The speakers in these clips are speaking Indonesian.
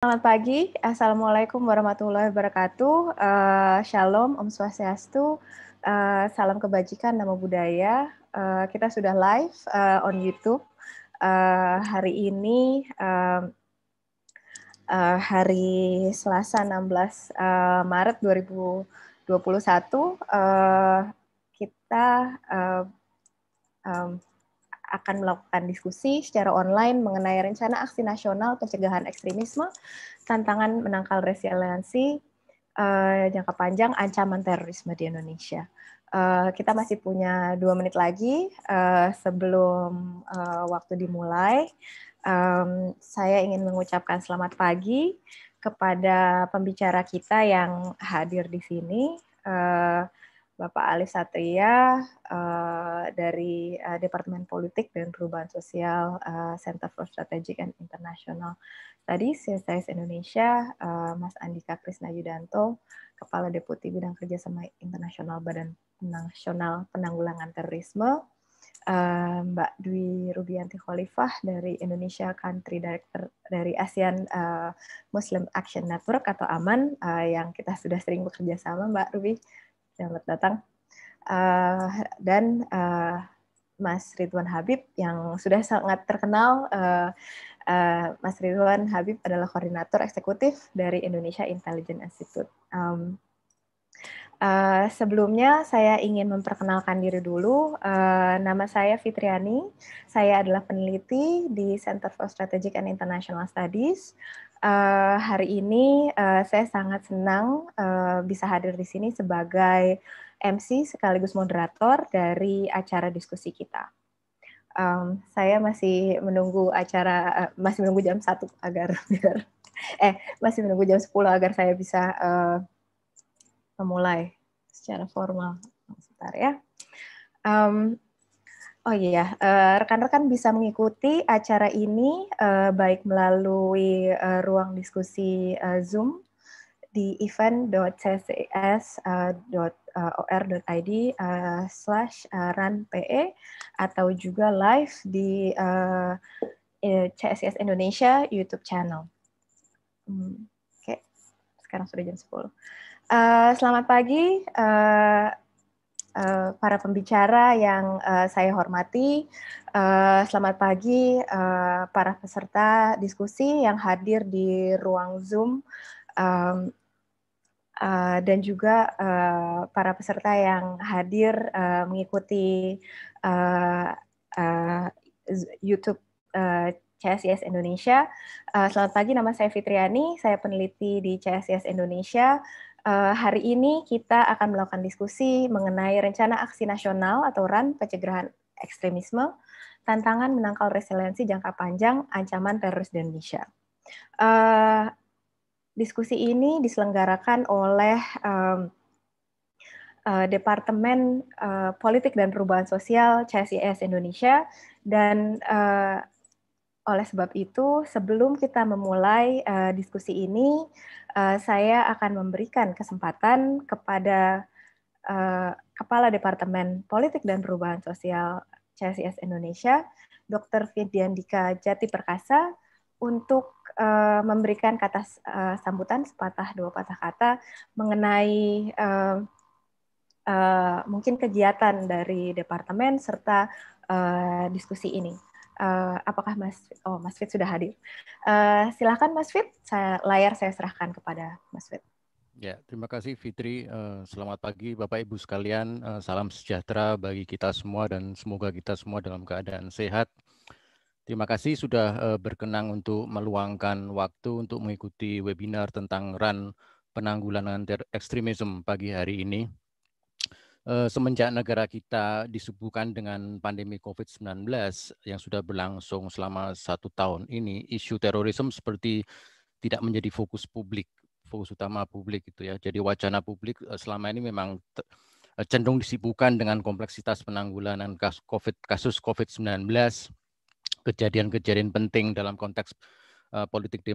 Selamat pagi, Assalamualaikum warahmatullahi wabarakatuh. Uh, shalom, Om Swastiastu, uh, salam kebajikan, nama budaya. Uh, kita sudah live uh, on YouTube uh, hari ini, uh, uh, hari Selasa 16 uh, Maret 2021. Uh, kita uh, um, akan melakukan diskusi secara online mengenai rencana aksi nasional pencegahan ekstremisme, tantangan menangkal resiliensi, uh, jangka panjang ancaman terorisme di Indonesia. Uh, kita masih punya dua menit lagi uh, sebelum uh, waktu dimulai. Um, saya ingin mengucapkan selamat pagi kepada pembicara kita yang hadir di sini. Uh, Bapak Ali Satria uh, dari uh, Departemen Politik dan Perubahan Sosial uh, Center for Strategic and International tadi CSIS Indonesia, uh, Mas Andika Krisna Yudanto, Kepala Deputi Bidang Kerjasama Internasional Badan Nasional Penanggulangan Terorisme, Mbak Dwi Rubianti Khalifah dari Indonesia Country Director dari ASEAN Muslim Action Network atau AMAN yang kita sudah sering bekerja sama, Mbak Rubi. Selamat datang. Uh, dan uh, Mas Ridwan Habib yang sudah sangat terkenal. Uh, uh, Mas Ridwan Habib adalah koordinator eksekutif dari Indonesia Intelligence Institute. Um, Uh, sebelumnya saya ingin memperkenalkan diri dulu. Uh, nama saya Fitriani. Saya adalah peneliti di Center for Strategic and International Studies uh, hari ini uh, saya sangat senang uh, bisa hadir di sini sebagai MC sekaligus moderator dari acara diskusi kita. Um, saya masih menunggu acara uh, masih menunggu jam satu agar biar eh masih menunggu jam 10 agar saya bisa uh, memulai secara formal. Sebentar ya. Um, Oh iya, eh, rekan-rekan uh, bisa mengikuti acara ini uh, baik melalui uh, ruang diskusi uh, Zoom di event.ccs.or.id uh, slash runpe atau juga live di uh, CSIS Indonesia YouTube channel. Hmm, Oke, okay. sekarang sudah jam 10. Uh, selamat pagi. Eh, para pembicara yang uh, saya hormati. Uh, selamat pagi uh, para peserta diskusi yang hadir di ruang Zoom um, uh, dan juga uh, para peserta yang hadir uh, mengikuti uh, uh, YouTube uh, CSIS e Indonesia. Uh, selamat pagi, nama saya Fitriani, saya peneliti di CSIS e Indonesia. Eh, hari ini kita akan melakukan diskusi mengenai rencana aksi nasional atau RAN pencegahan ekstremisme, tantangan menangkal resiliensi jangka panjang, ancaman teroris di Indonesia. Uh, diskusi ini diselenggarakan oleh um, uh, Departemen uh, Politik dan Perubahan Sosial CSIS Indonesia dan uh, oleh sebab itu, sebelum kita memulai uh, diskusi ini, uh, saya akan memberikan kesempatan kepada uh, Kepala Departemen Politik dan Perubahan Sosial CSIS Indonesia, Dr. Fidiandika Jati Perkasa, untuk uh, memberikan kata uh, sambutan sepatah dua patah kata mengenai uh, uh, mungkin kegiatan dari departemen serta uh, diskusi ini uh, apakah Mas Oh Mas Fit sudah hadir. Uh, silakan Mas Fit, saya, layar saya serahkan kepada Mas Fit. Ya, terima kasih Fitri. Uh, selamat pagi Bapak Ibu sekalian. Uh, salam sejahtera bagi kita semua dan semoga kita semua dalam keadaan sehat. Terima kasih sudah uh, berkenang untuk meluangkan waktu untuk mengikuti webinar tentang RAN penanggulangan ekstremisme pagi hari ini. Eh, semenjak negara kita disuguhkan dengan pandemi COVID-19 yang sudah berlangsung selama satu tahun ini, isu terorisme seperti tidak menjadi fokus publik, fokus utama publik itu ya. Jadi wacana publik eh, selama ini memang eh, cenderung disibukkan dengan kompleksitas penanggulangan kasus COVID, kasus COVID-19, kejadian-kejadian penting dalam konteks politik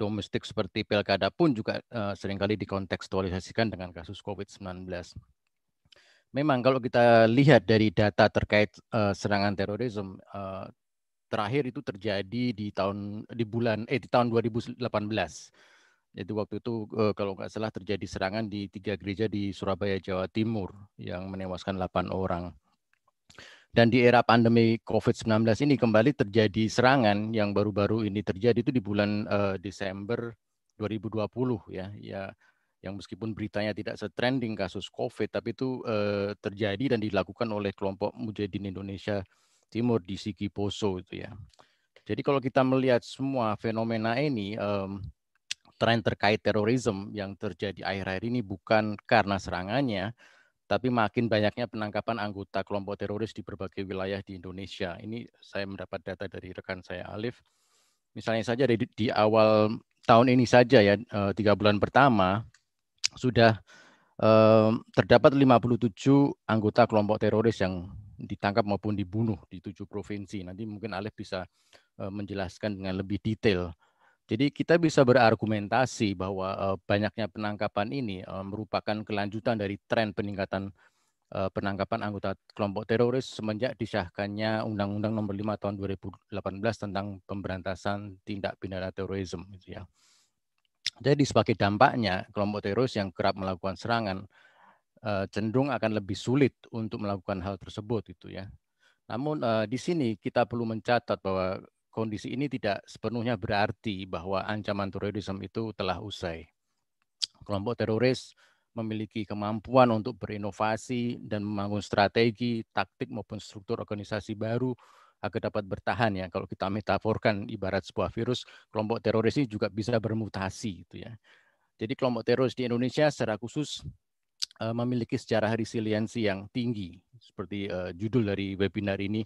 domestik seperti pilkada pun juga uh, seringkali dikontekstualisasikan dengan kasus COVID-19 memang kalau kita lihat dari data terkait uh, serangan terorisme uh, terakhir itu terjadi di tahun di bulan eh di tahun 2018. Jadi waktu itu uh, kalau nggak salah terjadi serangan di tiga gereja di Surabaya Jawa Timur yang menewaskan 8 orang. Dan di era pandemi COVID-19 ini kembali terjadi serangan yang baru-baru ini terjadi itu di bulan uh, Desember 2020 ya. Ya yang meskipun beritanya tidak setrending kasus COVID, tapi itu eh, terjadi dan dilakukan oleh kelompok mujahidin Indonesia Timur di Sigi Poso itu ya. Jadi kalau kita melihat semua fenomena ini, eh, tren terkait terorisme yang terjadi akhir-akhir ini bukan karena serangannya, tapi makin banyaknya penangkapan anggota kelompok teroris di berbagai wilayah di Indonesia. Ini saya mendapat data dari rekan saya Alif. Misalnya saja di, di awal tahun ini saja ya eh, tiga bulan pertama sudah eh, terdapat 57 anggota kelompok teroris yang ditangkap maupun dibunuh di tujuh provinsi. Nanti mungkin Alif bisa menjelaskan dengan lebih detail. Jadi kita bisa berargumentasi bahwa banyaknya penangkapan ini merupakan kelanjutan dari tren peningkatan penangkapan anggota kelompok teroris semenjak disahkannya Undang-Undang Nomor 5 Tahun 2018 tentang pemberantasan tindak pidana terorisme. Gitu ya. Jadi sebagai dampaknya, kelompok teroris yang kerap melakukan serangan eh, cenderung akan lebih sulit untuk melakukan hal tersebut itu ya. Namun eh, di sini kita perlu mencatat bahwa kondisi ini tidak sepenuhnya berarti bahwa ancaman terorisme itu telah usai. Kelompok teroris memiliki kemampuan untuk berinovasi dan membangun strategi, taktik maupun struktur organisasi baru agar dapat bertahan ya. Kalau kita metaforkan ibarat sebuah virus, kelompok teroris ini juga bisa bermutasi itu ya. Jadi kelompok teroris di Indonesia secara khusus eh, memiliki sejarah resiliensi yang tinggi seperti eh, judul dari webinar ini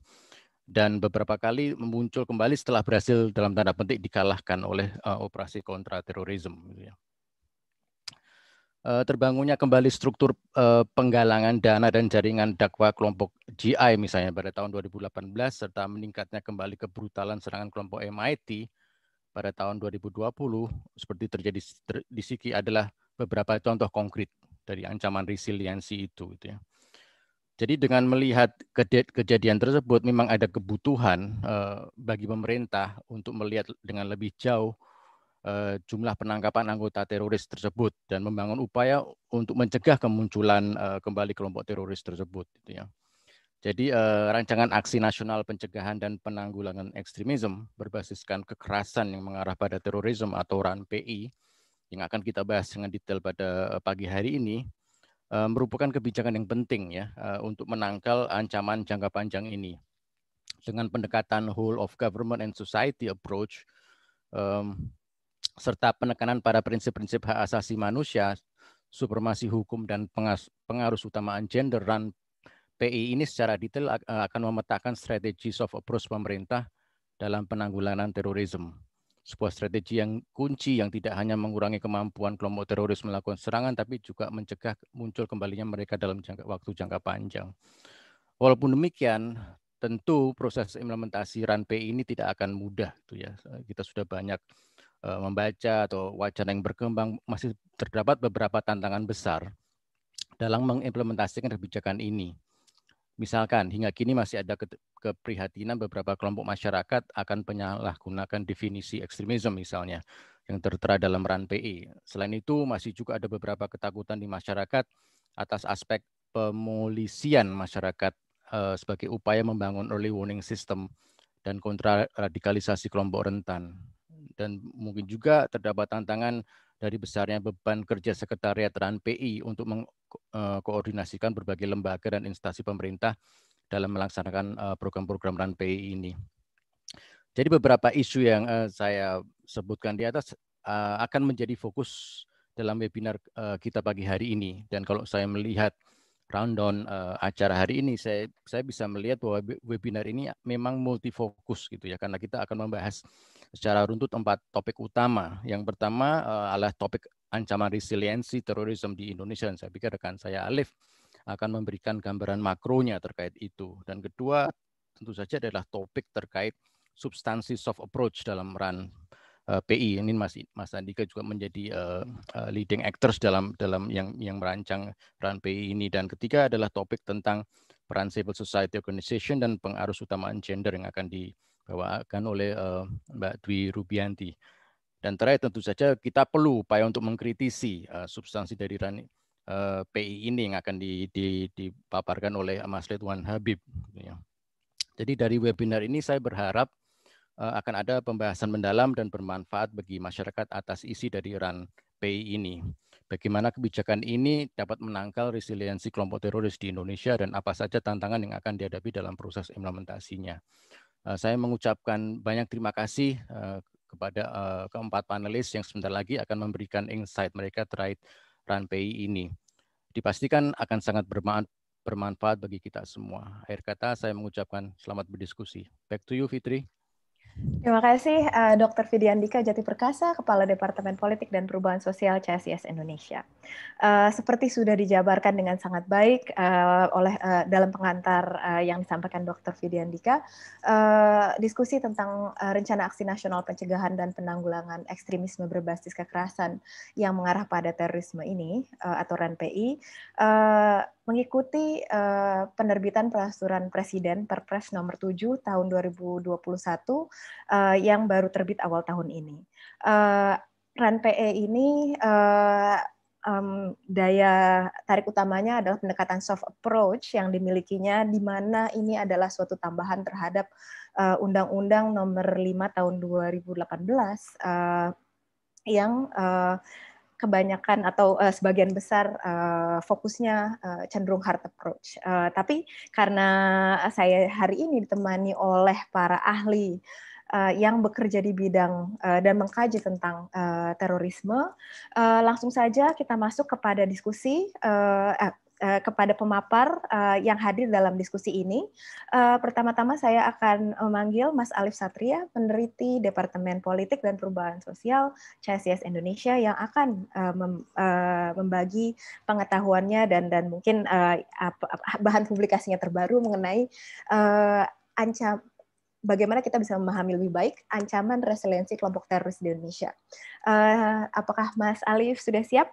dan beberapa kali muncul kembali setelah berhasil dalam tanda petik dikalahkan oleh eh, operasi kontra terorisme gitu ya. Eh, terbangunnya kembali struktur eh, penggalangan dana dan jaringan dakwa kelompok GI misalnya pada tahun 2018 serta meningkatnya kembali kebrutalan serangan kelompok MIT pada tahun 2020 seperti terjadi di Siki adalah beberapa contoh konkret dari ancaman resiliensi itu gitu ya. Jadi dengan melihat kejadian tersebut memang ada kebutuhan eh, bagi pemerintah untuk melihat dengan lebih jauh Eh, jumlah penangkapan anggota teroris tersebut dan membangun upaya untuk mencegah kemunculan eh, kembali kelompok teroris tersebut gitu ya. Jadi eh, rancangan aksi nasional pencegahan dan penanggulangan ekstremisme berbasiskan kekerasan yang mengarah pada terorisme atau ranpi yang akan kita bahas dengan detail pada pagi hari ini merupakan kebijakan yang penting ya untuk menangkal ancaman jangka panjang ini dengan pendekatan whole of government and society approach serta penekanan pada prinsip-prinsip hak asasi manusia, supremasi hukum dan pengaruh utamaan gender dan PI ini secara detail eh, akan memetakan strategi soft approach pemerintah dalam penanggulangan terorisme. Sebuah strategi yang kunci yang tidak hanya mengurangi kemampuan kelompok teroris melakukan serangan, tapi juga mencegah muncul kembalinya mereka dalam jangka, waktu jangka panjang. Walaupun demikian, tentu proses implementasi RAN PI ini tidak akan mudah. tuh gitu ya, kita sudah banyak Eh, membaca atau wacana yang berkembang masih terdapat beberapa tantangan besar dalam mengimplementasikan kebijakan ini. Misalkan hingga kini masih ada keprihatinan beberapa kelompok masyarakat akan penyalahgunakan definisi ekstremisme misalnya yang tertera dalam RAN PI. Selain itu masih juga ada beberapa ketakutan di masyarakat atas aspek pemolisian masyarakat eh, sebagai upaya membangun early warning system dan kontra radikalisasi kelompok rentan dan mungkin juga terdapat tantangan dari besarnya beban kerja sekretariat RAN PI untuk mengkoordinasikan eh, berbagai lembaga dan instansi pemerintah dalam melaksanakan eh, program-program RAN PI ini. Jadi beberapa isu yang eh, saya sebutkan di atas akan menjadi fokus dalam webinar kita pagi hari ini. Dan kalau saya melihat rundown acara hari ini saya saya bisa melihat bahwa webinar ini memang multifokus gitu ya karena kita akan membahas secara runtut empat topik utama. Yang pertama eh, adalah topik ancaman resiliensi terorisme di Indonesia. Dan saya pikir rekan saya Alif akan memberikan gambaran makronya terkait itu. Dan kedua tentu saja adalah topik terkait substansi soft approach dalam ran eh, PI. Ini Mas Mas Andika juga menjadi uh, leading actors dalam dalam yang yang merancang ran PI ini. Dan ketiga adalah topik tentang peran civil society organization dan pengaruh utamaan gender yang akan di dibawakan oleh eh, Mbak Dwi Rubianti. Dan terakhir tentu saja kita perlu upaya untuk mengkritisi eh, substansi dari RAN eh, PI ini yang akan dipaparkan oleh Mas Ridwan Habib. Gitu ya. Jadi dari webinar ini saya berharap akan ada pembahasan mendalam dan bermanfaat bagi masyarakat atas isi dari RAN PI ini. Bagaimana kebijakan ini dapat menangkal resiliensi kelompok teroris di Indonesia dan apa saja tantangan yang akan dihadapi dalam proses implementasinya. Eh, saya mengucapkan banyak terima kasih eh, kepada eh, keempat panelis yang sebentar lagi akan memberikan insight mereka terkait RANPI ini. Dipastikan akan sangat bermanfaat bagi kita semua. Akhir kata, saya mengucapkan selamat berdiskusi. Back to you, Fitri. Terima kasih uh, eh, Dr. Vidyandika Jati Perkasa, Kepala Departemen Politik dan Perubahan Sosial CSIS Indonesia. Uh, seperti sudah dijabarkan dengan sangat baik uh, oleh uh, dalam pengantar uh, yang disampaikan Dr. Vidyandika, uh, diskusi tentang uh, rencana aksi nasional pencegahan dan penanggulangan ekstremisme berbasis kekerasan yang mengarah pada terorisme ini uh, atau RNPi. uh, mengikuti uh, penerbitan peraturan presiden Perpres nomor 7 tahun 2021 uh, eh, yang baru terbit awal tahun ini. Uh, eh, PE ini uh, um, daya tarik utamanya adalah pendekatan soft approach yang dimilikinya di mana ini adalah suatu tambahan terhadap Undang-Undang uh, Nomor 5 Tahun 2018 uh, yang uh, kebanyakan atau uh, sebagian besar uh, fokusnya uh, cenderung hard approach. Uh, tapi karena saya hari ini ditemani oleh para ahli uh, yang bekerja di bidang uh, dan mengkaji tentang uh, terorisme, uh, langsung saja kita masuk kepada diskusi uh, eh, Eh, kepada pemapar uh, yang hadir dalam diskusi ini. Uh, pertama-tama saya akan memanggil Mas Alif Satria, peneliti Departemen Politik dan Perubahan Sosial CSIS Indonesia yang akan uh, mem, uh, membagi pengetahuannya dan dan mungkin uh, bahan publikasinya terbaru mengenai uh, ancam bagaimana kita bisa memahami lebih baik ancaman resiliensi kelompok teroris di Indonesia. Uh, apakah Mas Alif sudah siap?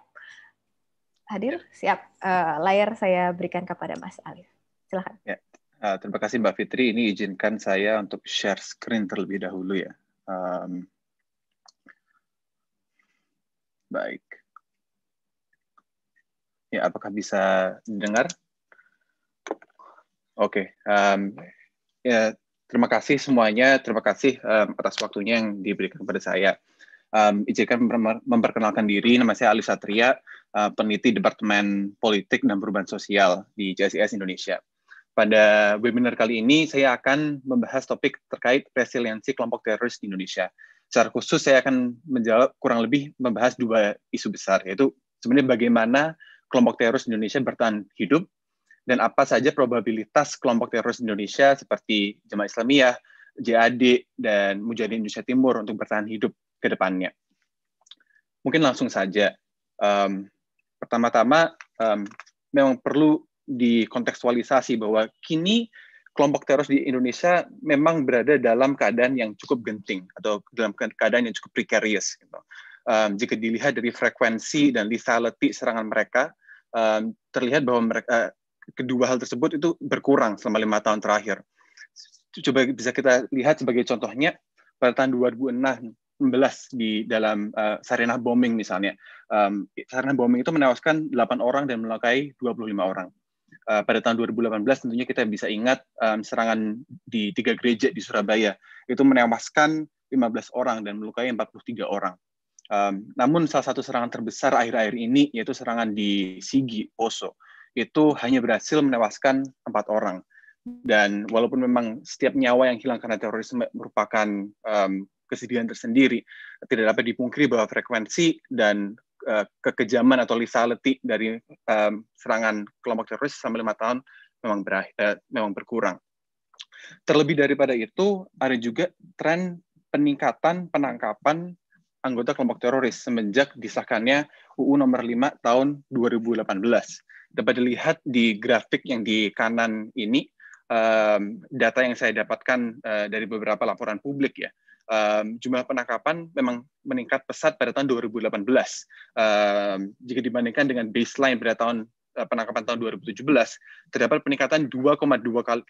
hadir. Siap, uh, layar saya berikan kepada Mas Alif. Silahkan. Ya. Uh, terima kasih Mbak Fitri. Ini izinkan saya untuk share screen terlebih dahulu ya. Um, baik. Ya, apakah bisa dengar? Oke. Okay. Um, ya, terima kasih semuanya. Terima kasih um, atas waktunya yang diberikan kepada saya. Um, izinkan memperkenalkan diri, nama saya Ali Satria. Eh, peneliti Departemen Politik dan Perubahan Sosial di JSIS Indonesia. Pada webinar kali ini, saya akan membahas topik terkait resiliensi kelompok teroris di Indonesia. Secara khusus, saya akan menjawab kurang lebih membahas dua isu besar, yaitu sebenarnya bagaimana kelompok teroris di Indonesia bertahan hidup, dan apa saja probabilitas kelompok teroris di Indonesia seperti Jemaah Islamiyah, JAD, dan Mujahidin Indonesia Timur untuk bertahan hidup ke depannya. Mungkin langsung saja, um, Pertama-tama, um, memang perlu dikontekstualisasi bahwa kini kelompok teroris di Indonesia memang berada dalam keadaan yang cukup genting atau dalam keadaan yang cukup precarious. Gitu. Um, jika dilihat dari frekuensi dan lethality serangan mereka, um, terlihat bahwa mereka eh, kedua hal tersebut itu berkurang selama lima tahun terakhir. Coba bisa kita lihat sebagai contohnya pada tahun 2006 di dalam uh, eh, Sarinah bombing misalnya. Um, Sarinah bombing itu menewaskan 8 orang dan melukai 25 orang. Uh, pada tahun 2018 tentunya kita bisa ingat um, serangan di tiga gereja di Surabaya itu menewaskan 15 orang dan melukai 43 orang. Um, namun salah satu serangan terbesar akhir-akhir ini yaitu serangan di Sigi Poso itu hanya berhasil menewaskan empat orang dan walaupun memang setiap nyawa yang hilang karena terorisme merupakan um, kesedihan tersendiri. Tidak dapat dipungkiri bahwa frekuensi dan uh, kekejaman atau lethality dari um, serangan kelompok teroris selama lima tahun memang berakhir, uh, eh, memang berkurang. Terlebih daripada itu, ada juga tren peningkatan penangkapan anggota kelompok teroris semenjak disahkannya UU nomor 5 tahun 2018. Dapat dilihat di grafik yang di kanan ini, data yang saya dapatkan dari beberapa laporan publik ya, um, jumlah penangkapan memang meningkat pesat pada tahun 2018 um, jika dibandingkan dengan baseline pada tahun eh, penangkapan tahun 2017 terdapat peningkatan 2,2 kali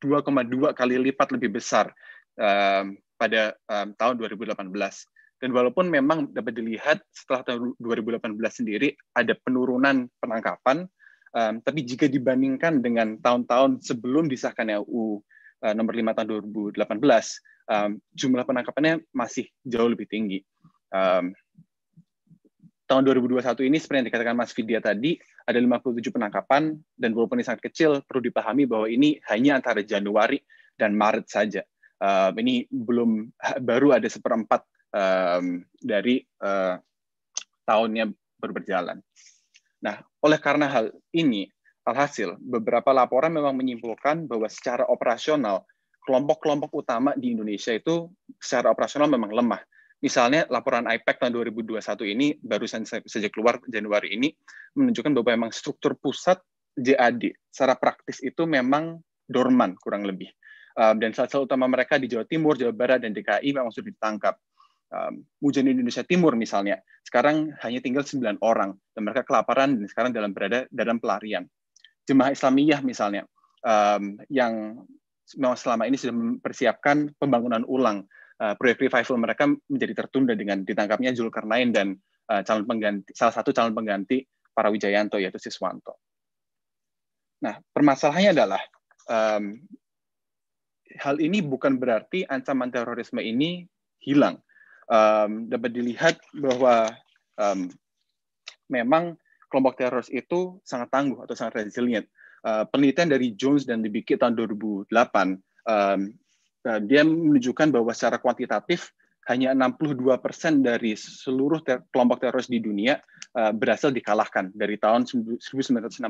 2,2 kali lipat lebih besar um, pada um, tahun 2018. Dan walaupun memang dapat dilihat setelah tahun 2018 sendiri ada penurunan penangkapan, um, tapi jika dibandingkan dengan tahun-tahun sebelum disahkan UU e uh, eh, nomor 5 tahun 2018, um, jumlah penangkapannya masih jauh lebih tinggi. Um, tahun 2021 ini seperti yang dikatakan Mas Vidya tadi, ada 57 penangkapan, dan walaupun ini sangat kecil, perlu dipahami bahwa ini hanya antara Januari dan Maret saja. Um, ini belum baru ada seperempat um, dari uh, tahunnya berjalan. Nah, oleh karena hal ini, alhasil beberapa laporan memang menyimpulkan bahwa secara operasional kelompok-kelompok utama di Indonesia itu secara operasional memang lemah. Misalnya laporan IPEC tahun 2021 ini barusan saja keluar Januari ini menunjukkan bahwa memang struktur pusat JAD secara praktis itu memang dorman kurang lebih. Um, dan salah satu utama mereka di Jawa Timur, Jawa Barat, dan DKI memang sudah ditangkap. Um, Ujian Indonesia Timur misalnya, sekarang hanya tinggal 9 orang, dan mereka kelaparan dan sekarang dalam berada dalam pelarian. Jemaah Islamiyah misalnya, um, yang memang selama ini sudah mempersiapkan pembangunan ulang uh, proyek revival mereka menjadi tertunda dengan ditangkapnya Zulkarnain dan uh, calon pengganti salah satu calon pengganti para Wijayanto yaitu Siswanto. Nah, permasalahannya adalah um, hal ini bukan berarti ancaman terorisme ini hilang. Um, dapat dilihat bahwa um, memang kelompok teroris itu sangat tangguh atau sangat resilient. Eh, penelitian dari Jones dan Debicki tahun 2008 um, uh, dia menunjukkan bahwa secara kuantitatif hanya 62 persen dari seluruh ter kelompok teroris di dunia uh, berhasil dikalahkan dari tahun 1968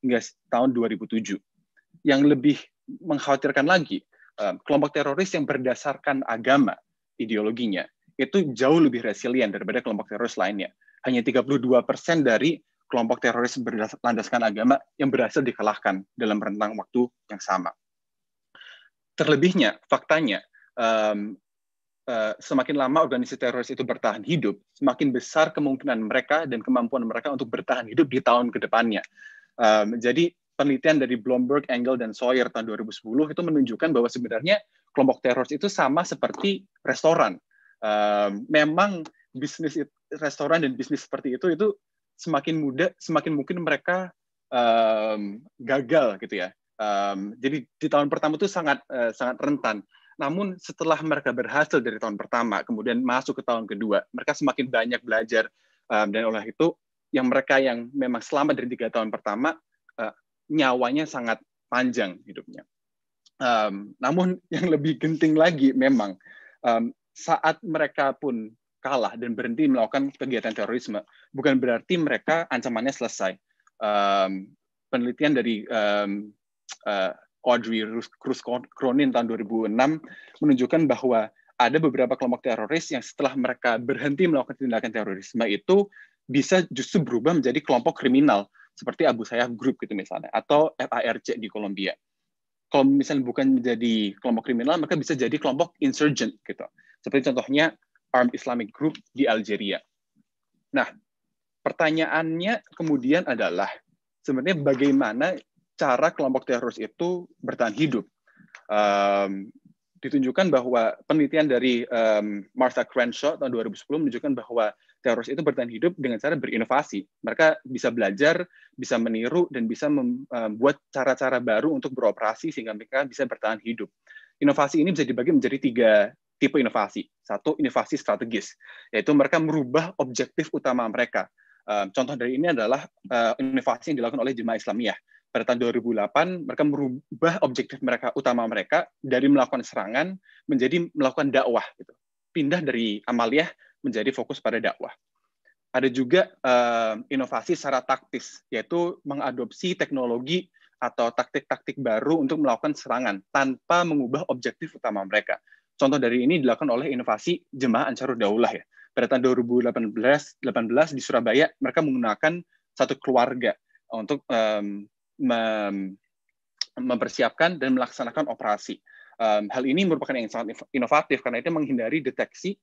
hingga tahun 2007. Yang lebih mengkhawatirkan lagi, uh, kelompok teroris yang berdasarkan agama ideologinya itu jauh lebih resilient daripada kelompok teroris lainnya. Hanya 32 persen dari kelompok teroris berlandaskan agama yang berhasil dikalahkan dalam rentang waktu yang sama. Terlebihnya, faktanya, um, uh, semakin lama organisasi teroris itu bertahan hidup, semakin besar kemungkinan mereka dan kemampuan mereka untuk bertahan hidup di tahun kedepannya. Um, jadi penelitian dari Bloomberg, Engel, dan Sawyer tahun 2010 itu menunjukkan bahwa sebenarnya kelompok teroris itu sama seperti restoran. Um, memang bisnis restoran dan bisnis seperti itu itu semakin muda semakin mungkin mereka um, gagal gitu ya. Um, jadi di tahun pertama itu sangat uh, sangat rentan. Namun setelah mereka berhasil dari tahun pertama, kemudian masuk ke tahun kedua, mereka semakin banyak belajar um, dan oleh itu yang mereka yang memang selamat dari tiga tahun pertama uh, nyawanya sangat panjang hidupnya. Um, namun yang lebih genting lagi memang um, saat mereka pun kalah dan berhenti melakukan kegiatan terorisme bukan berarti mereka ancamannya selesai. Um, penelitian dari um, uh, Audrey Cronin tahun 2006 menunjukkan bahwa ada beberapa kelompok teroris yang setelah mereka berhenti melakukan tindakan terorisme itu bisa justru berubah menjadi kelompok kriminal seperti Abu Sayyaf Group gitu misalnya atau FARC di Kolombia. Kalau misalnya bukan menjadi kelompok kriminal, maka bisa jadi kelompok insurgent gitu. Seperti contohnya Armed Islamic Group di Algeria. Nah, pertanyaannya kemudian adalah sebenarnya bagaimana cara kelompok teroris itu bertahan hidup. Um, ditunjukkan bahwa penelitian dari um, Martha Crenshaw tahun 2010 menunjukkan bahwa teroris itu bertahan hidup dengan cara berinovasi. Mereka bisa belajar, bisa meniru, dan bisa membuat cara-cara baru untuk beroperasi sehingga mereka bisa bertahan hidup. Inovasi ini bisa dibagi menjadi tiga tipe inovasi. Satu, inovasi strategis, yaitu mereka merubah objektif utama mereka. Eh, contoh dari ini adalah eh, inovasi yang dilakukan oleh jemaah Islamiyah. Pada tahun 2008, mereka merubah objektif mereka utama mereka dari melakukan serangan menjadi melakukan dakwah. Gitu. Pindah dari amaliyah menjadi fokus pada dakwah ada juga eh, inovasi secara taktis, yaitu mengadopsi teknologi atau taktik-taktik baru untuk melakukan serangan tanpa mengubah objektif utama mereka. Contoh dari ini dilakukan oleh inovasi jemaah Ansarud Daulah ya. Pada tahun 2018 18 di Surabaya mereka menggunakan satu keluarga untuk um, mem mempersiapkan dan melaksanakan operasi. Um, hal ini merupakan yang sangat inovatif karena itu menghindari deteksi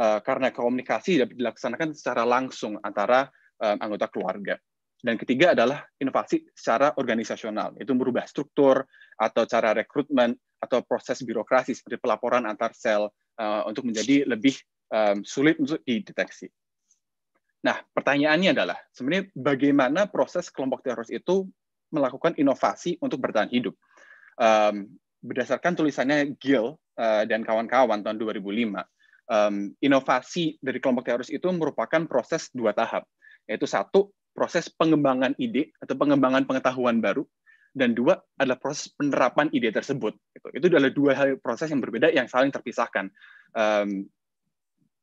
uh, karena komunikasi dapat dilaksanakan secara langsung antara um, anggota keluarga. Dan ketiga adalah inovasi secara organisasional, yaitu merubah struktur, atau cara rekrutmen atau proses birokrasi seperti pelaporan antar sel uh, untuk menjadi lebih um, sulit untuk dideteksi. Nah, pertanyaannya adalah sebenarnya bagaimana proses kelompok teroris itu melakukan inovasi untuk bertahan hidup? Um, berdasarkan tulisannya Gil uh, eh, dan kawan-kawan tahun 2005, um, inovasi dari kelompok teroris itu merupakan proses dua tahap, yaitu satu proses pengembangan ide atau pengembangan pengetahuan baru, dan dua adalah proses penerapan ide tersebut. Gitu. Itu adalah dua hal proses yang berbeda yang saling terpisahkan. Um,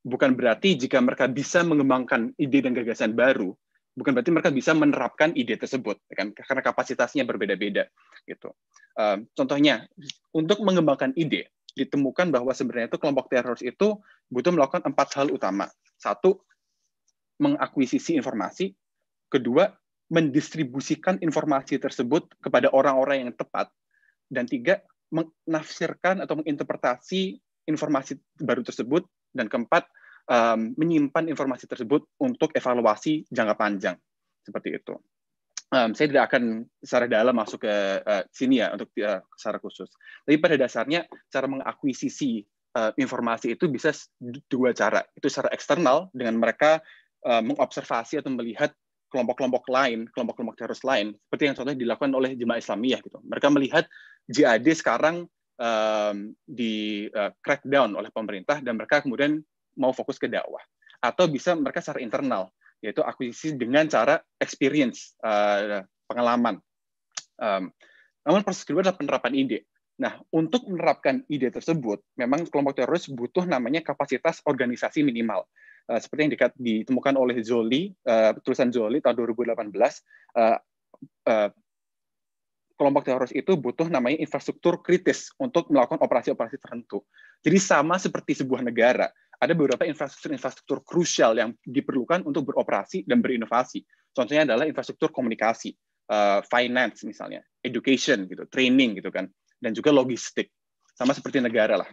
bukan berarti jika mereka bisa mengembangkan ide dan gagasan baru, bukan berarti mereka bisa menerapkan ide tersebut, ya kan? karena kapasitasnya berbeda-beda. Gitu. Um, contohnya, untuk mengembangkan ide, ditemukan bahwa sebenarnya itu kelompok teroris itu butuh melakukan empat hal utama. Satu, mengakuisisi informasi. Kedua, mendistribusikan informasi tersebut kepada orang-orang yang tepat, dan tiga, menafsirkan atau menginterpretasi informasi baru tersebut, dan keempat, um, menyimpan informasi tersebut untuk evaluasi jangka panjang seperti itu. Um, saya tidak akan secara dalam masuk ke uh, sini ya untuk uh, secara khusus. Tapi pada dasarnya cara mengakuisisi uh, informasi itu bisa dua cara. Itu secara eksternal dengan mereka uh, mengobservasi atau melihat kelompok-kelompok lain, kelompok-kelompok teroris lain, seperti yang contohnya dilakukan oleh jemaah Islamiyah gitu. Mereka melihat JAD sekarang um, di uh, crackdown oleh pemerintah dan mereka kemudian mau fokus ke dakwah atau bisa mereka secara internal yaitu akuisisi dengan cara experience uh, pengalaman. Um, namun proses kedua adalah penerapan ide. Nah, untuk menerapkan ide tersebut, memang kelompok teroris butuh namanya kapasitas organisasi minimal. Eh, seperti yang dikat, ditemukan oleh Zoli, uh, tulisan Zoli tahun 2018, uh, uh, kelompok teroris itu butuh namanya infrastruktur kritis untuk melakukan operasi-operasi tertentu. Jadi sama seperti sebuah negara, ada beberapa infrastruktur-infrastruktur krusial yang diperlukan untuk beroperasi dan berinovasi. Contohnya adalah infrastruktur komunikasi, uh, finance misalnya, education gitu, training gitu kan, dan juga logistik. Sama seperti negara lah.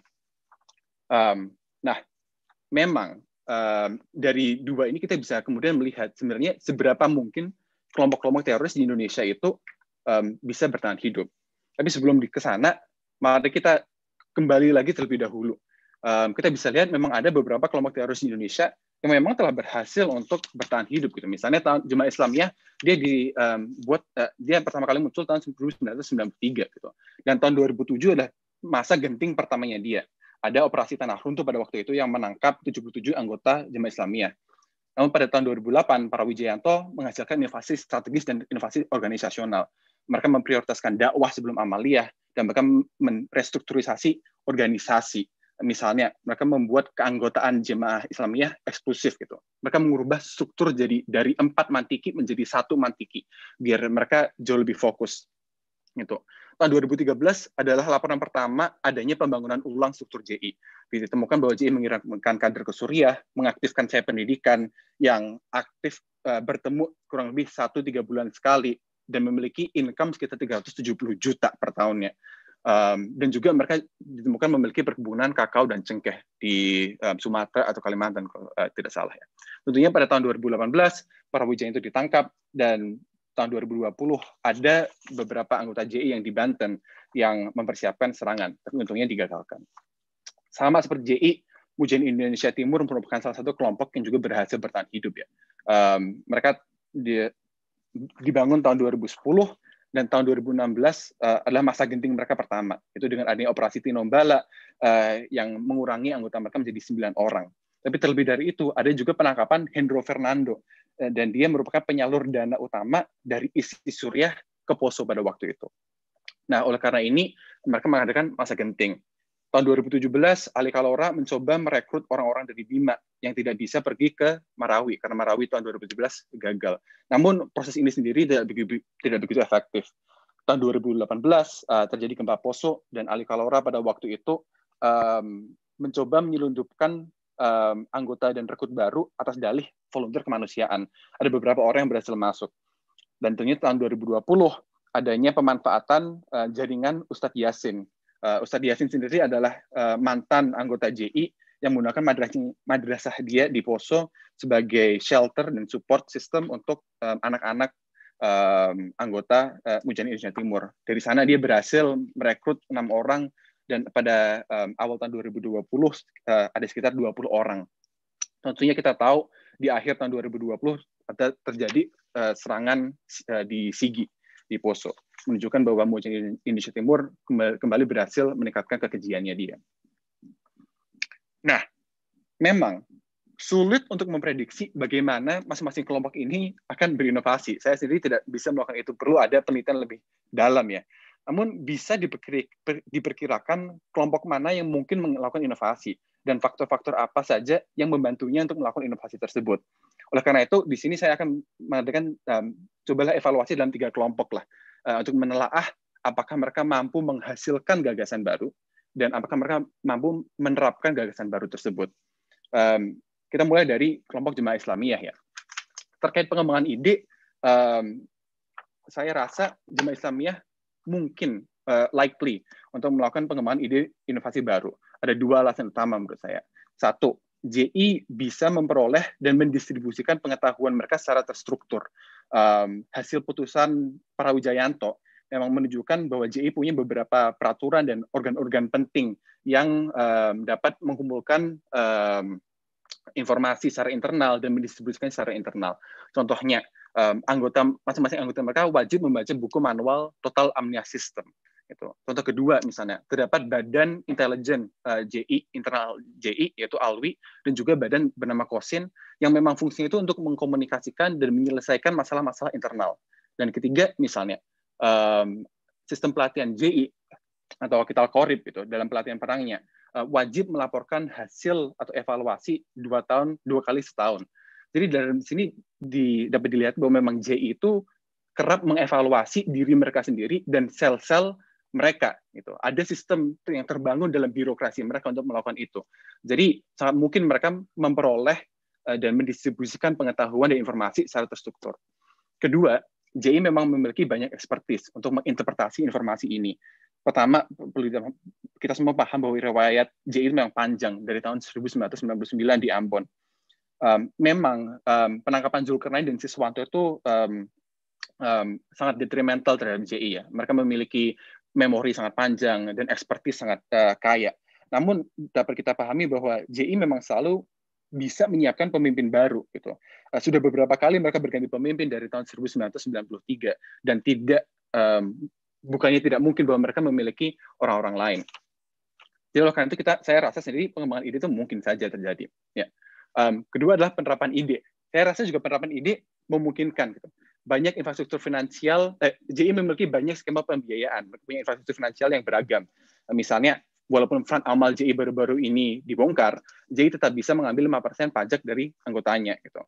Um, nah, memang Ehm, dari dua ini kita bisa kemudian melihat sebenarnya seberapa mungkin kelompok-kelompok teroris di Indonesia itu um, bisa bertahan hidup. Tapi sebelum ke sana, mari kita kembali lagi terlebih dahulu. Um, kita bisa lihat memang ada beberapa kelompok teroris di Indonesia yang memang telah berhasil untuk bertahan hidup gitu. Misalnya jemaah Islamiyah dia dibuat um, uh, eh, dia pertama kali muncul tahun 1993 gitu. Dan tahun 2007 adalah masa genting pertamanya dia ada operasi Tanah Runtuh pada waktu itu yang menangkap 77 anggota Jemaah Islamiyah. Namun pada tahun 2008, para Wijayanto menghasilkan inovasi strategis dan inovasi organisasional. Mereka memprioritaskan dakwah sebelum amaliyah, dan mereka merestrukturisasi organisasi. Misalnya, mereka membuat keanggotaan jemaah Islamiyah eksklusif gitu. Mereka mengubah struktur jadi dari empat mantiki menjadi satu mantiki, biar mereka jauh lebih fokus gitu tahun 2013 adalah laporan pertama adanya pembangunan ulang struktur JI. Ditemukan bahwa JI mengirimkan kader ke Suriah, mengaktifkan saya pendidikan yang aktif uh, bertemu kurang lebih 1-3 bulan sekali dan memiliki income sekitar 370 juta per tahunnya. Um, dan juga mereka ditemukan memiliki perkebunan kakao dan cengkeh di um, Sumatera atau Kalimantan kalau uh, tidak salah ya. Tentunya pada tahun 2018 para bujang itu ditangkap dan tahun 2020 ada beberapa anggota JI yang di Banten yang mempersiapkan serangan, tapi untungnya digagalkan. Sama seperti JI, Mujahidin Indonesia Timur merupakan salah satu kelompok yang juga berhasil bertahan hidup ya. Um, mereka di, dibangun tahun 2010 dan tahun 2016 uh, eh, adalah masa genting mereka pertama. Itu dengan adanya operasi Tinombala uh, yang mengurangi anggota mereka menjadi 9 orang. Tapi terlebih dari itu, ada juga penangkapan Hendro Fernando Eh, dan dia merupakan penyalur dana utama dari isi Suriah ke Poso pada waktu itu. Nah, oleh karena ini mereka mengadakan masa genting. Tahun 2017, Ali Kalora mencoba merekrut orang-orang dari Bima yang tidak bisa pergi ke Marawi karena Marawi tahun 2017 gagal. Namun proses ini sendiri tidak begitu, tidak begitu efektif. Tahun 2018 uh, eh, terjadi gempa Poso dan Ali Kalora pada waktu itu mencoba menyelundupkan um, anggota dan rekrut baru atas dalih volunteer kemanusiaan. Ada beberapa orang yang berhasil masuk. Dan tentunya tahun 2020 adanya pemanfaatan uh, jaringan Ustadz Yasin. Uh, Ustadz Yasin sendiri adalah uh, mantan anggota JI yang menggunakan madrasah, madrasah dia di Poso sebagai shelter dan support system untuk anak anak-anak um, anggota uh, Mujani Indonesia Timur. Dari sana dia berhasil merekrut enam orang dan pada um, awal tahun 2020 uh, eh, ada sekitar 20 orang. Tentunya kita tahu di akhir tahun 2020 ada terjadi uh, serangan uh, di Sigi di Poso menunjukkan bahwa Mojang Indonesia Timur kembali berhasil meningkatkan kekejiannya dia. Nah, memang sulit untuk memprediksi bagaimana masing-masing kelompok ini akan berinovasi. Saya sendiri tidak bisa melakukan itu, perlu ada penelitian lebih dalam ya. Namun bisa diperkirakan kelompok mana yang mungkin melakukan inovasi dan faktor-faktor apa saja yang membantunya untuk melakukan inovasi tersebut. Oleh karena itu, di sini saya akan mengadakan um, cobalah evaluasi dalam tiga kelompok lah uh, untuk menelaah apakah mereka mampu menghasilkan gagasan baru dan apakah mereka mampu menerapkan gagasan baru tersebut. Um, kita mulai dari kelompok jemaah Islamiyah ya. Terkait pengembangan ide, um, saya rasa jemaah Islamiyah mungkin uh, likely untuk melakukan pengembangan ide inovasi baru. Ada dua alasan utama menurut saya. Satu, JI bisa memperoleh dan mendistribusikan pengetahuan mereka secara terstruktur. Um, hasil putusan para Prawijayanto memang menunjukkan bahwa JI punya beberapa peraturan dan organ-organ penting yang um, dapat mengumpulkan um, informasi secara internal dan mendistribusikan secara internal. Contohnya, um, anggota masing-masing anggota mereka wajib membaca buku manual Total Amnia System. Itu. Contoh kedua misalnya terdapat badan intelijen uh, eh, JI internal JI yaitu ALWI dan juga badan bernama Kosin yang memang fungsinya itu untuk mengkomunikasikan dan menyelesaikan masalah-masalah internal. Dan ketiga misalnya um, sistem pelatihan JI atau kita korip itu dalam pelatihan perangnya eh, wajib melaporkan hasil atau evaluasi dua tahun dua kali setahun jadi dalam sini di, dapat dilihat bahwa memang JI itu kerap mengevaluasi diri mereka sendiri dan sel-sel mereka gitu. Ada sistem yang terbangun dalam birokrasi mereka untuk melakukan itu. Jadi sangat mungkin mereka memperoleh eh, dan mendistribusikan pengetahuan dan informasi secara terstruktur. Kedua, JI memang memiliki banyak ekspertis untuk menginterpretasi informasi ini. Pertama, kita semua paham bahwa riwayat JI memang panjang dari tahun 1999 di Ambon um, memang um, penangkapan Zulkarnain dan Siswanto itu um, um, sangat detrimental terhadap JI ya. Mereka memiliki memori sangat panjang dan ekspertis sangat uh, kaya. Namun dapat kita pahami bahwa JI memang selalu bisa menyiapkan pemimpin baru gitu. Uh, sudah beberapa kali mereka berganti pemimpin dari tahun 1993 dan tidak um, bukannya tidak mungkin bahwa mereka memiliki orang-orang lain. Jadi kalau karena itu kita saya rasa sendiri pengembangan ide itu mungkin saja terjadi. Ya. Um, kedua adalah penerapan ide. Saya rasa juga penerapan ide memungkinkan. Gitu. Banyak infrastruktur finansial, eh, JI memiliki banyak skema pembiayaan, punya infrastruktur finansial yang beragam. Misalnya, walaupun front amal JI baru-baru ini dibongkar, JI tetap bisa mengambil 5% pajak dari anggotanya. Gitu.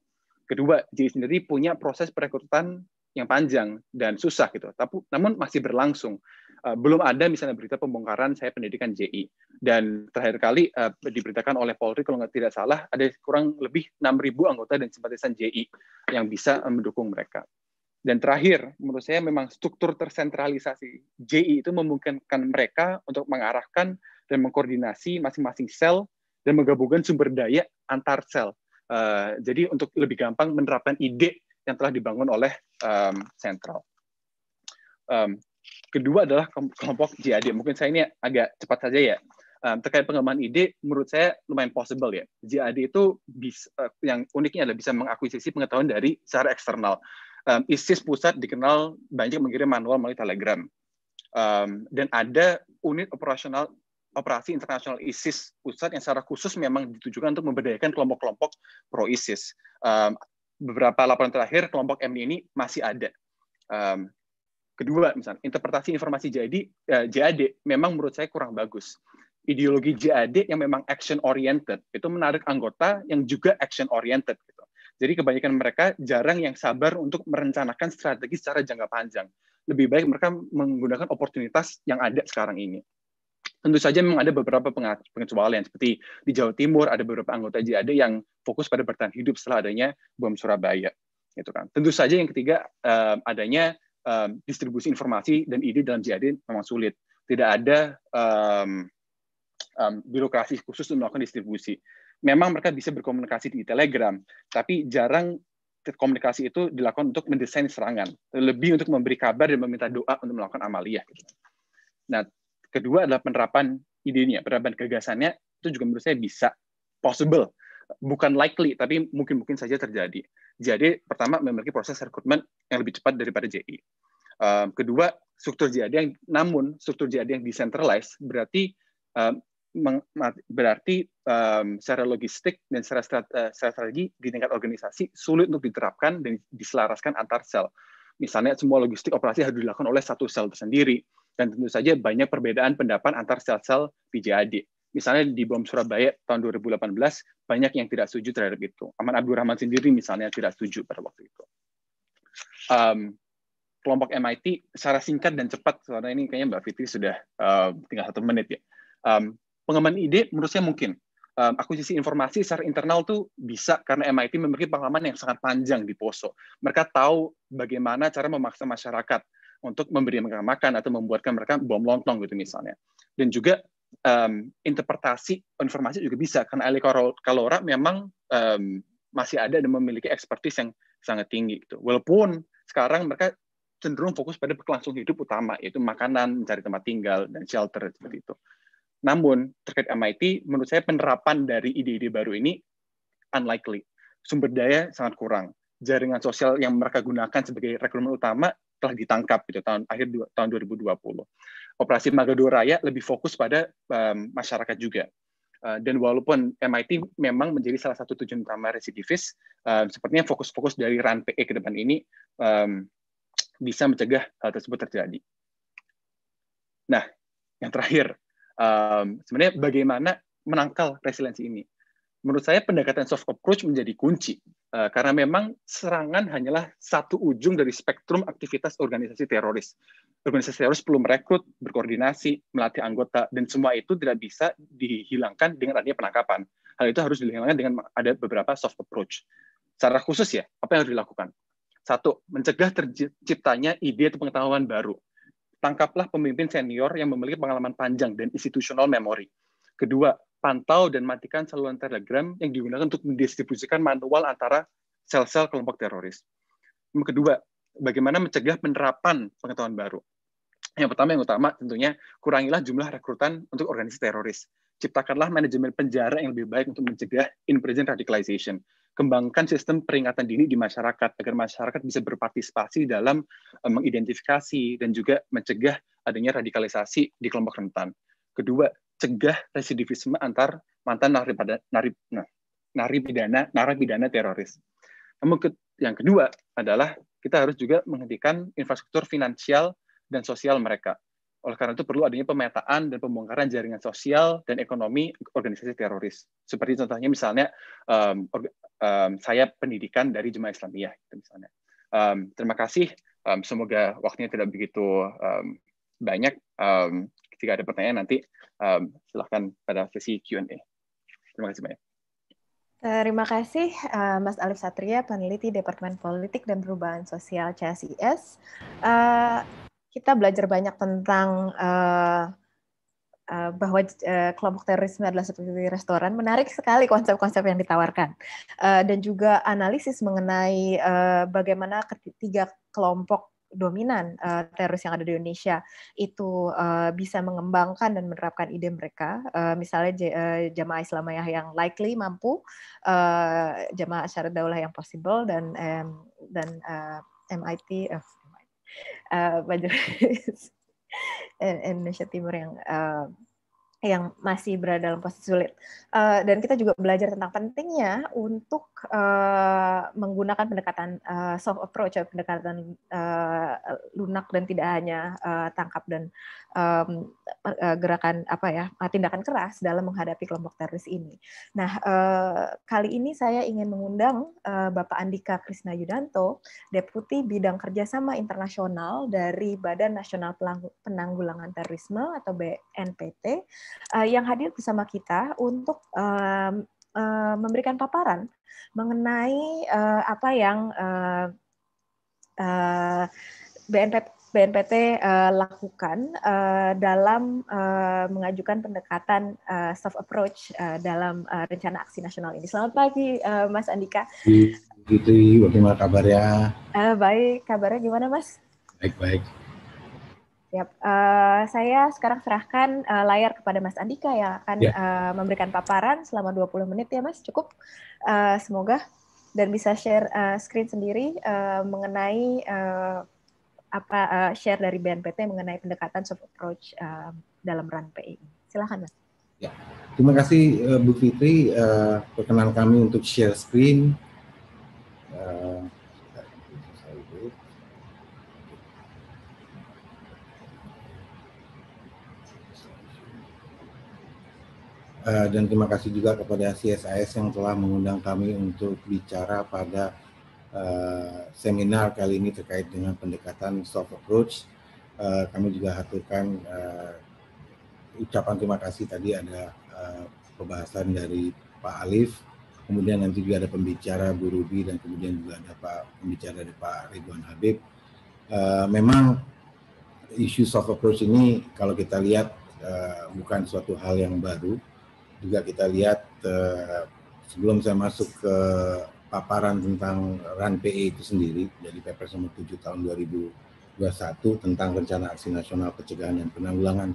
Kedua, JI sendiri punya proses perekrutan yang panjang dan susah gitu, tapi namun masih berlangsung. Eh, belum ada misalnya berita pembongkaran saya pendidikan JI. Dan terakhir kali uh, diberitakan oleh Polri kalau nggak tidak salah ada kurang lebih 6.000 anggota dan simpatisan JI yang bisa uh, mendukung mereka. Dan terakhir, menurut saya memang struktur tersentralisasi JI itu memungkinkan mereka untuk mengarahkan dan mengkoordinasi masing-masing sel dan menggabungkan sumber daya antar sel. Uh, jadi untuk lebih gampang menerapkan ide yang telah dibangun oleh um, sentral. Um, Kedua adalah kelompok JAD. Mungkin saya ini agak cepat saja ya. Um, terkait pengembangan ide, menurut saya lumayan possible ya. JAD itu bisa, uh, eh, yang uniknya adalah bisa mengakuisisi pengetahuan dari secara eksternal. Um, ISIS pusat dikenal banyak mengirim manual melalui Telegram. Um, dan ada unit operasional operasi internasional ISIS pusat yang secara khusus memang ditujukan untuk memberdayakan kelompok-kelompok pro ISIS. Um, beberapa laporan terakhir kelompok M ini masih ada. Um, Kedua, misalnya interpretasi informasi jadi eh, JAD memang menurut saya kurang bagus. Ideologi JAD yang memang action oriented itu menarik anggota yang juga action oriented gitu. Jadi kebanyakan mereka jarang yang sabar untuk merencanakan strategi secara jangka panjang. Lebih baik mereka menggunakan oportunitas yang ada sekarang ini. Tentu saja memang ada beberapa pengecualian seperti di Jawa Timur ada beberapa anggota JAD yang fokus pada bertahan hidup setelah adanya bom Surabaya gitu kan. Tentu saja yang ketiga eh, adanya um, distribusi informasi dan ide dalam JAD memang sulit. Tidak ada um, um, birokrasi khusus untuk melakukan distribusi. Memang mereka bisa berkomunikasi di Telegram, tapi jarang komunikasi itu dilakukan untuk mendesain serangan, lebih untuk memberi kabar dan meminta doa untuk melakukan amalia. Nah, kedua adalah penerapan idenya, penerapan gagasannya itu juga menurut saya bisa possible, bukan likely, tapi mungkin-mungkin saja terjadi. JAD pertama memiliki proses rekrutmen yang lebih cepat daripada JI. Um, ehm, kedua, struktur JAD yang namun struktur JAD yang decentralized berarti um, berarti um, secara logistik dan eh, secara strategi di tingkat organisasi sulit untuk diterapkan dan diselaraskan antar sel. Misalnya semua logistik operasi harus dilakukan oleh satu sel tersendiri dan tentu saja banyak perbedaan pendapat antar sel-sel di JAD misalnya di BOM Surabaya tahun 2018 banyak yang tidak setuju terhadap itu. Aman Abdurrahman sendiri misalnya tidak setuju pada waktu itu. Um, kelompok MIT secara singkat dan cepat karena ini kayaknya Mbak Fitri sudah uh, tinggal satu menit ya. Um, pengembangan ide menurut saya mungkin. Um, akuisisi informasi secara internal tuh bisa karena MIT memiliki pengalaman yang sangat panjang di Poso. Mereka tahu bagaimana cara memaksa masyarakat untuk memberi mereka makan atau membuatkan mereka bom lontong gitu misalnya. Dan juga um, interpretasi informasi juga bisa karena Ali Kalora memang um, masih ada dan memiliki ekspertis yang sangat tinggi gitu. Walaupun sekarang mereka cenderung fokus pada berkelangsung hidup utama yaitu makanan, mencari tempat tinggal dan shelter seperti itu. Namun terkait MIT menurut saya penerapan dari ide-ide baru ini unlikely. Sumber daya sangat kurang. Jaringan sosial yang mereka gunakan sebagai rekrutmen utama telah ditangkap gitu tahun akhir tahun 2020 operasi Magadu Raya lebih fokus pada um, masyarakat juga. Uh, dan walaupun MIT memang menjadi salah satu tujuan utama residivis, uh, sepertinya fokus-fokus dari RAN PE ke depan ini um, bisa mencegah hal tersebut terjadi. Nah, yang terakhir, um, sebenarnya bagaimana menangkal resiliensi ini? Menurut saya pendekatan soft approach menjadi kunci uh, karena memang serangan hanyalah satu ujung dari spektrum aktivitas organisasi teroris organisasi harus perlu merekrut, berkoordinasi, melatih anggota, dan semua itu tidak bisa dihilangkan dengan adanya penangkapan. Hal itu harus dihilangkan dengan ada beberapa soft approach. Secara khusus ya, apa yang harus dilakukan? Satu, mencegah terciptanya ide atau pengetahuan baru. Tangkaplah pemimpin senior yang memiliki pengalaman panjang dan institutional memory. Kedua, pantau dan matikan saluran telegram yang digunakan untuk mendistribusikan manual antara sel-sel kelompok teroris. kedua, bagaimana mencegah penerapan pengetahuan baru yang pertama yang utama tentunya kurangilah jumlah rekrutan untuk organisasi teroris. Ciptakanlah manajemen penjara yang lebih baik untuk mencegah in-prison radicalization. Kembangkan sistem peringatan dini di masyarakat agar masyarakat bisa berpartisipasi dalam eh, mengidentifikasi dan juga mencegah adanya radikalisasi di kelompok rentan. Kedua, cegah residivisme antar mantan narapidana, nari, nah, narapidana teroris. Namun yang kedua adalah kita harus juga menghentikan infrastruktur finansial dan sosial mereka. Oleh karena itu perlu adanya pemetaan dan pembongkaran jaringan sosial dan ekonomi organisasi teroris. Seperti contohnya misalnya um, um, sayap pendidikan dari jemaah Islamiyah gitu misalnya. Um, terima kasih. Um, semoga waktunya tidak begitu um, banyak. Um, jika ada pertanyaan nanti um, silahkan pada sesi Q&A. Terima kasih banyak. Terima kasih eh, Mas Alif Satria, peneliti Departemen Politik dan Perubahan Sosial CSIS kita belajar banyak tentang uh, uh, bahwa uh, kelompok terorisme adalah seperti restoran. Menarik sekali konsep-konsep yang ditawarkan uh, dan juga analisis mengenai uh, bagaimana ketiga kelompok dominan uh, teroris yang ada di Indonesia itu uh, bisa mengembangkan dan menerapkan ide mereka. Uh, misalnya uh, jamaah Islamiyah yang likely mampu, uh, jamaah Syarat Daulah yang possible dan um, dan uh, MIT uh, uh, Indonesia Timur yang uh, yang masih berada dalam posisi sulit. Uh, dan kita juga belajar tentang pentingnya untuk uh, menggunakan pendekatan uh, soft approach, ya, pendekatan uh, lunak dan tidak hanya uh, tangkap dan um, uh, gerakan apa ya tindakan keras dalam menghadapi kelompok teroris ini. Nah uh, kali ini saya ingin mengundang uh, Bapak Andika Krisna Yudanto, Deputi Bidang Kerjasama Internasional dari Badan Nasional Penanggulangan Terorisme atau BNPT uh, yang hadir bersama kita untuk uh, uh, memberikan paparan mengenai uh, apa yang uh, eh, uh, BNPT uh, lakukan uh, dalam uh, mengajukan pendekatan uh, soft approach uh, dalam uh, rencana aksi nasional ini. Selamat pagi, uh, Mas Andika. Gitu, bagaimana kabarnya? Uh, baik, kabarnya gimana, Mas? Baik, baik. Ya, Uh, saya sekarang serahkan uh, layar kepada Mas Andika yang akan yeah. Ya. uh, memberikan paparan selama 20 menit ya Mas, cukup. Uh, semoga dan bisa share uh, screen sendiri uh, mengenai uh, apa uh, share dari BNPT mengenai pendekatan soft approach uh, dalam run PI. Silahkan Mas. Ya. Terima kasih Bu Fitri uh, perkenan kami untuk share screen. Uh, Eh, dan terima kasih juga kepada CSIS yang telah mengundang kami untuk bicara pada uh, seminar kali ini terkait dengan pendekatan soft approach. Uh, kami juga haturkan uh, ucapan terima kasih tadi ada uh, pembahasan dari Pak Alif, kemudian nanti juga ada pembicara Bu Rubi dan kemudian juga ada Pak pembicara dari Pak Ridwan Habib. Uh, memang isu soft approach ini kalau kita lihat uh, bukan suatu hal yang baru juga kita lihat eh, sebelum saya masuk ke paparan tentang RAN PE itu sendiri dari Perpres nomor 7 tahun 2021 tentang rencana aksi nasional pencegahan dan penanggulangan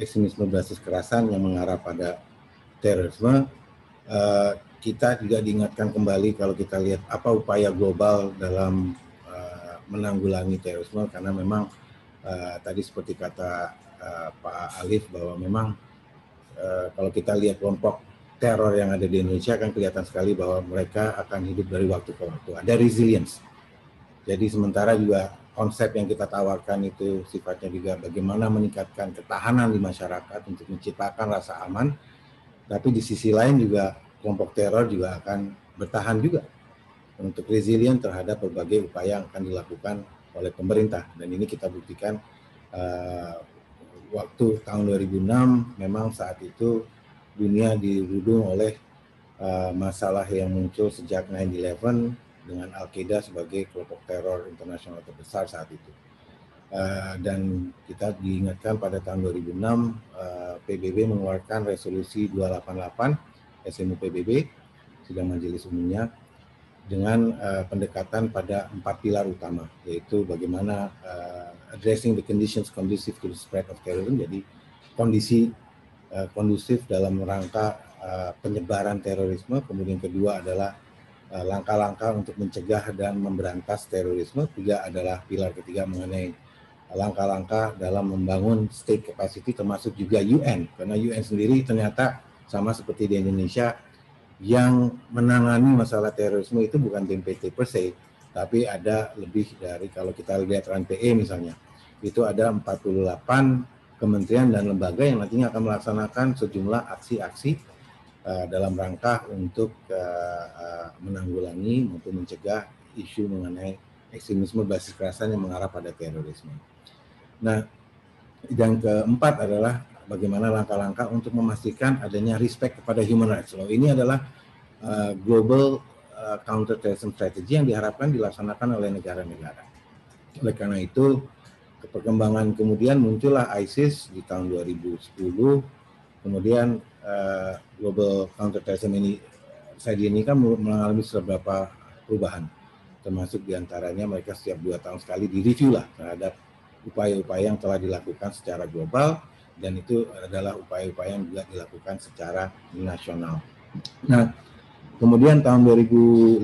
ekstremisme berbasis kerasan yang mengarah pada terorisme eh, kita juga diingatkan kembali kalau kita lihat apa upaya global dalam eh, menanggulangi terorisme karena memang eh, tadi seperti kata uh, Pak Alif bahwa memang Eh, kalau kita lihat kelompok teror yang ada di Indonesia akan kelihatan sekali bahwa mereka akan hidup dari waktu ke waktu. Ada resilience. Jadi sementara juga konsep yang kita tawarkan itu sifatnya juga bagaimana meningkatkan ketahanan di masyarakat untuk menciptakan rasa aman. Tapi di sisi lain juga kelompok teror juga akan bertahan juga untuk resilient terhadap berbagai upaya yang akan dilakukan oleh pemerintah. Dan ini kita buktikan eh, waktu tahun 2006 memang saat itu dunia dirudung oleh uh, masalah yang muncul sejak 9/11 dengan Al-Qaeda sebagai kelompok teror internasional terbesar saat itu. Uh, dan kita diingatkan pada tahun 2006 uh, PBB mengeluarkan resolusi 288 SMU PBB sidang majelis umumnya dengan uh, pendekatan pada empat pilar utama yaitu bagaimana uh, addressing the conditions conducive to the spread of terrorism jadi kondisi uh, kondusif dalam rangka uh, penyebaran terorisme kemudian kedua adalah eh, langkah-langkah uh, untuk mencegah dan memberantas terorisme tiga adalah pilar ketiga mengenai langkah-langkah dalam membangun state capacity termasuk juga UN karena UN sendiri ternyata sama seperti di Indonesia yang menangani masalah terorisme itu bukan BNPT per se tapi ada lebih dari kalau kita lihat RANPE misalnya, itu ada 48 kementerian dan lembaga yang nantinya akan melaksanakan sejumlah aksi-aksi uh, dalam rangka untuk uh, uh, menanggulangi maupun mencegah isu mengenai ekstremisme basis kerasan yang mengarah pada terorisme. Nah, yang keempat adalah bagaimana langkah-langkah untuk memastikan adanya respect kepada human rights law. Ini adalah uh, global Eh, counter terrorism strategy yang diharapkan dilaksanakan oleh negara-negara. Oleh karena itu, perkembangan kemudian muncullah ISIS di tahun 2010, kemudian uh, global counter terrorism ini saya ini kan mengalami beberapa perubahan, termasuk diantaranya mereka setiap dua tahun sekali direview lah terhadap upaya-upaya yang telah dilakukan secara global dan itu adalah upaya-upaya yang juga dilakukan secara nasional. Nah, Kemudian tahun 2015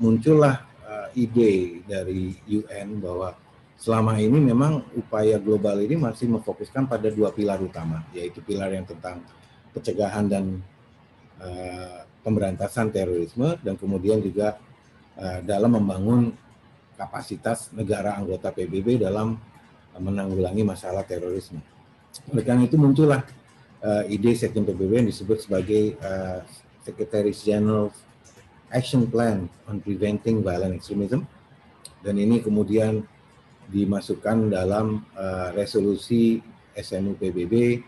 muncullah uh, ide dari UN bahwa selama ini memang upaya global ini masih memfokuskan pada dua pilar utama, yaitu pilar yang tentang pencegahan dan uh, pemberantasan terorisme dan kemudian juga uh, dalam membangun kapasitas negara anggota PBB dalam menanggulangi masalah terorisme. Oleh karena itu muncullah uh, ide sekjen PBB yang disebut sebagai uh, Sekretaris General Action Plan on Preventing Violent Extremism dan ini kemudian dimasukkan dalam uh, resolusi SMU PBB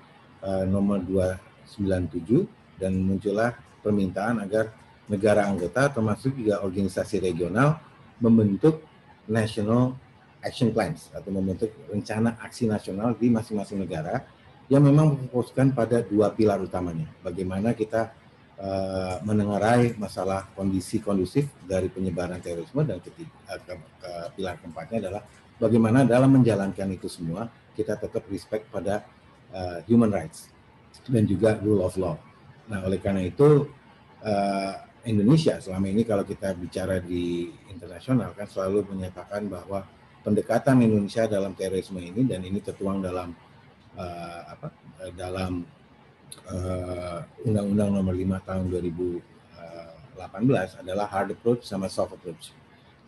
uh, eh, nomor 297 dan muncullah permintaan agar negara anggota termasuk juga organisasi regional membentuk national action plans atau membentuk rencana aksi nasional di masing-masing negara yang memang memfokuskan pada dua pilar utamanya bagaimana kita uh, menengarai masalah kondisi kondusif dari penyebaran terorisme dan ketiga, eh, ke, ke, pilar keempatnya adalah bagaimana dalam menjalankan itu semua kita tetap respect pada uh, human rights dan juga rule of law. Nah, oleh karena itu uh, Indonesia selama ini kalau kita bicara di internasional kan selalu menyatakan bahwa pendekatan Indonesia dalam terorisme ini dan ini tertuang dalam uh, apa dalam Eh, Undang-Undang uh, Nomor 5 Tahun 2018 eh, adalah hard approach sama soft approach.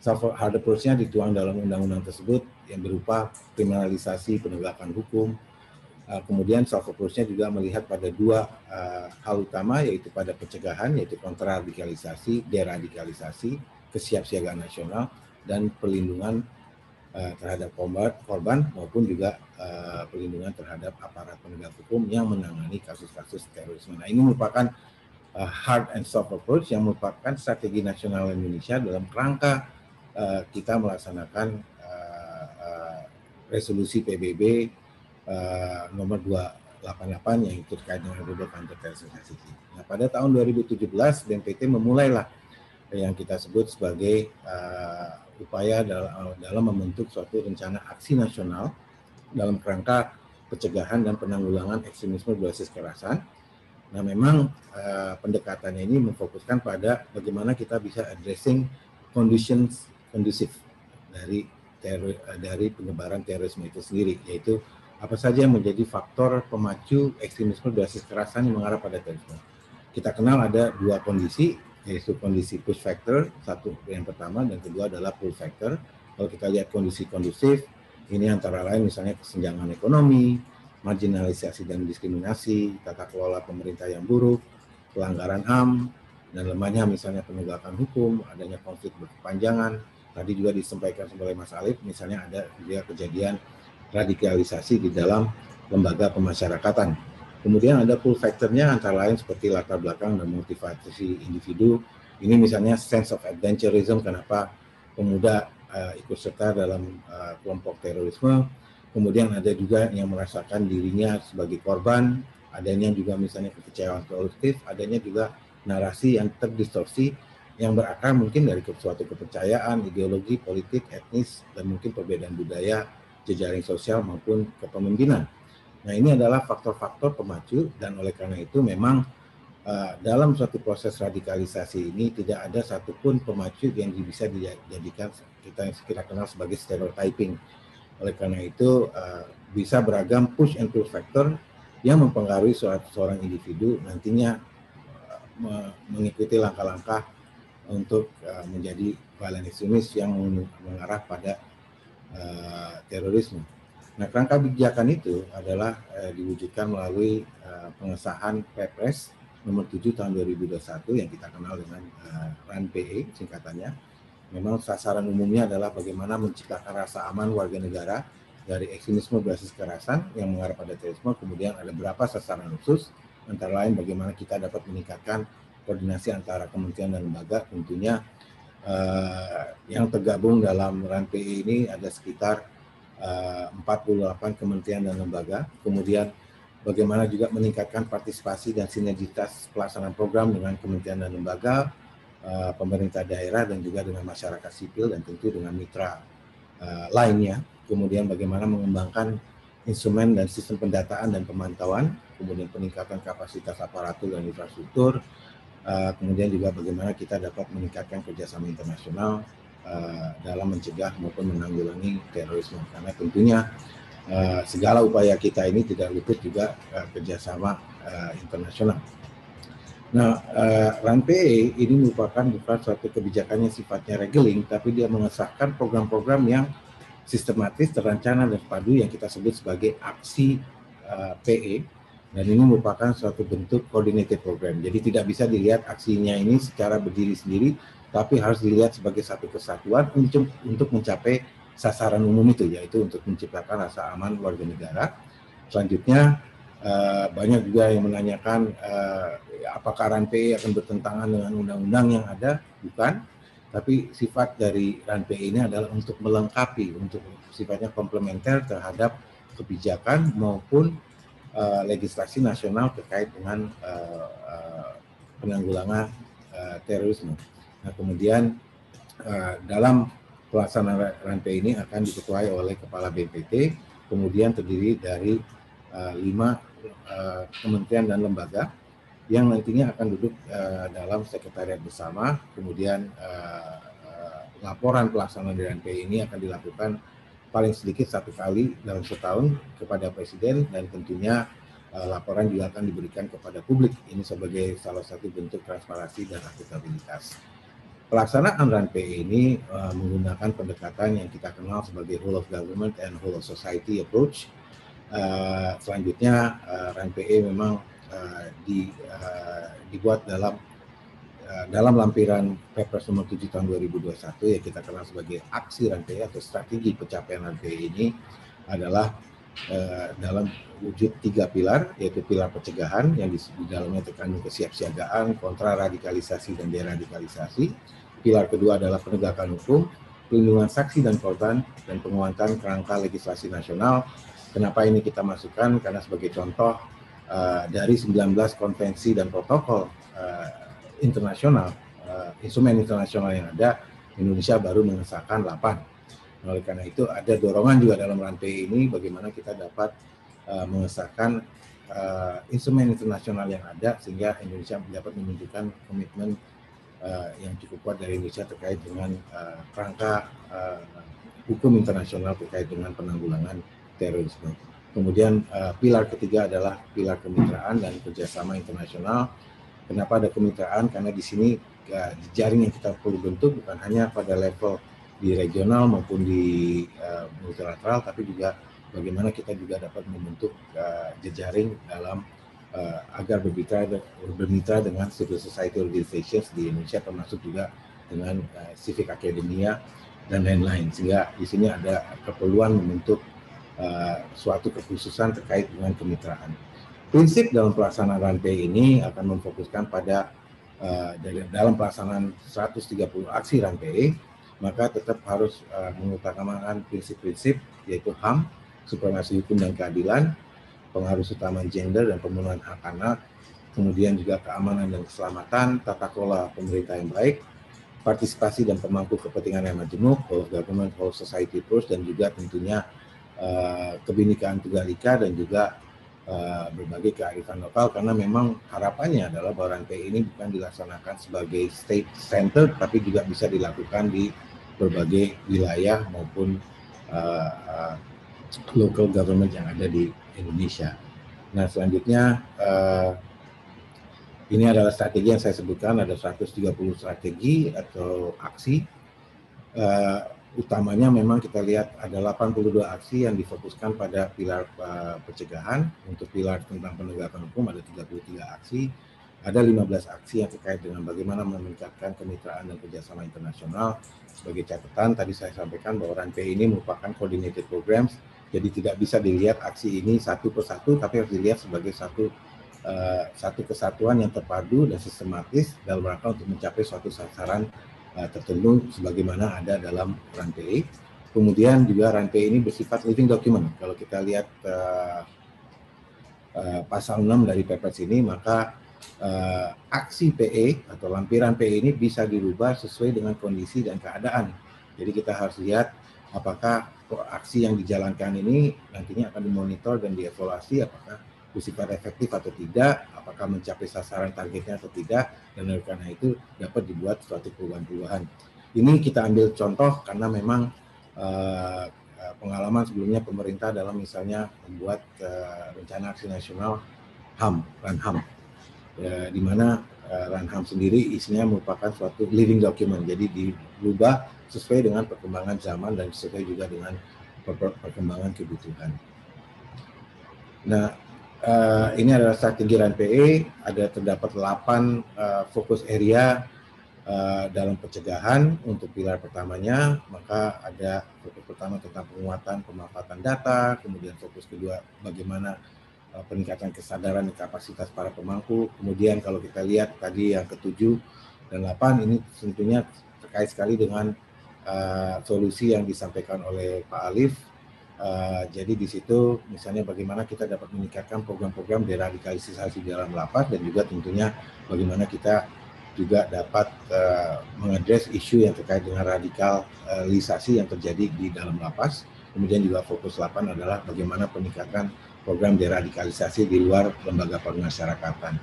Soft hard approach-nya dituang dalam undang-undang tersebut yang berupa kriminalisasi penegakan hukum. Uh, kemudian soft approach-nya juga melihat pada dua uh, hal utama yaitu pada pencegahan yaitu kontraradikalisasi, deradikalisasi, kesiapsiagaan nasional dan perlindungan Eh, terhadap korban, korban maupun juga uh, eh, perlindungan terhadap aparat penegak hukum yang menangani kasus-kasus terorisme. Nah ini merupakan uh, hard and soft approach yang merupakan strategi nasional Indonesia dalam kerangka uh, kita melaksanakan uh, uh, resolusi PBB uh, nomor 288 yang terkait dengan global terorisme Nah pada tahun 2017 BNPT memulailah yang kita sebut sebagai uh, upaya eh, dalam, membentuk suatu rencana aksi nasional dalam kerangka pencegahan dan penanggulangan ekstremisme berbasis kekerasan. Nah, memang eh, pendekatannya ini memfokuskan pada bagaimana kita bisa addressing conditions kondusif dari teror, eh, dari penyebaran terorisme itu sendiri, yaitu apa saja yang menjadi faktor pemacu ekstremisme berbasis kekerasan yang mengarah pada terorisme. Kita kenal ada dua kondisi, yaitu kondisi push factor satu yang pertama dan kedua adalah pull factor kalau kita lihat kondisi kondusif ini antara lain misalnya kesenjangan ekonomi marginalisasi dan diskriminasi tata kelola pemerintah yang buruk pelanggaran ham dan lemahnya misalnya penegakan hukum adanya konflik berkepanjangan tadi juga disampaikan oleh Mas Alif misalnya ada juga kejadian radikalisasi di dalam lembaga pemasyarakatan Kemudian ada pull factornya antara lain seperti latar belakang dan motivasi individu. Ini misalnya sense of adventurism, kenapa pemuda uh, ikut serta dalam uh, kelompok terorisme. Kemudian ada juga yang merasakan dirinya sebagai korban, adanya juga misalnya kekecewaan kolektif, adanya juga narasi yang terdistorsi yang berakar mungkin dari suatu kepercayaan, ideologi, politik, etnis, dan mungkin perbedaan budaya, jejaring sosial maupun kepemimpinan. Nah ini adalah faktor-faktor pemacu dan oleh karena itu memang uh, dalam suatu proses radikalisasi ini tidak ada satupun pemacu yang bisa dijadikan kita yang kita kenal sebagai stereotyping. Oleh karena itu uh, bisa beragam push and pull factor yang mempengaruhi seorang individu nantinya uh, mengikuti langkah-langkah untuk uh, menjadi violent extremist yang mengarah pada uh, terorisme. Nah, kerangka kebijakan itu adalah eh, diwujudkan melalui eh, pengesahan Perpres nomor 7 tahun 2021 yang kita kenal dengan eh, RANPE singkatannya. Memang sasaran umumnya adalah bagaimana menciptakan rasa aman warga negara dari ekstremisme berbasis kekerasan yang mengarah pada terorisme. Kemudian ada berapa sasaran khusus, antara lain bagaimana kita dapat meningkatkan koordinasi antara kementerian dan lembaga. Tentunya eh, yang tergabung dalam RANPE ini ada sekitar 48 eh, kementerian dan lembaga. Kemudian bagaimana juga meningkatkan partisipasi dan sinergitas pelaksanaan program dengan kementerian dan lembaga, eh, pemerintah daerah dan juga dengan masyarakat sipil dan tentu dengan mitra eh, lainnya. Kemudian bagaimana mengembangkan instrumen dan sistem pendataan dan pemantauan, kemudian peningkatan kapasitas aparatur dan infrastruktur, kemudian juga bagaimana kita dapat meningkatkan kerjasama internasional Eh, dalam mencegah maupun menanggulangi terorisme karena tentunya uh, segala upaya kita ini tidak luput juga uh, kerjasama uh, internasional. Nah, uh, RANPE ini merupakan bukan suatu kebijakan yang sifatnya regeling, tapi dia mengesahkan program-program yang sistematis, terencana, dan padu yang kita sebut sebagai aksi uh, PE. Dan ini merupakan suatu bentuk coordinated program. Jadi tidak bisa dilihat aksinya ini secara berdiri sendiri, tapi harus dilihat sebagai satu kesatuan untuk untuk mencapai sasaran umum itu yaitu untuk menciptakan rasa aman warga negara. Selanjutnya uh, banyak juga yang menanyakan uh, apakah RANPE akan bertentangan dengan undang-undang yang ada? Bukan, tapi sifat dari RANPE ini adalah untuk melengkapi, untuk sifatnya komplementer terhadap kebijakan maupun uh, legislasi nasional terkait dengan uh, uh, penanggulangan uh, terorisme. Nah, kemudian eh, dalam pelaksanaan rantai ini akan diketuai oleh Kepala BPT, kemudian terdiri dari eh, lima eh, kementerian dan lembaga yang nantinya akan duduk dalam sekretariat bersama, kemudian laporan pelaksanaan rantai ini akan dilakukan paling sedikit satu kali dalam setahun kepada Presiden dan tentunya laporan juga akan diberikan kepada publik. Ini sebagai salah satu bentuk transparansi dan akuntabilitas pelaksanaan PE ini uh, menggunakan pendekatan yang kita kenal sebagai whole of government and whole of society approach. Uh, selanjutnya uh, eh, PE memang uh, di, uh, dibuat dalam dalam lampiran Perpres nomor 7 tahun 2021 yang kita kenal sebagai aksi RANPE atau strategi pencapaian RANPE ini adalah uh, dalam wujud tiga pilar yaitu pilar pencegahan yang di, di dalamnya terkandung kesiapsiagaan, kontra radikalisasi dan deradikalisasi Pilar kedua adalah penegakan hukum, perlindungan saksi dan korban, dan penguatan kerangka legislasi nasional. Kenapa ini kita masukkan? Karena sebagai contoh uh, dari 19 konvensi dan protokol uh, internasional, uh, instrumen internasional yang ada, Indonesia baru mengesahkan 8. Oleh karena itu ada dorongan juga dalam rantai ini bagaimana kita dapat uh, mengesahkan uh, instrumen internasional yang ada sehingga Indonesia dapat menunjukkan komitmen Eh, yang cukup kuat dari Indonesia terkait dengan uh, kerangka uh, hukum internasional terkait dengan penanggulangan terorisme. Kemudian uh, pilar ketiga adalah pilar kemitraan dan kerjasama internasional. Kenapa ada kemitraan? Karena di sini uh, jaring yang kita perlu bentuk bukan hanya pada level di regional maupun di uh, multilateral, tapi juga bagaimana kita juga dapat membentuk uh, jejaring dalam uh, agar berbicara bermitra dengan civil society organizations di Indonesia termasuk juga dengan uh, civic academia dan lain-lain sehingga di sini ada keperluan membentuk uh, eh, suatu kekhususan terkait dengan kemitraan. Prinsip dalam pelaksanaan rantai ini akan memfokuskan pada uh, dalam pelaksanaan 130 aksi rantai maka tetap harus uh, mengutamakan prinsip-prinsip yaitu HAM, supremasi hukum dan keadilan, pengaruh utama gender dan pembunuhan hak anak, kemudian juga keamanan dan keselamatan, tata kelola pemerintah yang baik, partisipasi dan pemangku kepentingan yang majemuk, whole government, whole society first, dan juga tentunya uh, eh, kebinekaan tunggal ika dan juga uh, berbagai kearifan lokal karena memang harapannya adalah bahwa Barangkali ini bukan dilaksanakan sebagai state center tapi juga bisa dilakukan di berbagai wilayah maupun uh, uh, local government yang ada di Indonesia. Nah selanjutnya uh, ini adalah strategi yang saya sebutkan ada 130 strategi atau aksi. Uh, utamanya memang kita lihat ada 82 aksi yang difokuskan pada pilar uh, pencegahan. Untuk pilar tentang penegakan hukum ada 33 aksi. Ada 15 aksi yang terkait dengan bagaimana meningkatkan kemitraan dan kerjasama internasional. Sebagai catatan, tadi saya sampaikan bahwa RANPE ini merupakan coordinated programs jadi tidak bisa dilihat aksi ini satu persatu, tapi harus dilihat sebagai satu uh, satu kesatuan yang terpadu dan sistematis dalam rangka untuk mencapai suatu sasaran uh, tertentu sebagaimana ada dalam rantai. Kemudian juga rantai ini bersifat living document. Kalau kita lihat uh, uh, pasal 6 dari Perpres ini, maka uh, aksi PE atau lampiran PE ini bisa dirubah sesuai dengan kondisi dan keadaan. Jadi kita harus lihat apakah aksi yang dijalankan ini nantinya akan dimonitor dan dievaluasi apakah bersifat efektif atau tidak, apakah mencapai sasaran targetnya atau tidak, dan oleh karena itu dapat dibuat suatu perubahan-perubahan. Ini kita ambil contoh karena memang uh, pengalaman sebelumnya pemerintah dalam misalnya membuat uh, rencana aksi nasional HAM, RANHAM, uh, di mana uh, RANHAM sendiri isinya merupakan suatu living document, jadi dirubah sesuai dengan perkembangan zaman dan sesuai juga dengan perkembangan kebutuhan. Nah, uh, ini adalah strategi RANPE, ada terdapat 8 uh, eh, fokus area uh, dalam pencegahan untuk pilar pertamanya, maka ada fokus pertama tentang penguatan pemanfaatan data, kemudian fokus kedua bagaimana uh, peningkatan kesadaran dan kapasitas para pemangku, kemudian kalau kita lihat tadi yang ketujuh dan delapan ini tentunya terkait sekali dengan Eh, solusi yang disampaikan oleh Pak Alif. Uh, jadi di situ misalnya bagaimana kita dapat meningkatkan program-program deradikalisasi di dalam lapas dan juga tentunya bagaimana kita juga dapat uh, mengadres isu yang terkait dengan radikalisasi yang terjadi di dalam lapas. Kemudian juga fokus 8 adalah bagaimana peningkatan program deradikalisasi di luar lembaga permasyarakatan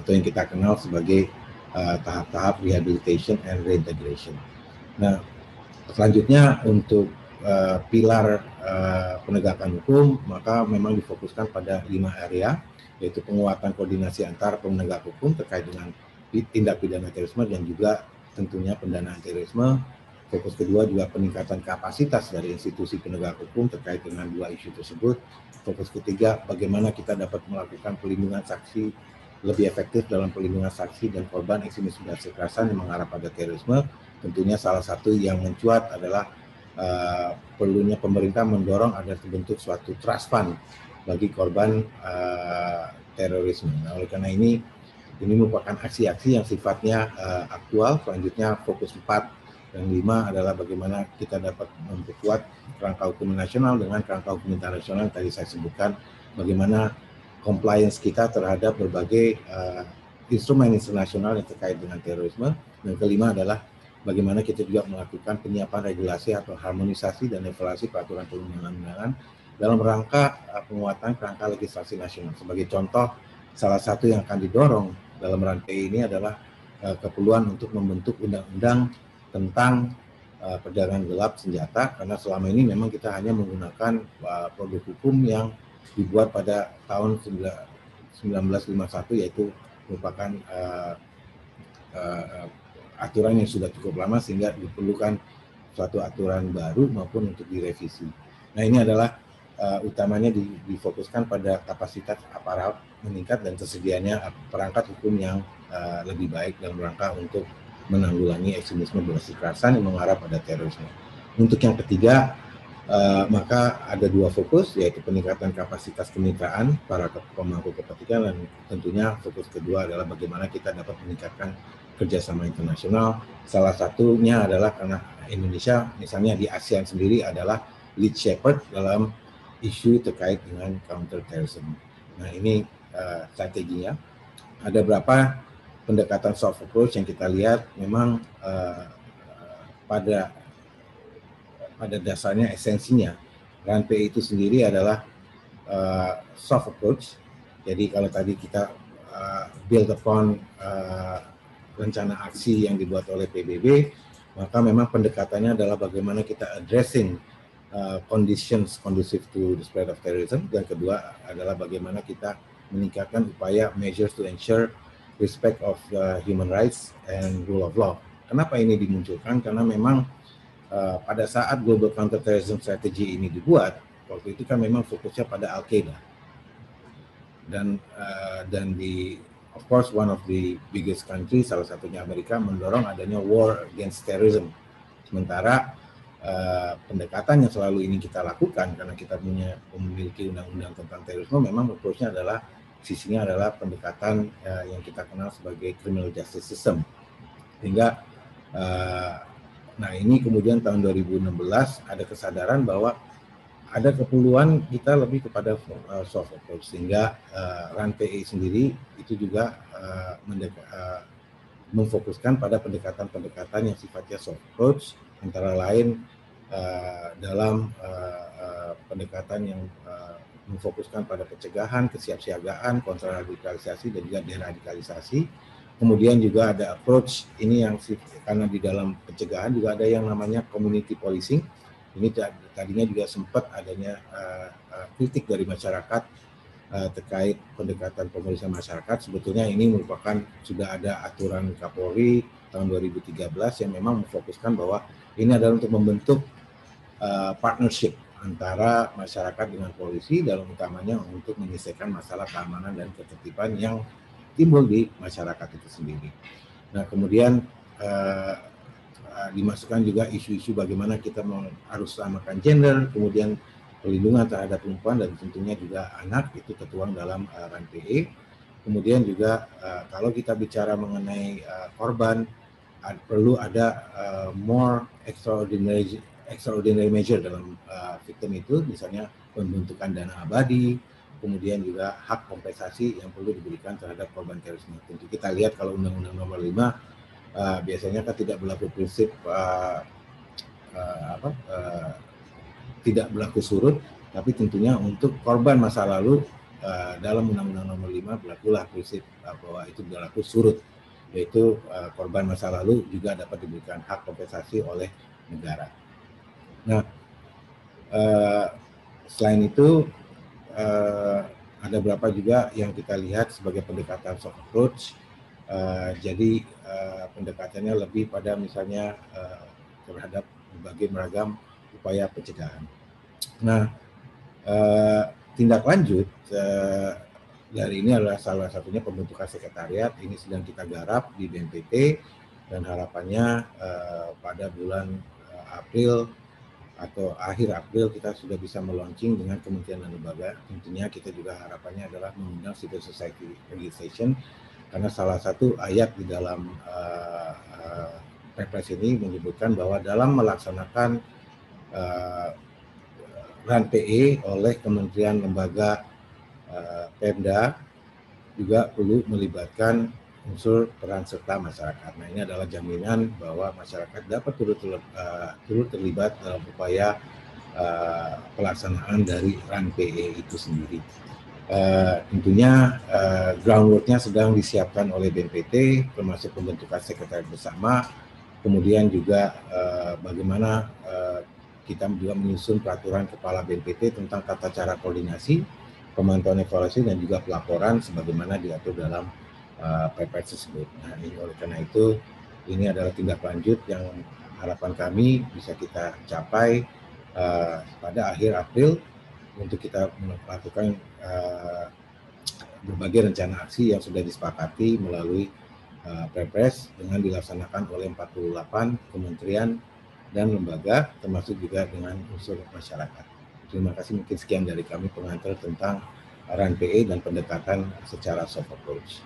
atau yang kita kenal sebagai tahap-tahap uh, rehabilitation and reintegration. Nah, selanjutnya untuk uh, pilar uh, penegakan hukum maka memang difokuskan pada lima area yaitu penguatan koordinasi antar penegak hukum terkait dengan tindak pidana terorisme dan juga tentunya pendanaan terorisme Fokus kedua juga peningkatan kapasitas dari institusi penegak hukum terkait dengan dua isu tersebut. Fokus ketiga, bagaimana kita dapat melakukan pelindungan saksi lebih efektif dalam pelindungan saksi dan korban ekstremisme dan kekerasan yang mengarah pada terorisme tentunya salah satu yang mencuat adalah uh, perlunya pemerintah mendorong agar terbentuk suatu trust fund bagi korban uh, terorisme. Nah, oleh karena ini, ini merupakan aksi-aksi yang sifatnya uh, aktual. Selanjutnya fokus 4 dan 5 adalah bagaimana kita dapat memperkuat kerangka hukum nasional dengan kerangka hukum internasional tadi saya sebutkan. Bagaimana compliance kita terhadap berbagai uh, instrumen internasional yang terkait dengan terorisme. Dan kelima adalah bagaimana kita juga melakukan penyiapan regulasi atau harmonisasi dan evaluasi peraturan perundang-undangan dalam rangka eh, penguatan kerangka legislasi nasional. Sebagai contoh, salah satu yang akan didorong dalam rantai ini adalah eh, keperluan untuk membentuk undang-undang tentang eh, perdagangan gelap senjata karena selama ini memang kita hanya menggunakan produk hukum yang dibuat pada tahun 1951 yaitu merupakan aturan yang sudah cukup lama sehingga diperlukan suatu aturan baru maupun untuk direvisi. Nah ini adalah uh, utamanya di, difokuskan pada kapasitas aparat meningkat dan tersedianya perangkat hukum yang uh, lebih baik dalam rangka untuk menanggulangi ekstremisme berbasis kekerasan yang mengarah pada terorisme. Untuk yang ketiga, uh, maka ada dua fokus, yaitu peningkatan kapasitas kemitraan para pemangku kepentingan dan tentunya fokus kedua adalah bagaimana kita dapat meningkatkan kerjasama internasional. Salah satunya adalah karena Indonesia misalnya di ASEAN sendiri adalah lead shepherd dalam isu terkait dengan counter terrorism. Nah ini uh, strateginya. Ada berapa pendekatan soft approach yang kita lihat memang uh, pada pada dasarnya esensinya RANPE itu sendiri adalah uh, soft approach. Jadi kalau tadi kita uh, build upon uh, rencana aksi yang dibuat oleh PBB, maka memang pendekatannya adalah bagaimana kita addressing uh, conditions conducive to the spread of terrorism dan kedua adalah bagaimana kita meningkatkan upaya measures to ensure respect of uh, human rights and rule of law. Kenapa ini dimunculkan? Karena memang uh, pada saat global counterterrorism strategy ini dibuat, waktu itu kan memang fokusnya pada Al-Qaeda dan uh, dan di of course one of the biggest country salah satunya Amerika mendorong adanya war against terrorism. Sementara uh, pendekatan yang selalu ini kita lakukan karena kita punya memiliki undang-undang tentang terorisme memang approach-nya adalah sisinya adalah pendekatan uh, yang kita kenal sebagai criminal justice system. Sehingga uh, nah ini kemudian tahun 2016 ada kesadaran bahwa ada keperluan kita lebih kepada uh, soft approach sehingga uh, sendiri itu juga uh, uh, memfokuskan pada pendekatan-pendekatan yang sifatnya soft approach antara lain uh, dalam uh, uh, pendekatan yang uh, memfokuskan pada pencegahan, kesiapsiagaan, kontraradikalisasi dan juga deradikalisasi. Kemudian juga ada approach ini yang karena di dalam pencegahan juga ada yang namanya community policing ini tadinya juga sempat adanya eh, eh, kritik dari masyarakat eh, terkait pendekatan pemeriksaan masyarakat. Sebetulnya ini merupakan sudah ada aturan Kapolri tahun 2013 yang memang memfokuskan bahwa ini adalah untuk membentuk partnership antara masyarakat dengan polisi dalam utamanya untuk menyelesaikan masalah keamanan dan ketertiban yang timbul di masyarakat itu sendiri. Nah, kemudian Eh, dimasukkan juga isu-isu bagaimana kita harus samakan gender, kemudian perlindungan terhadap perempuan dan tentunya juga anak itu tertuang dalam uh, eh, RANPE. Kemudian juga uh, kalau kita bicara mengenai uh, korban ad, perlu ada uh, more extraordinary extraordinary measure dalam uh, victim itu misalnya pembentukan dana abadi, kemudian juga hak kompensasi yang perlu diberikan terhadap korban terorisme. Tentu kita lihat kalau Undang-Undang Nomor 5 uh, biasanya kan tidak berlaku prinsip uh, uh, apa uh, tidak berlaku surut tapi tentunya untuk korban masa lalu uh, dalam undang-undang nomor 5 berlakulah prinsip uh, bahwa itu berlaku surut yaitu uh, korban masa lalu juga dapat diberikan hak kompensasi oleh negara. Nah, uh, selain itu uh, ada berapa juga yang kita lihat sebagai pendekatan soft approach. Uh, jadi Eh, pendekatannya lebih pada misalnya eh, terhadap berbagai beragam upaya pencegahan. Nah, eh, tindak lanjut dari ini adalah salah satunya pembentukan sekretariat. Ini sedang kita garap di BNPT dan harapannya pada bulan April atau akhir April kita sudah bisa meluncing dengan kementerian dan lembaga. Tentunya kita juga harapannya adalah mengundang civil society organization karena salah satu ayat di dalam uh, uh, ini menyebutkan bahwa dalam melaksanakan uh, eh, RAN PE oleh Kementerian Lembaga uh, Pemda juga perlu melibatkan unsur peran serta masyarakat. Nah ini adalah jaminan bahwa masyarakat dapat turut, uh, terlibat dalam upaya uh, pelaksanaan dari RAN PE itu sendiri. Uh, tentunya uh, groundworknya sedang disiapkan oleh BNPT, termasuk pembentukan sekretariat bersama, kemudian juga uh, bagaimana uh, kita juga menyusun peraturan kepala BNPT tentang tata cara koordinasi, pemantauan evaluasi, dan juga pelaporan sebagaimana diatur dalam uh, PP tersebut. Nah, ini oleh karena itu, ini adalah tindak lanjut yang harapan kami bisa kita capai uh, pada akhir April untuk kita melakukan uh, berbagai rencana aksi yang sudah disepakati melalui uh, Perpres dengan dilaksanakan oleh 48 kementerian dan lembaga termasuk juga dengan unsur masyarakat. Terima kasih mungkin sekian dari kami pengantar tentang RANPE dan pendekatan secara soft approach.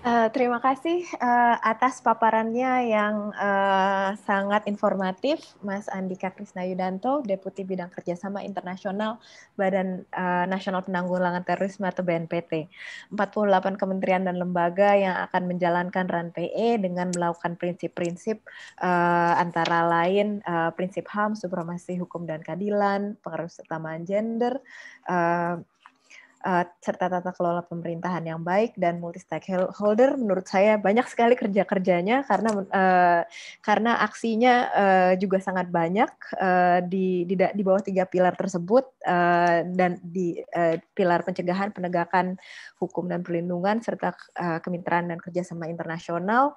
Eh, terima kasih uh, atas paparannya yang uh, sangat informatif, Mas Andika Krisna Yudanto, Deputi Bidang Kerjasama Internasional Badan uh, Nasional Penanggulangan Terorisme atau BNPT. 48 kementerian dan lembaga yang akan menjalankan RAN PE dengan melakukan prinsip-prinsip uh, antara lain uh, prinsip HAM, supremasi hukum dan keadilan, pengaruh utamaan gender, uh, Eh, serta tata kelola pemerintahan yang baik dan multi stakeholder menurut saya banyak sekali kerja kerjanya karena uh, karena aksinya uh, juga sangat banyak uh, di, di di bawah tiga pilar tersebut uh, dan di uh, pilar pencegahan penegakan hukum dan perlindungan serta uh, kemitraan dan kerjasama internasional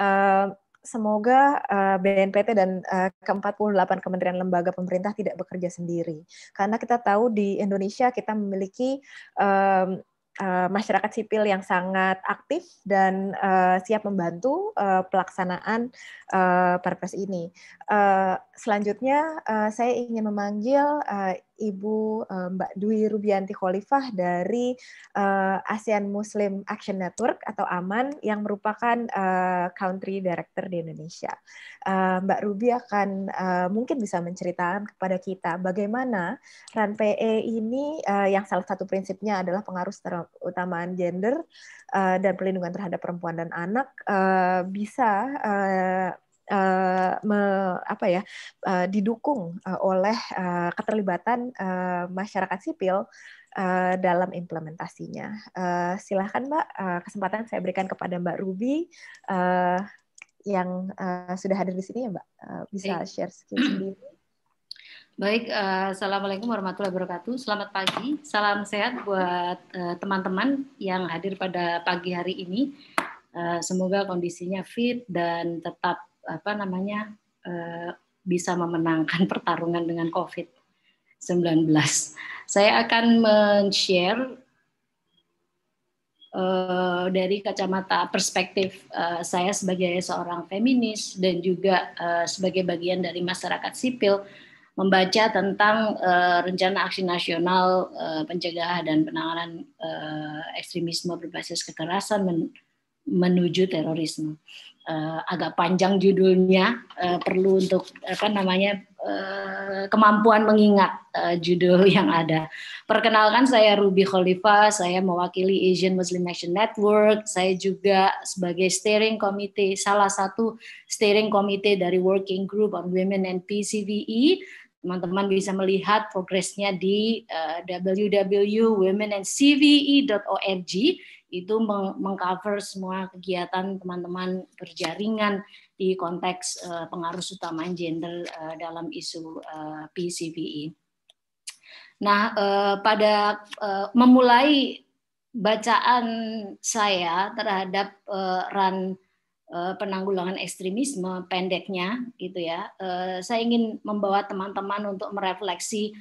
uh, semoga uh, eh, BNPT dan uh, eh, ke-48 kementerian lembaga pemerintah tidak bekerja sendiri. Karena kita tahu di Indonesia kita memiliki um, uh, masyarakat sipil yang sangat aktif dan uh, siap membantu uh, pelaksanaan uh, Perpres ini. Uh, selanjutnya uh, saya ingin memanggil uh, Ibu eh, Mbak Dwi Rubianti Khalifah dari eh, ASEAN Muslim Action Network atau AMAN yang merupakan eh, Country Director di Indonesia. Mbak Rubi akan mungkin bisa menceritakan kepada kita bagaimana RAN PE ini yang salah satu prinsipnya adalah pengaruh utamaan gender dan perlindungan terhadap perempuan dan anak bisa Eh, me, apa ya uh, didukung uh, oleh uh, keterlibatan uh, masyarakat sipil uh, dalam implementasinya. Uh, silahkan Mbak, uh, kesempatan saya berikan kepada Mbak Ruby uh, yang uh, sudah hadir di sini ya Mbak, uh, bisa Baik. share skill sendiri. Baik, uh, Assalamualaikum warahmatullahi wabarakatuh. Selamat pagi, salam sehat buat teman-teman uh, yang hadir pada pagi hari ini. Uh, semoga kondisinya fit dan tetap apa namanya uh, bisa memenangkan pertarungan dengan COVID-19. Saya akan men-share uh, dari kacamata perspektif uh, saya sebagai seorang feminis dan juga uh, sebagai bagian dari masyarakat sipil membaca tentang uh, rencana aksi nasional uh, pencegahan dan penanganan uh, ekstremisme berbasis kekerasan men menuju terorisme uh, agak panjang judulnya uh, perlu untuk apa namanya uh, kemampuan mengingat uh, judul yang ada. Perkenalkan saya Ruby Khalifa, saya mewakili Asian Muslim Action Network, saya juga sebagai steering committee salah satu steering committee dari Working Group on Women and PCVE. Teman-teman bisa melihat progresnya di uh, www.womenandcve.org itu mengcover semua kegiatan teman-teman berjaringan di konteks uh, pengaruh utama gender uh, dalam isu uh, eh, PCVI. E. Nah, uh, pada uh, memulai bacaan saya terhadap uh, ran penanggulangan ekstremisme pendeknya gitu ya, saya ingin membawa teman-teman untuk merefleksi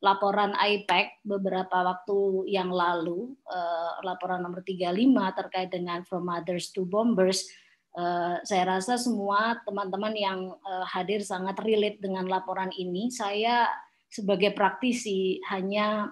laporan IPEC beberapa waktu yang lalu, uh, laporan nomor 35 terkait dengan From Mothers to Bombers, uh, saya rasa semua teman-teman yang eh, hadir sangat relate dengan laporan ini. Saya sebagai praktisi hanya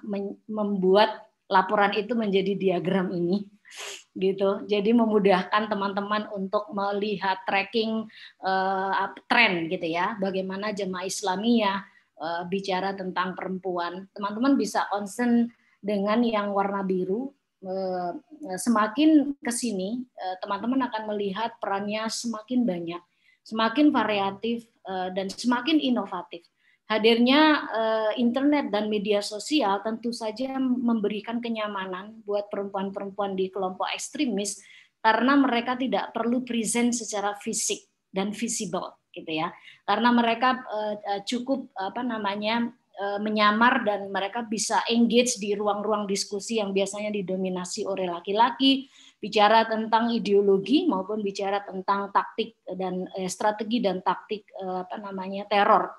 membuat laporan itu menjadi diagram ini gitu. Jadi memudahkan teman-teman untuk melihat tracking uh, trend gitu ya, bagaimana jemaah Islamiyah uh, bicara tentang perempuan, teman-teman bisa konsen dengan yang warna biru. Uh, semakin ke sini, teman teman-teman akan melihat perannya semakin banyak, semakin variatif, uh, dan semakin inovatif. Hadirnya uh, internet dan media sosial tentu saja memberikan kenyamanan buat perempuan-perempuan di kelompok ekstremis karena mereka tidak perlu present secara fisik dan visible gitu ya karena mereka uh, cukup apa namanya uh, menyamar dan mereka bisa engage di ruang-ruang diskusi yang biasanya didominasi oleh laki-laki bicara tentang ideologi maupun bicara tentang taktik dan eh, strategi dan taktik eh, apa namanya teror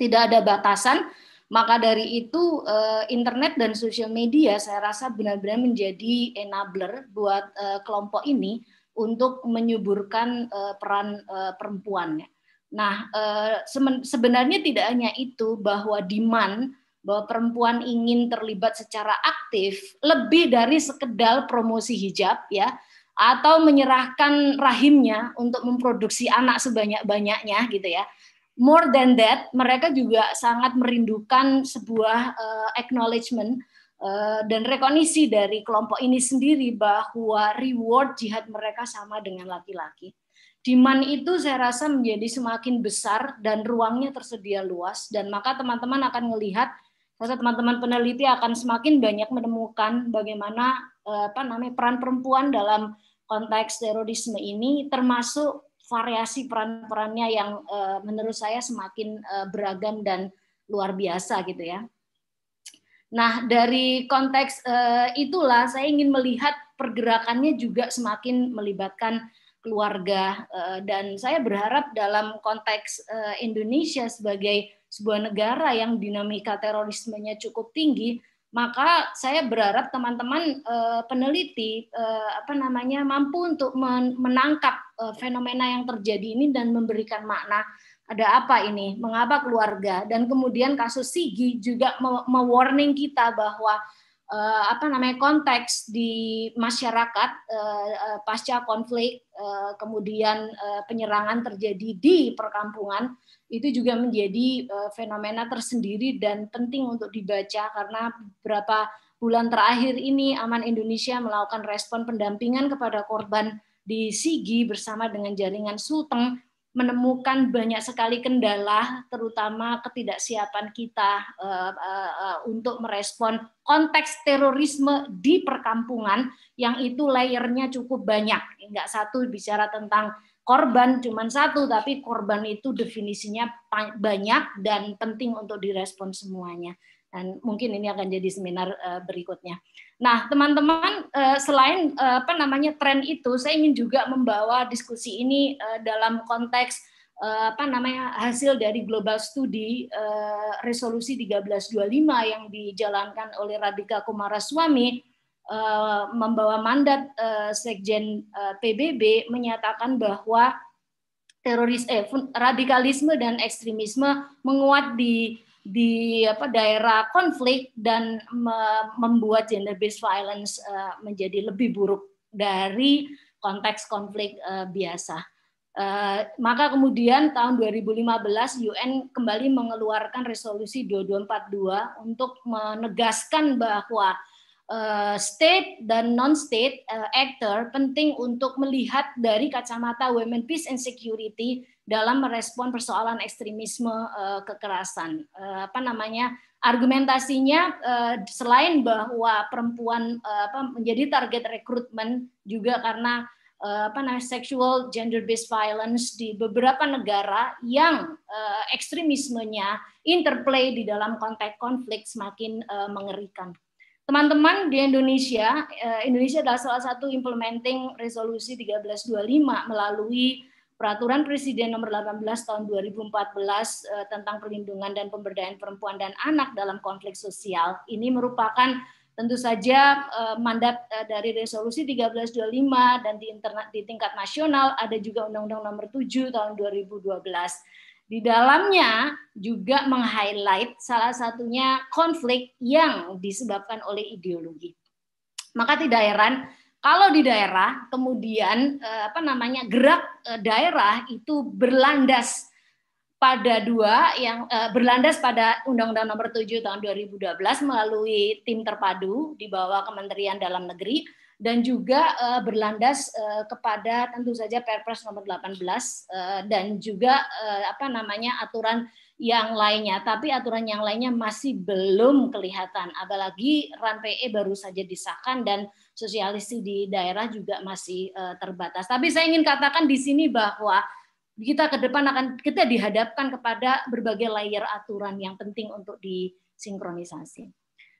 tidak ada batasan maka dari itu internet dan sosial media saya rasa benar-benar menjadi enabler buat kelompok ini untuk menyuburkan uh, peran uh, eh, perempuannya. Nah, uh, sebenarnya tidak hanya itu bahwa demand bahwa perempuan ingin terlibat secara aktif lebih dari sekedar promosi hijab ya atau menyerahkan rahimnya untuk memproduksi anak sebanyak-banyaknya gitu ya. More than that, mereka juga sangat merindukan sebuah uh, acknowledgement Eh, dan rekonisi dari kelompok ini sendiri bahwa reward jihad mereka sama dengan laki-laki. Demand itu saya rasa menjadi semakin besar dan ruangnya tersedia luas dan maka teman-teman akan melihat saya teman-teman peneliti akan semakin banyak menemukan bagaimana eh, apa namanya peran perempuan dalam konteks terorisme ini termasuk variasi peran-perannya yang eh, menurut saya semakin beragam dan luar biasa gitu ya. Nah, dari konteks uh, itulah saya ingin melihat pergerakannya juga semakin melibatkan keluarga uh, dan saya berharap dalam konteks uh, Indonesia sebagai sebuah negara yang dinamika terorismenya cukup tinggi, maka saya berharap teman-teman peneliti apa namanya mampu untuk menangkap fenomena yang terjadi ini dan memberikan makna ada apa ini? Mengapa keluarga? Dan kemudian kasus Sigi juga mewarning kita bahwa uh, apa namanya konteks di masyarakat uh, pasca konflik, uh, kemudian uh, penyerangan terjadi di perkampungan itu juga menjadi uh, fenomena tersendiri dan penting untuk dibaca karena beberapa bulan terakhir ini Aman Indonesia melakukan respon pendampingan kepada korban di Sigi bersama dengan jaringan Sulteng menemukan banyak sekali kendala, terutama ketidaksiapan kita uh, uh, uh, untuk merespon konteks terorisme di perkampungan yang itu layernya cukup banyak. Enggak satu bicara tentang korban, cuman satu, tapi korban itu definisinya banyak dan penting untuk direspon semuanya dan mungkin ini akan jadi seminar uh, berikutnya. Nah, teman-teman, uh, selain uh, apa namanya tren itu, saya ingin juga membawa diskusi ini uh, dalam konteks uh, apa namanya hasil dari global study uh, resolusi 1325 yang dijalankan oleh Radika Kumaraswamy uh, membawa mandat uh, Sekjen uh, PBB menyatakan bahwa teroris eh, radikalisme dan ekstremisme menguat di di apa daerah konflik dan me membuat gender based violence uh, menjadi lebih buruk dari konteks konflik uh, biasa. Uh, maka kemudian tahun 2015 UN kembali mengeluarkan resolusi 2242 untuk menegaskan bahwa uh, state dan non-state actor penting untuk melihat dari kacamata women peace and security dalam merespon persoalan ekstremisme eh, kekerasan. Eh, apa namanya? Argumentasinya eh, selain bahwa perempuan apa, menjadi target rekrutmen juga karena uh, apa namanya sexual gender based violence di beberapa negara yang ekstremismenya interplay di dalam konteks konflik semakin mengerikan teman-teman di Indonesia, Indonesia adalah salah satu implementing resolusi 1325 melalui Peraturan Presiden Nomor 18 Tahun 2014 eh, tentang Perlindungan dan Pemberdayaan Perempuan dan Anak dalam Konflik Sosial ini merupakan tentu saja eh, mandat eh, dari resolusi 1325 dan di internet, di tingkat nasional ada juga Undang-Undang Nomor 7 Tahun 2012. Di dalamnya juga meng-highlight salah satunya konflik yang disebabkan oleh ideologi. Maka tidak heran kalau di daerah kemudian eh, apa namanya gerak eh, daerah itu berlandas pada dua yang eh, berlandas pada Undang-Undang Nomor 7 tahun 2012 melalui tim terpadu di bawah Kementerian Dalam Negeri dan juga uh, berlandas uh, kepada tentu saja Perpres nomor 18 uh, dan juga uh, apa namanya aturan yang lainnya, tapi aturan yang lainnya masih belum kelihatan. Apalagi RAN PE baru saja disahkan dan sosialisasi di daerah juga masih uh, terbatas. Tapi saya ingin katakan di sini bahwa kita ke depan akan kita dihadapkan kepada berbagai layer aturan yang penting untuk disinkronisasi.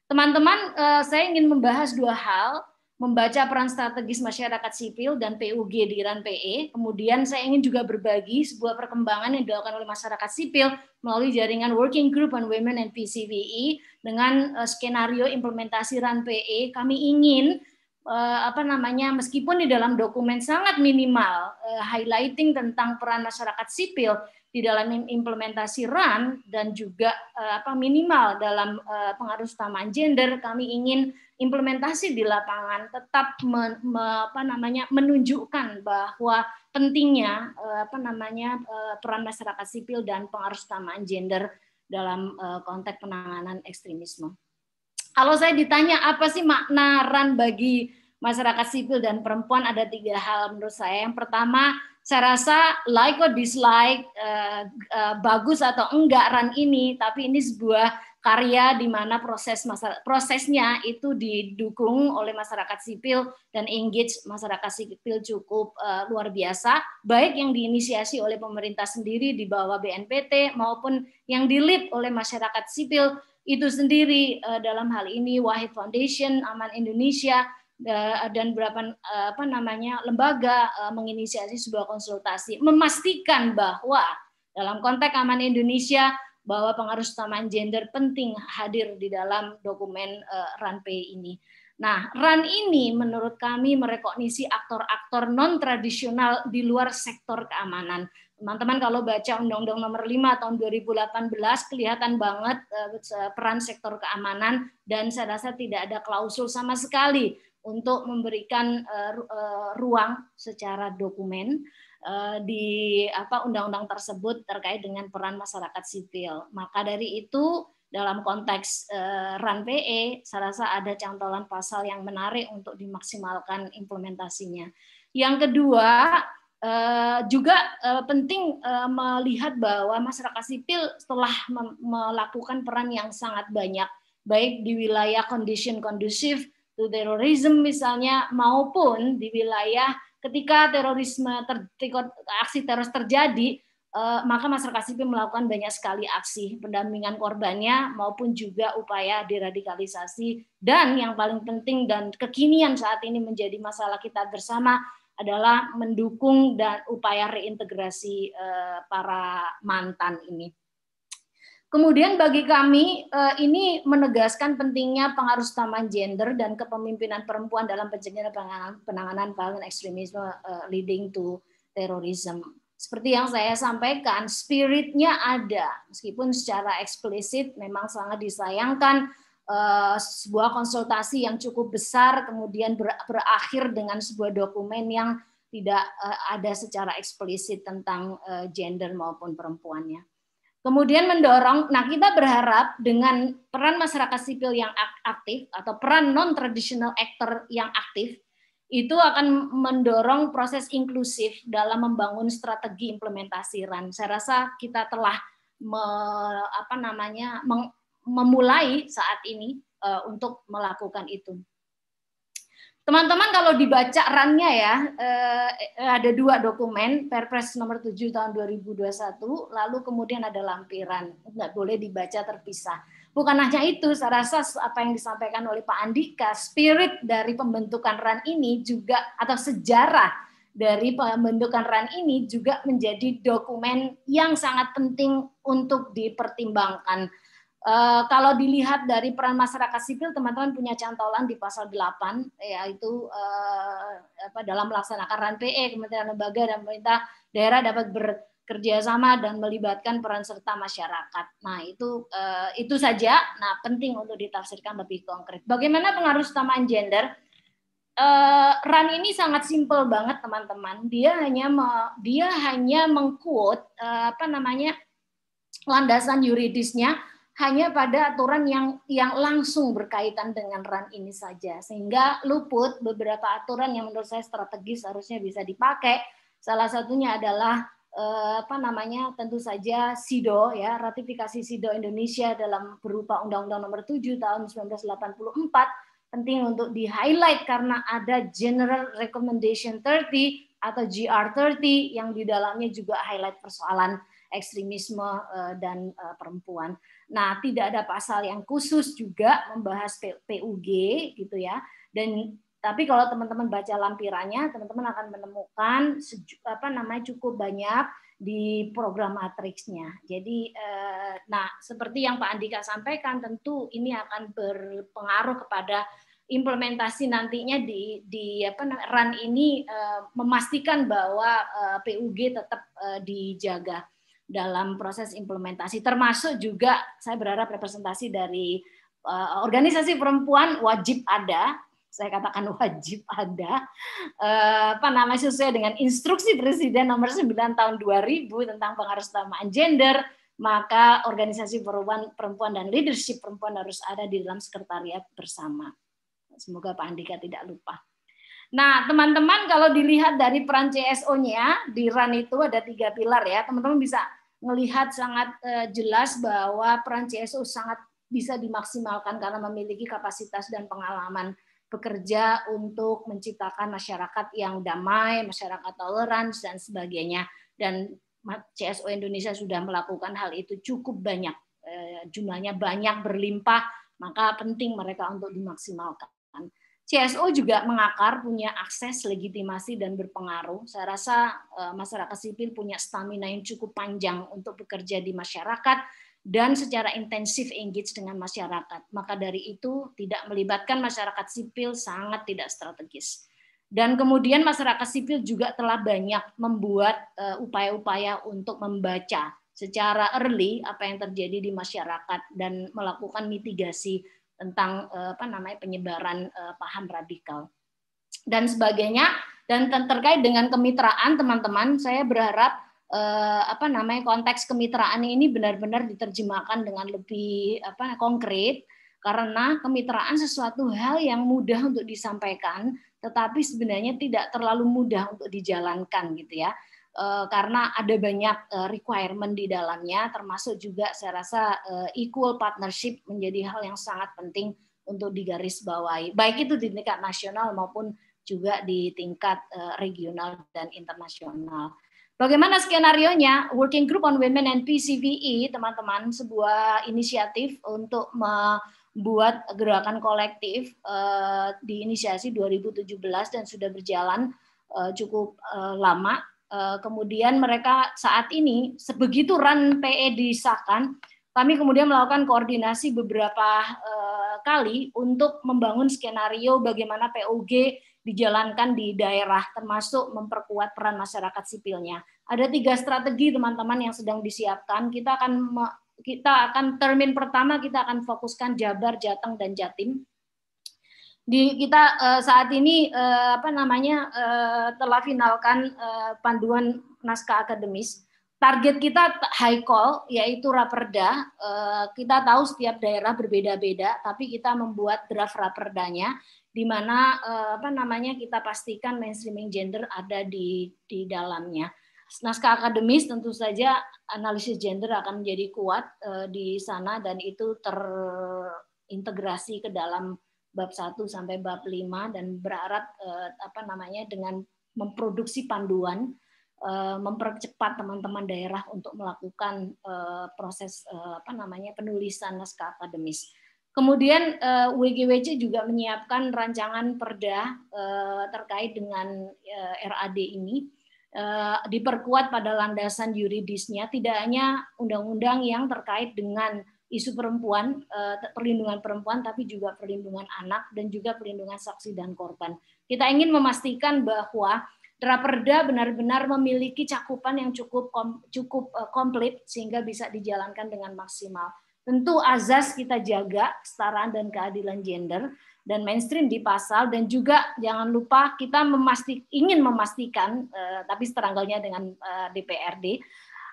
Teman-teman, uh, saya ingin membahas dua hal membaca peran strategis masyarakat sipil dan PUG di Iran PE. Kemudian saya ingin juga berbagi sebuah perkembangan yang dilakukan oleh masyarakat sipil melalui jaringan Working Group on Women and PCVE dengan uh, skenario implementasi RAN PE. Kami ingin uh, apa namanya meskipun di dalam dokumen sangat minimal uh, highlighting tentang peran masyarakat sipil, di dalam implementasi Run dan juga eh, apa minimal dalam eh, pengaruh utamaan gender kami ingin implementasi di lapangan tetap men, me, apa namanya menunjukkan bahwa pentingnya eh, apa namanya peran masyarakat sipil dan pengaruh utamaan gender dalam konteks penanganan ekstremisme. Kalau saya ditanya apa sih makna Run bagi masyarakat sipil dan perempuan ada tiga hal menurut saya. Yang pertama saya rasa like or dislike uh, uh, bagus atau enggak run ini tapi ini sebuah karya di mana proses prosesnya itu didukung oleh masyarakat sipil dan engage masyarakat sipil cukup uh, luar biasa baik yang diinisiasi oleh pemerintah sendiri di bawah BNPT maupun yang dilip oleh masyarakat sipil itu sendiri uh, dalam hal ini Wahid Foundation Aman Indonesia Eh, dan berapa eh, apa namanya lembaga eh, menginisiasi sebuah konsultasi memastikan bahwa dalam konteks aman Indonesia bahwa pengaruh utamaan gender penting hadir di dalam dokumen RANPE ini. Nah, RAN ini menurut kami merekognisi aktor-aktor non-tradisional di luar sektor keamanan. Teman-teman kalau baca Undang-Undang nomor 5 tahun 2018 kelihatan banget peran sektor keamanan dan saya rasa tidak ada klausul sama sekali untuk memberikan eh, eh, ruang secara dokumen eh, di apa undang-undang tersebut terkait dengan peran masyarakat sipil. Maka dari itu dalam konteks uh, RAN PE saya rasa ada cantolan pasal yang menarik untuk dimaksimalkan implementasinya. Yang kedua, juga penting melihat bahwa masyarakat sipil setelah melakukan peran yang sangat banyak, baik di wilayah condition kondusif terorisme misalnya maupun di wilayah ketika terorisme ter, aksi teroris terjadi eh, maka masyarakat sipil melakukan banyak sekali aksi pendampingan korbannya maupun juga upaya deradikalisasi dan yang paling penting dan kekinian saat ini menjadi masalah kita bersama adalah mendukung dan upaya reintegrasi eh, para mantan ini. Kemudian bagi kami eh, ini menegaskan pentingnya pengaruh utamaan gender dan kepemimpinan perempuan dalam pencegahan penanganan penanganan ekstremisme eh, leading to terrorism. Seperti yang saya sampaikan, spiritnya ada, meskipun secara eksplisit memang sangat disayangkan eh, sebuah konsultasi yang cukup besar kemudian berakhir dengan sebuah dokumen yang tidak ada secara eksplisit tentang gender maupun perempuannya. Kemudian mendorong, nah kita berharap dengan peran masyarakat sipil yang aktif atau peran non-traditional actor yang aktif, itu akan mendorong proses inklusif dalam membangun strategi implementasi RAN. Saya rasa kita telah me, apa namanya mem, memulai saat ini uh, untuk melakukan itu. Teman-teman kalau dibaca rannya ya, eh, eh, ada dua dokumen, Perpres nomor 7 tahun 2021, lalu kemudian ada lampiran, nggak boleh dibaca terpisah. Bukan hanya itu, saya rasa apa yang disampaikan oleh Pak Andika, spirit dari pembentukan RAN ini juga, atau sejarah dari pembentukan RAN ini juga menjadi dokumen yang sangat penting untuk dipertimbangkan Eh, kalau dilihat dari peran masyarakat sipil, teman-teman punya cantolan di pasal 8, yaitu uh, apa, dalam melaksanakan RAN PE, Kementerian Lembaga dan pemerintah daerah dapat bekerja sama dan melibatkan peran serta masyarakat. Nah itu uh, itu saja. Nah penting untuk ditafsirkan lebih konkret. Bagaimana pengaruh utamaan gender? Uh, RAN ini sangat simpel banget teman-teman. Dia hanya me, dia hanya mengquote uh, apa namanya landasan yuridisnya hanya pada aturan yang yang langsung berkaitan dengan run ini saja sehingga luput beberapa aturan yang menurut saya strategis harusnya bisa dipakai salah satunya adalah eh, apa namanya tentu saja SIDO ya ratifikasi SIDO Indonesia dalam berupa Undang-Undang Nomor 7 tahun 1984 penting untuk di highlight karena ada General Recommendation 30 atau GR30 yang di dalamnya juga highlight persoalan ekstremisme eh, dan eh, perempuan. Nah, tidak ada pasal yang khusus juga membahas PUG gitu ya. Dan tapi kalau teman-teman baca lampirannya, teman-teman akan menemukan apa namanya cukup banyak di program matriksnya. Jadi, eh, nah seperti yang Pak Andika sampaikan, tentu ini akan berpengaruh kepada implementasi nantinya di di apa run ini eh, memastikan bahwa eh, PUG tetap eh, dijaga dalam proses implementasi termasuk juga saya berharap representasi dari uh, organisasi perempuan wajib ada saya katakan wajib ada uh, apa namanya sesuai dengan instruksi presiden nomor 9 tahun 2000 tentang pengarusutamaan gender maka organisasi perempuan perempuan dan leadership perempuan harus ada di dalam sekretariat bersama semoga Pak Andika tidak lupa Nah, teman-teman kalau dilihat dari peran CSO-nya di RAN itu ada tiga pilar ya. Teman-teman bisa melihat sangat eh, jelas bahwa peran CSO sangat bisa dimaksimalkan karena memiliki kapasitas dan pengalaman bekerja untuk menciptakan masyarakat yang damai, masyarakat toleran dan sebagainya. Dan CSO Indonesia sudah melakukan hal itu cukup banyak. Eh, jumlahnya banyak berlimpah, maka penting mereka untuk dimaksimalkan. CSO juga mengakar, punya akses, legitimasi, dan berpengaruh. Saya rasa eh, masyarakat sipil punya stamina yang cukup panjang untuk bekerja di masyarakat dan secara intensif engage dengan masyarakat. Maka dari itu tidak melibatkan masyarakat sipil sangat tidak strategis. Dan kemudian masyarakat sipil juga telah banyak membuat eh, upaya-upaya untuk membaca secara early apa yang terjadi di masyarakat dan melakukan mitigasi tentang eh, apa namanya penyebaran eh, paham radikal dan sebagainya dan terkait dengan kemitraan teman-teman saya berharap eh, apa namanya konteks kemitraan ini benar-benar diterjemahkan dengan lebih apa konkret karena kemitraan sesuatu hal yang mudah untuk disampaikan tetapi sebenarnya tidak terlalu mudah untuk dijalankan gitu ya Eh, karena ada banyak eh, requirement di dalamnya, termasuk juga saya rasa eh, equal partnership menjadi hal yang sangat penting untuk digarisbawahi, baik itu di tingkat nasional maupun juga di tingkat regional dan internasional. Bagaimana skenario nya? Working Group on Women and PCVE, teman-teman, sebuah inisiatif untuk membuat gerakan kolektif uh, inisiasi 2017 dan sudah berjalan cukup lama Eh, kemudian mereka saat ini sebegitu RAN PE disahkan, kami kemudian melakukan koordinasi beberapa eh, kali untuk membangun skenario bagaimana POG dijalankan di daerah, termasuk memperkuat peran masyarakat sipilnya. Ada tiga strategi teman-teman yang sedang disiapkan. Kita akan kita akan termin pertama kita akan fokuskan Jabar, Jateng, dan Jatim di kita uh, saat ini uh, apa namanya uh, telah finalkan uh, panduan naskah akademis. Target kita high call yaitu raperda. Uh, kita tahu setiap daerah berbeda-beda, tapi kita membuat draft raperdanya di mana uh, apa namanya kita pastikan mainstreaming gender ada di di dalamnya. Naskah akademis tentu saja analisis gender akan menjadi kuat uh, di sana dan itu terintegrasi ke dalam bab 1 sampai bab 5 dan eh, apa namanya dengan memproduksi panduan eh, mempercepat teman-teman daerah untuk melakukan eh, proses eh, apa namanya penulisan naskah akademis. Kemudian WGWC juga menyiapkan rancangan perda terkait dengan RAD ini diperkuat pada landasan yuridisnya tidak hanya undang-undang yang terkait dengan isu perempuan, eh, perlindungan perempuan, tapi juga perlindungan anak dan juga perlindungan saksi dan korban. Kita ingin memastikan bahwa Raperda benar-benar memiliki cakupan yang cukup kom, cukup eh, komplit sehingga bisa dijalankan dengan maksimal. Tentu azas kita jaga kesetaraan dan keadilan gender dan mainstream di pasal dan juga jangan lupa kita memastik, ingin memastikan eh, tapi seteranggalnya dengan eh, DPRD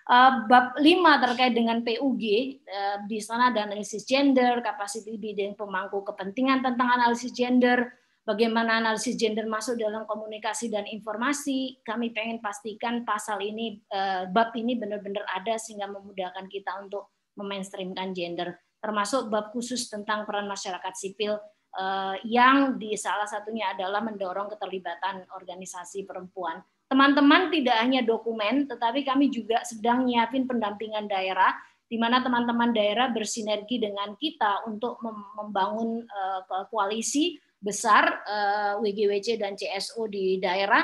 Eh, bab 5 terkait dengan PUG eh, di sana ada analisis gender, kapasiti bidang pemangku kepentingan tentang analisis gender, bagaimana analisis gender masuk dalam komunikasi dan informasi. Kami pengen pastikan pasal ini eh, bab ini benar-benar ada sehingga memudahkan kita untuk memainstreamkan gender, termasuk bab khusus tentang peran masyarakat sipil yang di salah satunya adalah mendorong keterlibatan organisasi perempuan teman-teman tidak hanya dokumen, tetapi kami juga sedang nyiapin pendampingan daerah, di mana teman-teman daerah bersinergi dengan kita untuk membangun eh, koalisi besar eh, WGWC dan CSO di daerah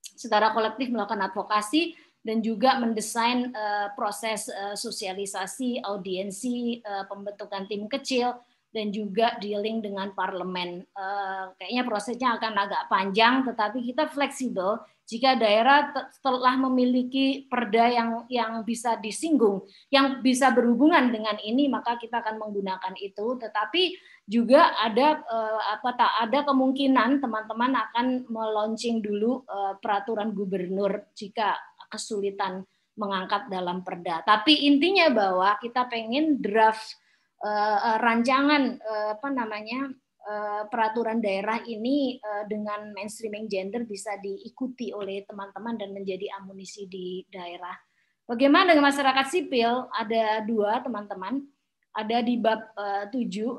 secara kolektif melakukan advokasi dan juga mendesain eh, proses sosialisasi, audiensi, pembentukan tim kecil, dan juga dealing dengan parlemen. Uh, kayaknya prosesnya akan agak panjang, tetapi kita fleksibel jika daerah telah memiliki perda yang yang bisa disinggung, yang bisa berhubungan dengan ini, maka kita akan menggunakan itu. Tetapi juga ada uh, apa tak ada kemungkinan teman-teman akan meluncing dulu uh, peraturan gubernur jika kesulitan mengangkat dalam perda. Tapi intinya bahwa kita pengen draft uh, rancangan uh, apa namanya peraturan daerah ini dengan mainstreaming gender bisa diikuti oleh teman-teman dan menjadi amunisi di daerah. Bagaimana dengan masyarakat sipil? Ada dua teman-teman. Ada di bab uh, 7 uh,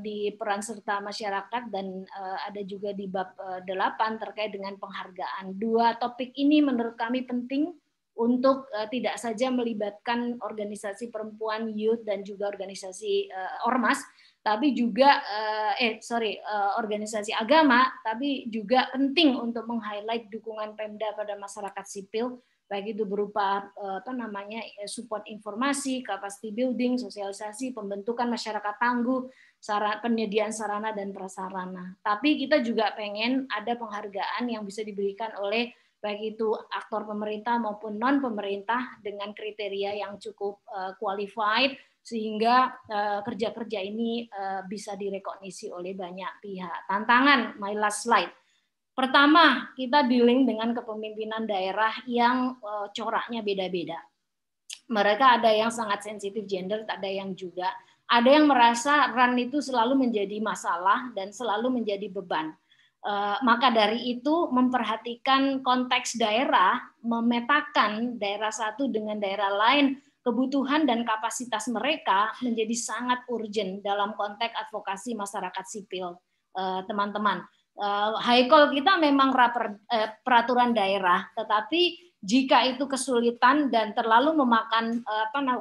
di peran serta masyarakat dan uh, ada juga di bab uh, 8 terkait dengan penghargaan. Dua topik ini menurut kami penting untuk uh, tidak saja melibatkan organisasi perempuan, youth dan juga organisasi uh, ormas, tapi juga uh, eh sorry uh, organisasi agama, tapi juga penting untuk meng-highlight dukungan Pemda pada masyarakat sipil baik itu berupa apa namanya support informasi, capacity building, sosialisasi, pembentukan masyarakat tangguh, sarana, penyediaan sarana dan prasarana. Tapi kita juga pengen ada penghargaan yang bisa diberikan oleh baik itu aktor pemerintah maupun non pemerintah dengan kriteria yang cukup uh, qualified sehingga eh, kerja-kerja uh, ini uh, bisa direkognisi oleh banyak pihak. Tantangan my last slide. Pertama, kita dealing dengan kepemimpinan daerah yang uh, coraknya beda-beda. Mereka ada yang sangat sensitif gender, ada yang juga ada yang merasa run itu selalu menjadi masalah dan selalu menjadi beban Eh, maka dari itu memperhatikan konteks daerah, memetakan daerah satu dengan daerah lain, kebutuhan dan kapasitas mereka menjadi sangat urgent dalam konteks advokasi masyarakat sipil, eh, teman-teman. Eh, high call kita memang peraturan daerah, tetapi jika itu kesulitan dan terlalu memakan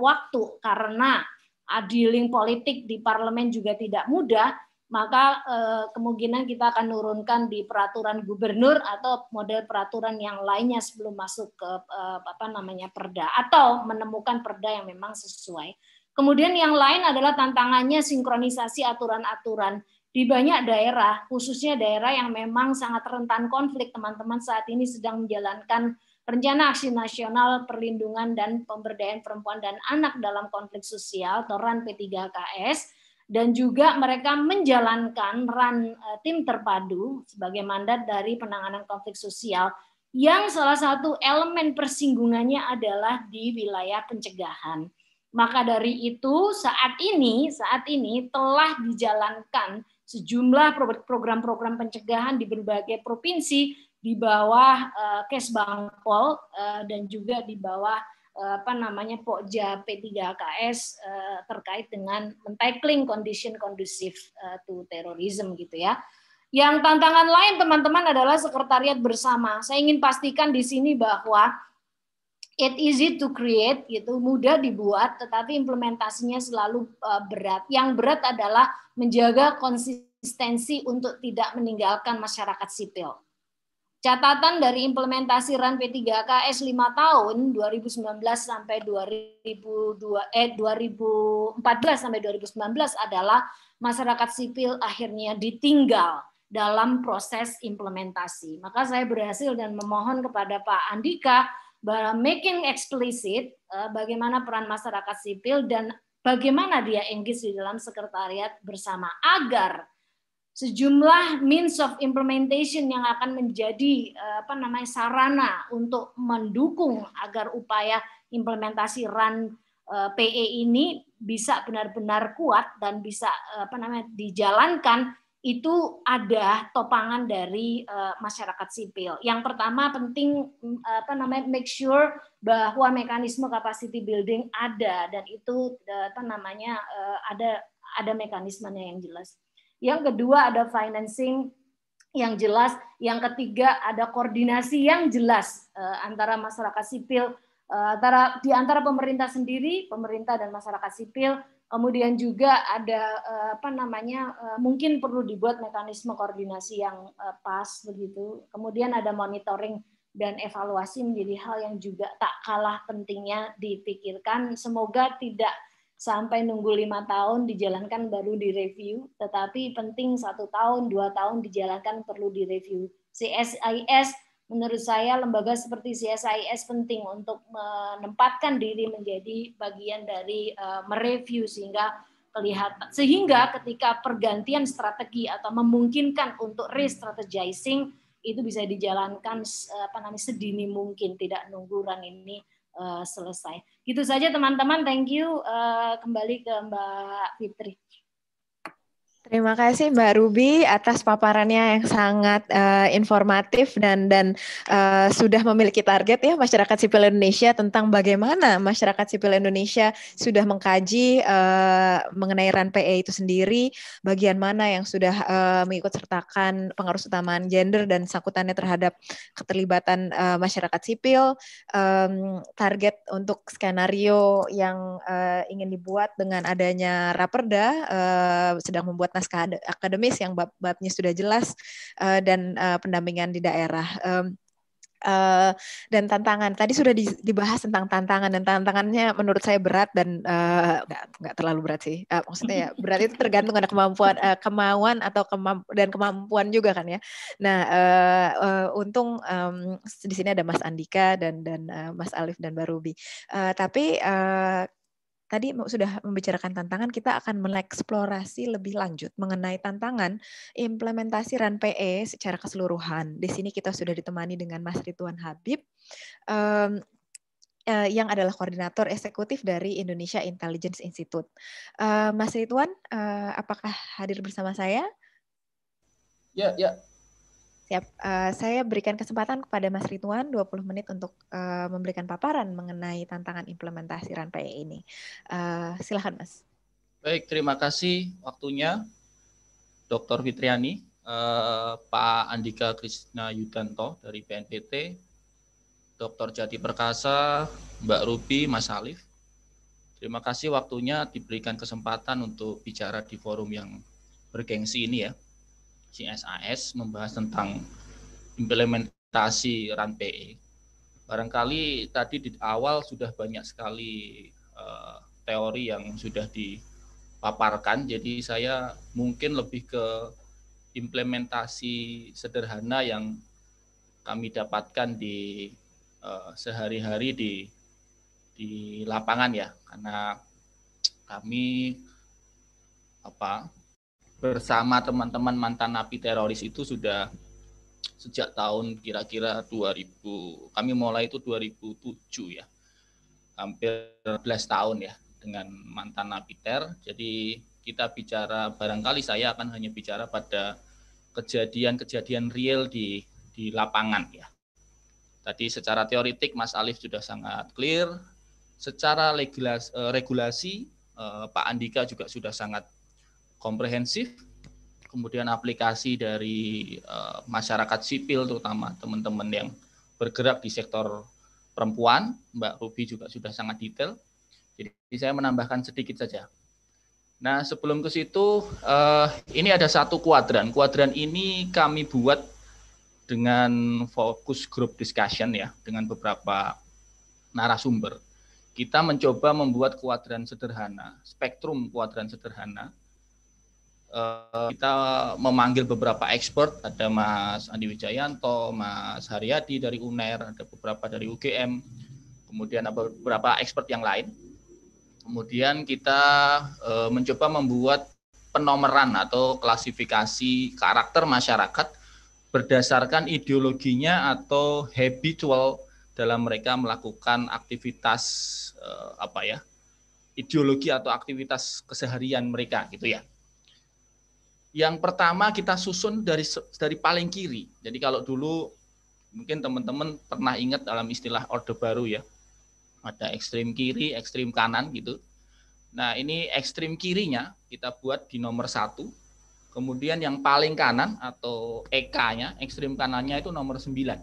waktu karena adiling politik di parlemen juga tidak mudah, maka eh, kemungkinan kita akan nurunkan di peraturan gubernur atau model peraturan yang lainnya sebelum masuk ke eh, apa namanya perda atau menemukan perda yang memang sesuai. Kemudian yang lain adalah tantangannya sinkronisasi aturan-aturan di banyak daerah, khususnya daerah yang memang sangat rentan konflik. Teman-teman saat ini sedang menjalankan rencana aksi nasional perlindungan dan pemberdayaan perempuan dan anak dalam konflik sosial toran P3KS dan juga mereka menjalankan peran e, tim terpadu sebagai mandat dari penanganan konflik sosial yang salah satu elemen persinggungannya adalah di wilayah pencegahan. Maka dari itu saat ini saat ini telah dijalankan sejumlah program-program pencegahan di berbagai provinsi di bawah uh, Kesbangpol uh, dan juga di bawah Eh, apa namanya pokja P3KS eh, terkait dengan mentackling condition kondusif eh, to terorisme gitu ya. Yang tantangan lain teman-teman adalah sekretariat bersama. Saya ingin pastikan di sini bahwa it easy to create gitu, mudah dibuat tetapi implementasinya selalu berat. Yang berat adalah menjaga konsistensi untuk tidak meninggalkan masyarakat sipil Catatan dari implementasi RAN P3KS 5 tahun 2019 sampai 2002 eh 2014 sampai 2019 adalah masyarakat sipil akhirnya ditinggal dalam proses implementasi. Maka saya berhasil dan memohon kepada Pak Andika making explicit eh, bagaimana peran masyarakat sipil dan bagaimana dia engage di dalam sekretariat bersama agar sejumlah means of implementation yang akan menjadi eh, apa namanya sarana untuk mendukung agar upaya implementasi RAN eh, PE ini bisa benar-benar kuat dan bisa eh, apa namanya dijalankan itu ada topangan dari masyarakat sipil. Yang pertama penting mm, apa namanya make sure bahwa mekanisme capacity building ada dan itu apa namanya ada ada mekanismenya yang jelas. Yang kedua ada financing yang jelas, yang ketiga ada koordinasi yang jelas eh, antara masyarakat sipil eh, antara di antara pemerintah sendiri, pemerintah dan masyarakat sipil. Kemudian juga ada eh, apa namanya mungkin perlu dibuat mekanisme koordinasi yang pas begitu. Kemudian ada monitoring dan evaluasi menjadi hal yang juga tak kalah pentingnya dipikirkan. Semoga tidak sampai nunggu lima tahun dijalankan baru direview, tetapi penting satu tahun, dua tahun dijalankan perlu direview. CSIS menurut saya lembaga seperti CSIS penting untuk menempatkan diri menjadi bagian dari uh, mereview sehingga kelihatan sehingga ketika pergantian strategi atau memungkinkan untuk restrategizing itu bisa dijalankan apa namanya sedini mungkin tidak nunggu orang ini Eh, selesai. Gitu saja teman-teman, thank you. Uh, kembali ke Mbak Fitri. Terima kasih Mbak Ruby atas paparannya yang sangat uh, informatif dan dan uh, sudah memiliki target ya masyarakat sipil Indonesia tentang bagaimana masyarakat sipil Indonesia sudah mengkaji uh, mengenai RAN PE itu sendiri, bagian mana yang sudah uh, mengikut sertakan pengaruh utamaan gender dan sangkutannya terhadap keterlibatan uh, masyarakat sipil, um, target untuk skenario yang uh, ingin dibuat dengan adanya Raperda uh, sedang membuat naskah akademis yang bab-babnya sudah jelas uh, dan uh, pendampingan di daerah. Um, Uh, dan tantangan tadi sudah di, dibahas tentang tantangan dan tantangannya menurut saya berat dan uh, nggak nggak terlalu berat sih uh, maksudnya ya berat itu tergantung ada kemampuan uh, kemauan atau kemamp dan kemampuan juga kan ya nah uh, uh, untung um, di sini ada Mas Andika dan dan uh, Mas Alif dan Barubi uh, tapi uh, tadi sudah membicarakan tantangan, kita akan mengeksplorasi lebih lanjut mengenai tantangan implementasi RANPE secara keseluruhan. Di sini kita sudah ditemani dengan Mas Rituan Habib, um, yang adalah koordinator eksekutif dari Indonesia Intelligence Institute. Eh, Mas Rituan, eh, apakah hadir bersama saya? Ya, ya. Siap, uh, saya berikan kesempatan kepada Mas Rituan 20 menit untuk uh, memberikan paparan mengenai tantangan implementasi RANPE ini. Uh, silakan Mas. Baik, terima kasih waktunya Dr. Fitriani, uh, Pak Andika Krishna Yudanto dari BNPT, Dr. Jati Perkasa, Mbak Rupi, Mas Alif. Terima kasih waktunya diberikan kesempatan untuk bicara di forum yang bergengsi ini ya. CSAS membahas tentang implementasi RAN PE. Barangkali tadi di awal sudah banyak sekali uh, teori yang sudah dipaparkan, jadi saya mungkin lebih ke implementasi sederhana yang kami dapatkan di uh, sehari-hari di di lapangan ya, karena kami apa bersama teman-teman mantan napi teroris itu sudah sejak tahun kira-kira 2000 kami mulai itu 2007 ya hampir 11 tahun ya dengan mantan napiter jadi kita bicara barangkali saya akan hanya bicara pada kejadian-kejadian real di di lapangan ya tadi secara teoritik Mas Alif sudah sangat clear secara eh, regulasi eh, Pak Andika juga sudah sangat komprehensif, kemudian aplikasi dari eh, masyarakat sipil terutama teman-teman yang bergerak di sektor perempuan, Mbak Ruby juga sudah sangat detail. Jadi saya menambahkan sedikit saja. Nah, sebelum ke situ, eh, ini ada satu kuadran. Kuadran ini kami buat dengan fokus group discussion ya, dengan beberapa narasumber. Kita mencoba membuat kuadran sederhana, spektrum kuadran sederhana, Eh, kita memanggil beberapa expert, ada Mas Andi Wijayanto, Mas Haryadi dari UNER, ada beberapa dari UGM, kemudian ada beberapa expert yang lain. Kemudian kita uh, mencoba membuat penomeran atau klasifikasi karakter masyarakat berdasarkan ideologinya atau habitual dalam mereka melakukan aktivitas uh, apa ya ideologi atau aktivitas keseharian mereka gitu ya yang pertama kita susun dari dari paling kiri. Jadi kalau dulu mungkin teman-teman pernah ingat dalam istilah Orde Baru ya. Ada ekstrim kiri, ekstrim kanan gitu. Nah ini ekstrim kirinya kita buat di nomor satu. Kemudian yang paling kanan atau EK-nya, ekstrim kanannya itu nomor sembilan.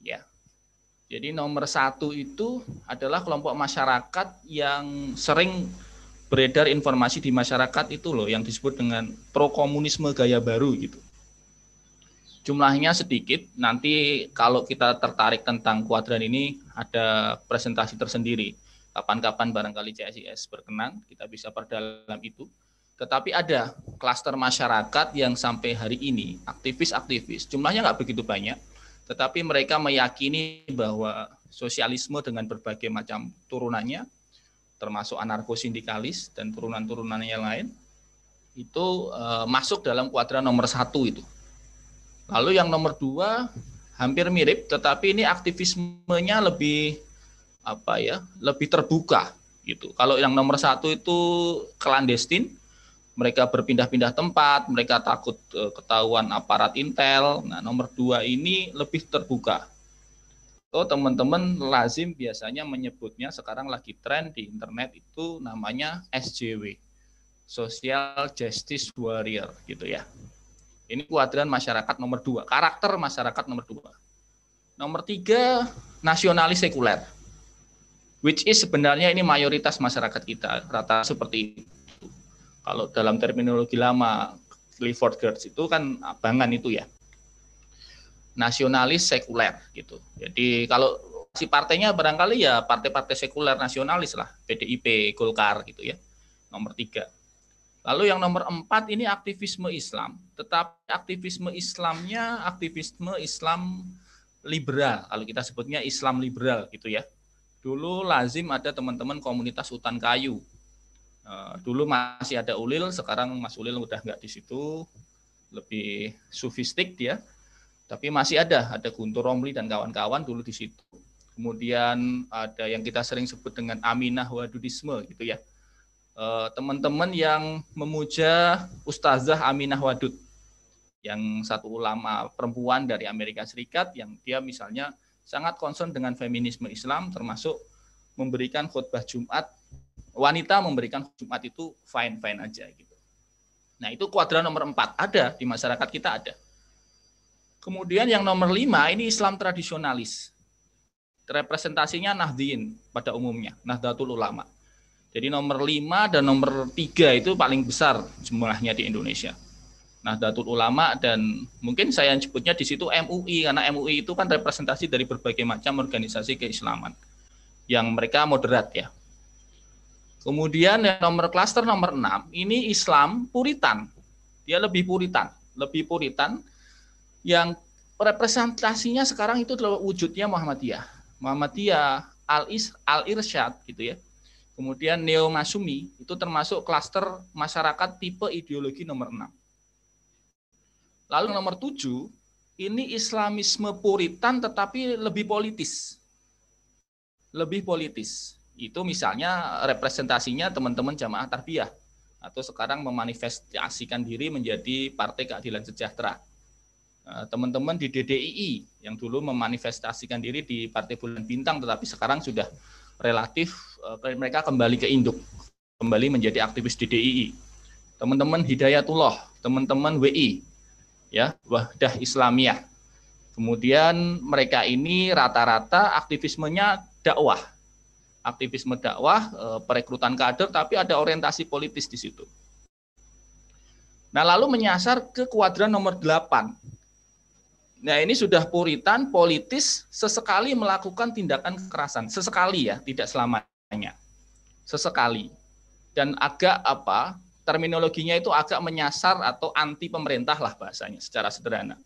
Ya. Jadi nomor satu itu adalah kelompok masyarakat yang sering beredar informasi di masyarakat itu loh yang disebut dengan pro komunisme gaya baru gitu. Jumlahnya sedikit, nanti kalau kita tertarik tentang kuadran ini ada presentasi tersendiri. Kapan-kapan barangkali CSIS berkenan, kita bisa perdalam itu. Tetapi ada klaster masyarakat yang sampai hari ini, aktivis-aktivis, jumlahnya nggak begitu banyak, tetapi mereka meyakini bahwa sosialisme dengan berbagai macam turunannya termasuk anarko-sindikalis dan turunan-turunannya lain, itu eh, masuk dalam kuadran nomor satu itu. Lalu yang nomor dua hampir mirip, tetapi ini aktivismenya lebih apa ya, lebih terbuka gitu. Kalau yang nomor satu itu klandestin, mereka berpindah-pindah tempat, mereka takut eh, ketahuan aparat intel. Nah, nomor dua ini lebih terbuka. Oh, teman-teman lazim biasanya menyebutnya sekarang lagi tren di internet itu namanya SJW, Social Justice Warrior gitu ya. Ini kuadran masyarakat nomor dua, karakter masyarakat nomor dua. Nomor tiga, nasionalis sekuler, which is sebenarnya ini mayoritas masyarakat kita rata seperti itu. Kalau dalam terminologi lama Clifford Gertz itu kan abangan itu ya nasionalis sekuler gitu. Jadi kalau si partainya barangkali ya partai-partai sekuler nasionalis lah, PDIP, Golkar gitu ya, nomor tiga. Lalu yang nomor empat ini aktivisme Islam, tetapi aktivisme Islamnya aktivisme Islam liberal, kalau kita sebutnya Islam liberal gitu ya. Dulu lazim ada teman-teman komunitas hutan kayu. Eh, dulu masih ada Ulil, sekarang Mas Ulil udah nggak di situ, lebih sufistik dia, tapi masih ada, ada Guntur Romli dan kawan-kawan dulu di situ. Kemudian ada yang kita sering sebut dengan Aminah Wadudisme gitu ya. Eh, teman-teman yang memuja Ustazah Aminah Wadud yang satu ulama perempuan dari Amerika Serikat yang dia misalnya sangat concern dengan feminisme Islam termasuk memberikan khutbah Jumat wanita memberikan Jumat itu fine fine aja gitu. Nah itu kuadran nomor empat ada di masyarakat kita ada Kemudian yang nomor lima ini Islam tradisionalis. Representasinya Nahdiin pada umumnya, Nahdlatul Ulama. Jadi nomor lima dan nomor tiga itu paling besar jumlahnya di Indonesia. Nahdlatul Ulama dan mungkin saya sebutnya di situ MUI karena MUI itu kan representasi dari berbagai macam organisasi keislaman yang mereka moderat ya. Kemudian yang nomor klaster nomor enam ini Islam Puritan. Dia lebih Puritan, lebih Puritan yang representasinya sekarang itu adalah wujudnya Muhammadiyah. Muhammadiyah, Al-Is, Al-Irsyad gitu ya. Kemudian Neo Masumi itu termasuk klaster masyarakat tipe ideologi nomor 6. Lalu nomor 7 ini Islamisme puritan tetapi lebih politis. Lebih politis. Itu misalnya representasinya teman-teman jamaah tarbiyah atau sekarang memanifestasikan diri menjadi Partai Keadilan Sejahtera Eh, teman-teman di DDII yang dulu memanifestasikan diri di Partai Bulan Bintang tetapi sekarang sudah relatif eh, mereka kembali ke induk, kembali menjadi aktivis DDII. Teman-teman Hidayatullah, teman-teman WI, ya Wahdah Islamiyah. Kemudian mereka ini rata-rata aktivismenya dakwah. Aktivisme dakwah, eh, perekrutan kader tapi ada orientasi politis di situ. Nah, lalu menyasar ke kuadran nomor 8 Nah ini sudah puritan, politis, sesekali melakukan tindakan kekerasan. Sesekali ya, tidak selamanya. Sesekali. Dan agak apa, terminologinya itu agak menyasar atau anti pemerintah lah bahasanya secara sederhana.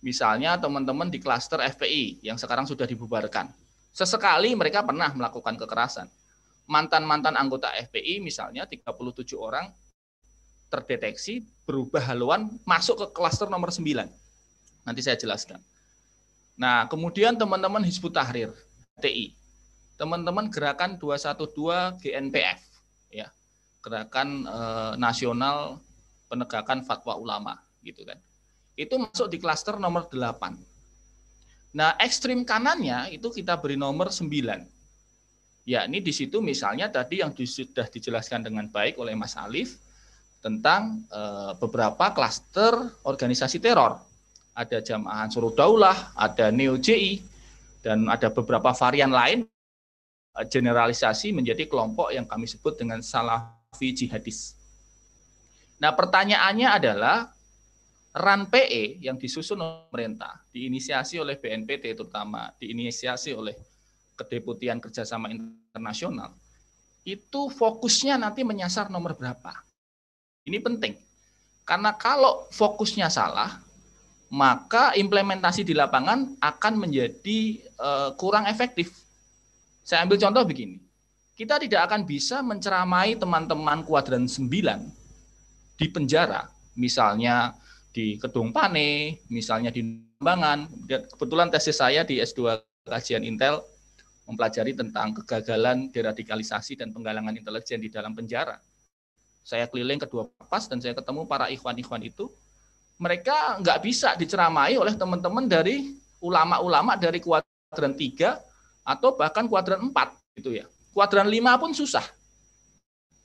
Misalnya teman-teman di klaster FPI yang sekarang sudah dibubarkan. Sesekali mereka pernah melakukan kekerasan. Mantan-mantan anggota FPI misalnya 37 orang terdeteksi berubah haluan masuk ke klaster nomor 9 Nanti saya jelaskan. Nah, kemudian teman-teman Hizbut Tahrir, TI. Teman-teman gerakan 212 GNPF, ya. Gerakan eh, Nasional Penegakan Fatwa Ulama, gitu kan. Itu masuk di klaster nomor 8. Nah, ekstrim kanannya itu kita beri nomor 9 ini di situ misalnya tadi yang sudah dijelaskan dengan baik oleh Mas Alif tentang eh, beberapa klaster organisasi teror ada jamaah Ansuru Daulah, ada Neo JI, dan ada beberapa varian lain generalisasi menjadi kelompok yang kami sebut dengan Salafi Jihadis. Nah pertanyaannya adalah RAN PE yang disusun oleh pemerintah, diinisiasi oleh BNPT terutama, diinisiasi oleh Kedeputian Kerjasama Internasional, itu fokusnya nanti menyasar nomor berapa? Ini penting. Karena kalau fokusnya salah, maka implementasi di lapangan akan menjadi uh, kurang efektif. Saya ambil contoh begini. Kita tidak akan bisa menceramai teman-teman kuadran 9 di penjara, misalnya di Kedung Pane, misalnya di Nambangan. Kebetulan tesis saya di S2 kajian Intel mempelajari tentang kegagalan deradikalisasi dan penggalangan intelijen di dalam penjara. Saya keliling kedua pas dan saya ketemu para ikhwan-ikhwan itu mereka nggak bisa diceramai oleh teman-teman dari ulama-ulama dari kuadran 3 atau bahkan kuadran 4 gitu ya. Kuadran 5 pun susah.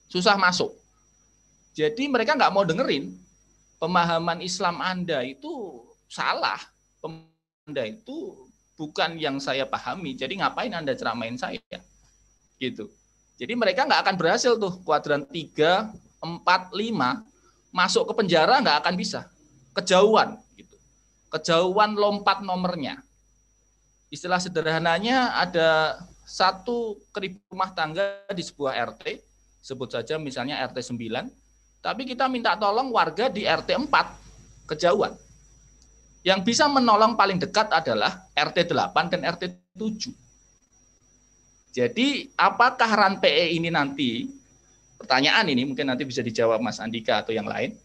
Susah masuk. Jadi mereka nggak mau dengerin pemahaman Islam Anda itu salah. Pemahaman Anda itu bukan yang saya pahami. Jadi ngapain Anda ceramain saya? Gitu. Jadi mereka nggak akan berhasil tuh kuadran 3, 4, 5 masuk ke penjara nggak akan bisa kejauhan gitu. Kejauhan lompat nomornya. Istilah sederhananya ada satu keribu rumah tangga di sebuah RT, sebut saja misalnya RT 9, tapi kita minta tolong warga di RT 4 kejauhan. Yang bisa menolong paling dekat adalah RT 8 dan RT 7. Jadi apakah RAN PE ini nanti, pertanyaan ini mungkin nanti bisa dijawab Mas Andika atau yang lain,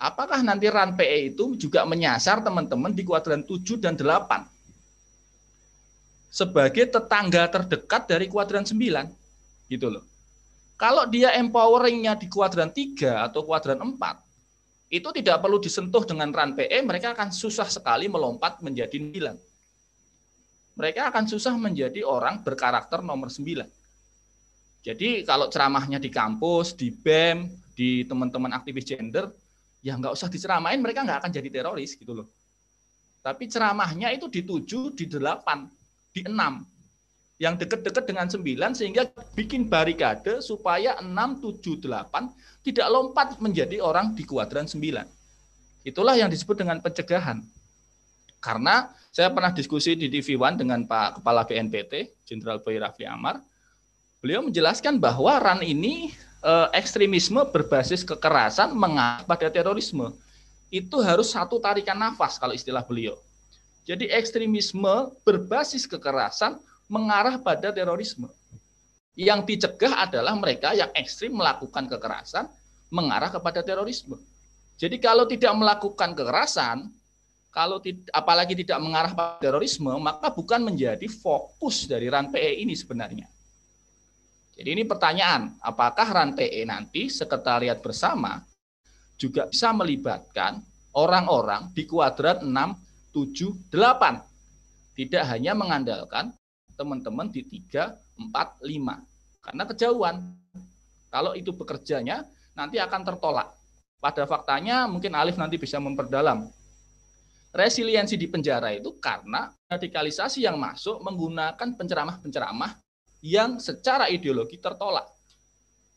apakah nanti run PE itu juga menyasar teman-teman di kuadran 7 dan 8 sebagai tetangga terdekat dari kuadran 9 gitu loh. Kalau dia empoweringnya di kuadran 3 atau kuadran 4 itu tidak perlu disentuh dengan run PE, mereka akan susah sekali melompat menjadi 9. Mereka akan susah menjadi orang berkarakter nomor 9. Jadi kalau ceramahnya di kampus, di BEM, di teman-teman aktivis gender, ya nggak usah diceramain mereka nggak akan jadi teroris gitu loh. Tapi ceramahnya itu di tujuh, di delapan, di enam, yang dekat-dekat dengan sembilan sehingga bikin barikade supaya enam, tujuh, delapan tidak lompat menjadi orang di kuadran sembilan. Itulah yang disebut dengan pencegahan. Karena saya pernah diskusi di TV One dengan Pak Kepala BNPT, Jenderal Boy Rafli Amar, beliau menjelaskan bahwa RAN ini eh, ekstremisme berbasis kekerasan mengarah pada terorisme. Itu harus satu tarikan nafas kalau istilah beliau. Jadi ekstremisme berbasis kekerasan mengarah pada terorisme. Yang dicegah adalah mereka yang ekstrim melakukan kekerasan mengarah kepada terorisme. Jadi kalau tidak melakukan kekerasan, kalau tidak, apalagi tidak mengarah pada terorisme, maka bukan menjadi fokus dari RAN PE ini sebenarnya. Jadi ini pertanyaan, apakah rantai e nanti sekretariat bersama juga bisa melibatkan orang-orang di kuadrat 6, 7, 8. Tidak hanya mengandalkan teman-teman di 3, 4, 5. Karena kejauhan. Kalau itu bekerjanya nanti akan tertolak. Pada faktanya mungkin Alif nanti bisa memperdalam. Resiliensi di penjara itu karena radikalisasi yang masuk menggunakan penceramah-penceramah yang secara ideologi tertolak.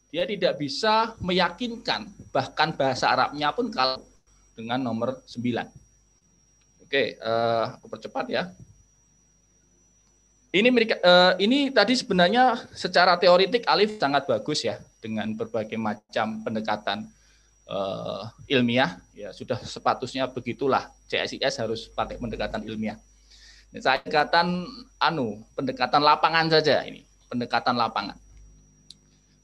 Dia tidak bisa meyakinkan bahkan bahasa Arabnya pun kalau dengan nomor 9. Oke, uh, aku percepat ya. Ini mereka, eh, ini tadi sebenarnya secara teoritik Alif sangat bagus ya dengan berbagai macam pendekatan uh, ilmiah ya sudah sepatutnya begitulah CSIS harus pakai pendekatan ilmiah. Ini saya pendekatan anu, pendekatan lapangan saja ini pendekatan lapangan.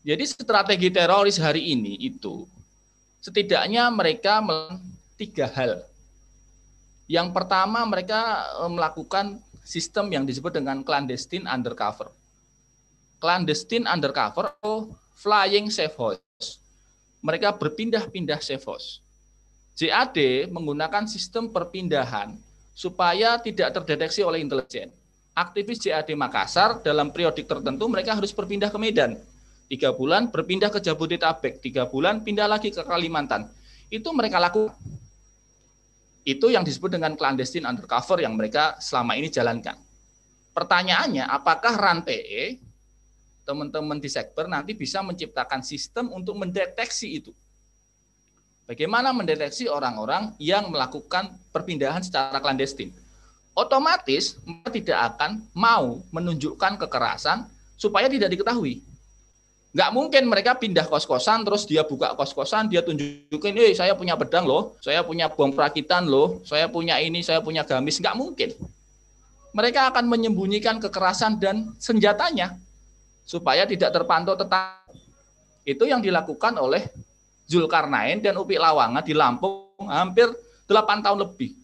Jadi strategi teroris hari ini itu setidaknya mereka tiga hal. Yang pertama mereka eh, melakukan sistem yang disebut dengan clandestine undercover. Clandestine undercover atau flying safe house. Mereka berpindah-pindah safe house. JAD menggunakan sistem perpindahan supaya tidak terdeteksi oleh intelijen aktivis JAD Makassar dalam periode tertentu mereka harus berpindah ke Medan. Tiga bulan berpindah ke Jabodetabek, tiga bulan pindah lagi ke Kalimantan. Itu mereka lakukan. Itu yang disebut dengan clandestine undercover yang mereka selama ini jalankan. Pertanyaannya, apakah RAN e, teman-teman di sektor nanti bisa menciptakan sistem untuk mendeteksi itu? Bagaimana mendeteksi orang-orang yang melakukan perpindahan secara clandestine? otomatis mereka tidak akan mau menunjukkan kekerasan supaya tidak diketahui. Nggak mungkin mereka pindah kos-kosan, terus dia buka kos-kosan, dia tunjukin, eh saya punya pedang loh, saya punya bom perakitan loh, saya punya ini, saya punya gamis. Nggak mungkin. Mereka akan menyembunyikan kekerasan dan senjatanya supaya tidak terpantau tetap. Itu yang dilakukan oleh Zulkarnain dan Upi Lawanga di Lampung hampir 8 tahun lebih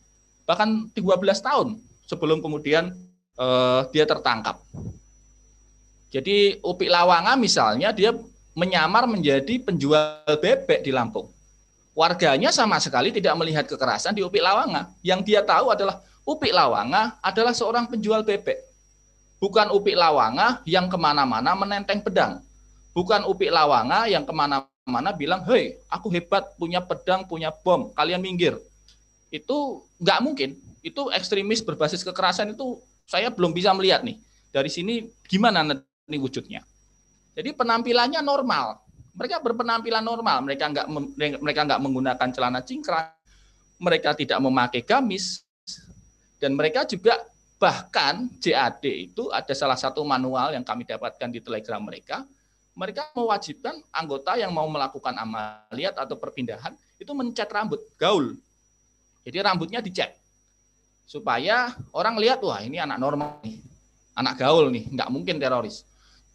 bahkan 13 tahun sebelum kemudian eh, dia tertangkap. Jadi Upik Lawanga misalnya dia menyamar menjadi penjual bebek di Lampung. Warganya sama sekali tidak melihat kekerasan di Upik Lawanga. Yang dia tahu adalah Upik Lawanga adalah seorang penjual bebek. Bukan Upik Lawanga yang kemana-mana menenteng pedang. Bukan Upik Lawanga yang kemana-mana bilang, hei, aku hebat, punya pedang, punya bom, kalian minggir itu nggak mungkin. Itu ekstremis berbasis kekerasan itu saya belum bisa melihat nih. Dari sini gimana nih wujudnya. Jadi penampilannya normal. Mereka berpenampilan normal. Mereka nggak mereka nggak menggunakan celana cingkrang. Mereka tidak memakai gamis. Dan mereka juga bahkan JAD itu ada salah satu manual yang kami dapatkan di Telegram mereka. Mereka mewajibkan anggota yang mau melakukan amaliat atau perpindahan itu mencat rambut, gaul jadi rambutnya dicek supaya orang lihat wah ini anak normal nih, anak gaul nih, nggak mungkin teroris.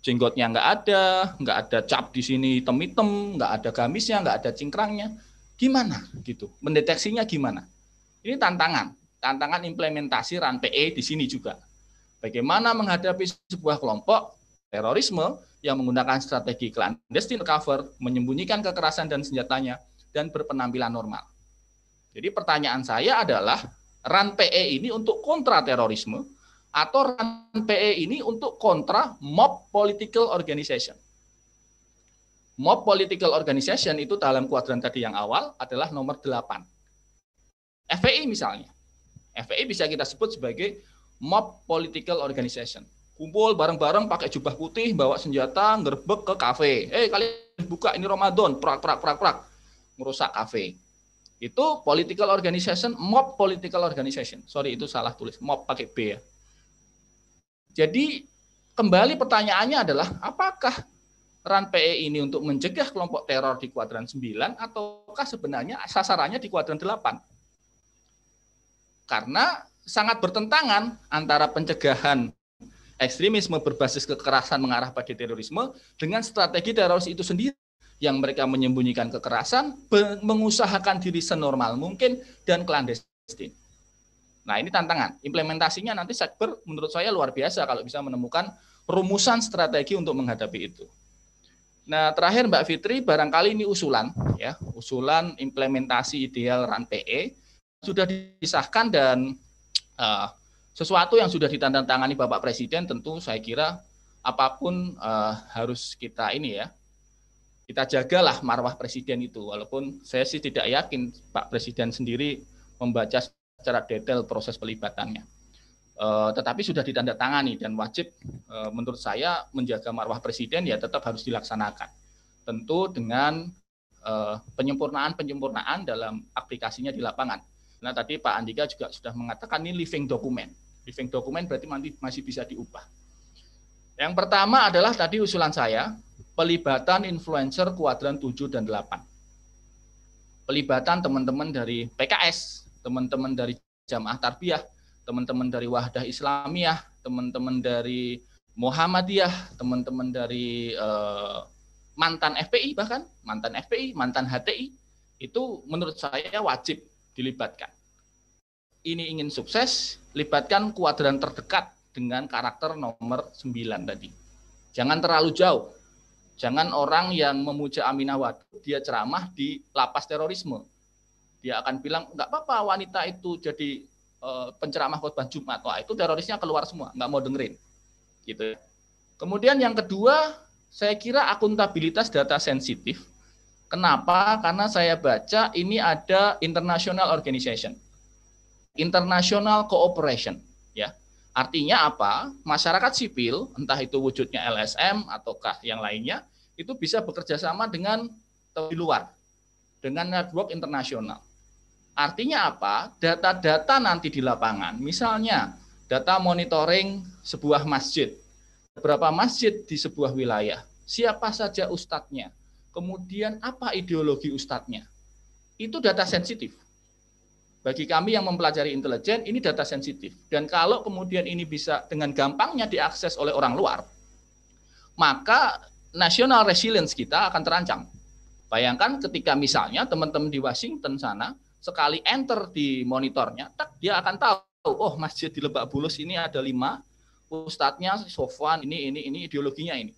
Jenggotnya nggak ada, nggak ada cap di sini hitam-hitam, nggak ada gamisnya, nggak ada cingkrangnya. Gimana gitu? Mendeteksinya gimana? Ini tantangan, tantangan implementasi RAN PE di sini juga. Bagaimana menghadapi sebuah kelompok terorisme yang menggunakan strategi clandestine cover, menyembunyikan kekerasan dan senjatanya, dan berpenampilan normal. Jadi pertanyaan saya adalah RAN PE ini untuk kontra terorisme atau RAN PE ini untuk kontra mob political organization. Mob political organization itu dalam kuadran tadi yang awal adalah nomor 8. FPI misalnya. FPI bisa kita sebut sebagai mob political organization. Kumpul bareng-bareng pakai jubah putih, bawa senjata, ngerbek ke kafe. Eh hey, kalian buka ini Ramadan, prak prak prak prak. Merusak kafe. Itu political organization, mob political organization. Sorry, itu salah tulis. Mob pakai B ya. Jadi kembali pertanyaannya adalah apakah RAN PE ini untuk mencegah kelompok teror di kuadran 9 ataukah sebenarnya sasarannya di kuadran 8? Karena sangat bertentangan antara pencegahan ekstremisme berbasis kekerasan mengarah pada terorisme dengan strategi teroris itu sendiri yang mereka menyembunyikan kekerasan, mengusahakan diri senormal mungkin, dan klandestin. Nah ini tantangan. Implementasinya nanti Sekber menurut saya luar biasa kalau bisa menemukan rumusan strategi untuk menghadapi itu. Nah terakhir Mbak Fitri, barangkali ini usulan, ya usulan implementasi ideal RAN PE sudah disahkan dan uh, sesuatu yang sudah ditandatangani Bapak Presiden tentu saya kira apapun uh, harus kita ini ya kita jagalah marwah presiden itu walaupun saya sih tidak yakin Pak Presiden sendiri membaca secara detail proses pelibatannya. uh, tetapi sudah ditandatangani dan wajib uh, menurut saya menjaga marwah presiden ya tetap harus dilaksanakan. Tentu dengan eh, penyempurnaan-penyempurnaan dalam aplikasinya di lapangan. Nah tadi Pak Andika juga sudah mengatakan ini living document. Living document berarti nanti masih bisa diubah. Yang pertama adalah tadi usulan saya pelibatan influencer kuadran 7 dan 8. Pelibatan teman-teman dari PKS, teman-teman dari Jamaah Tarbiyah, teman-teman dari Wahdah Islamiyah, teman-teman dari Muhammadiyah, teman-teman dari eh, mantan FPI bahkan, mantan FPI, mantan HTI, itu menurut saya wajib dilibatkan. Ini ingin sukses, libatkan kuadran terdekat dengan karakter nomor 9 tadi. Jangan terlalu jauh, Jangan orang yang memuja Aminah Wadud, dia ceramah di lapas terorisme. Dia akan bilang, enggak apa-apa wanita itu jadi e, penceramah khutbah Jumat. Wah, itu terorisnya keluar semua, enggak mau dengerin. gitu. Ya. Kemudian yang kedua, saya kira akuntabilitas data sensitif. Kenapa? Karena saya baca ini ada international organization. International cooperation Artinya apa? Masyarakat sipil, entah itu wujudnya LSM ataukah yang lainnya, itu bisa bekerja sama dengan di luar, dengan network internasional. Artinya apa? Data-data nanti di lapangan, misalnya data monitoring sebuah masjid, berapa masjid di sebuah wilayah, siapa saja ustadznya, kemudian apa ideologi ustadznya. Itu data sensitif bagi kami yang mempelajari intelijen ini data sensitif dan kalau kemudian ini bisa dengan gampangnya diakses oleh orang luar maka national resilience kita akan terancam bayangkan ketika misalnya teman-teman di Washington sana sekali enter di monitornya tak dia akan tahu oh masjid di Lebak Bulus ini ada lima ustadznya Sofwan ini ini ini ideologinya ini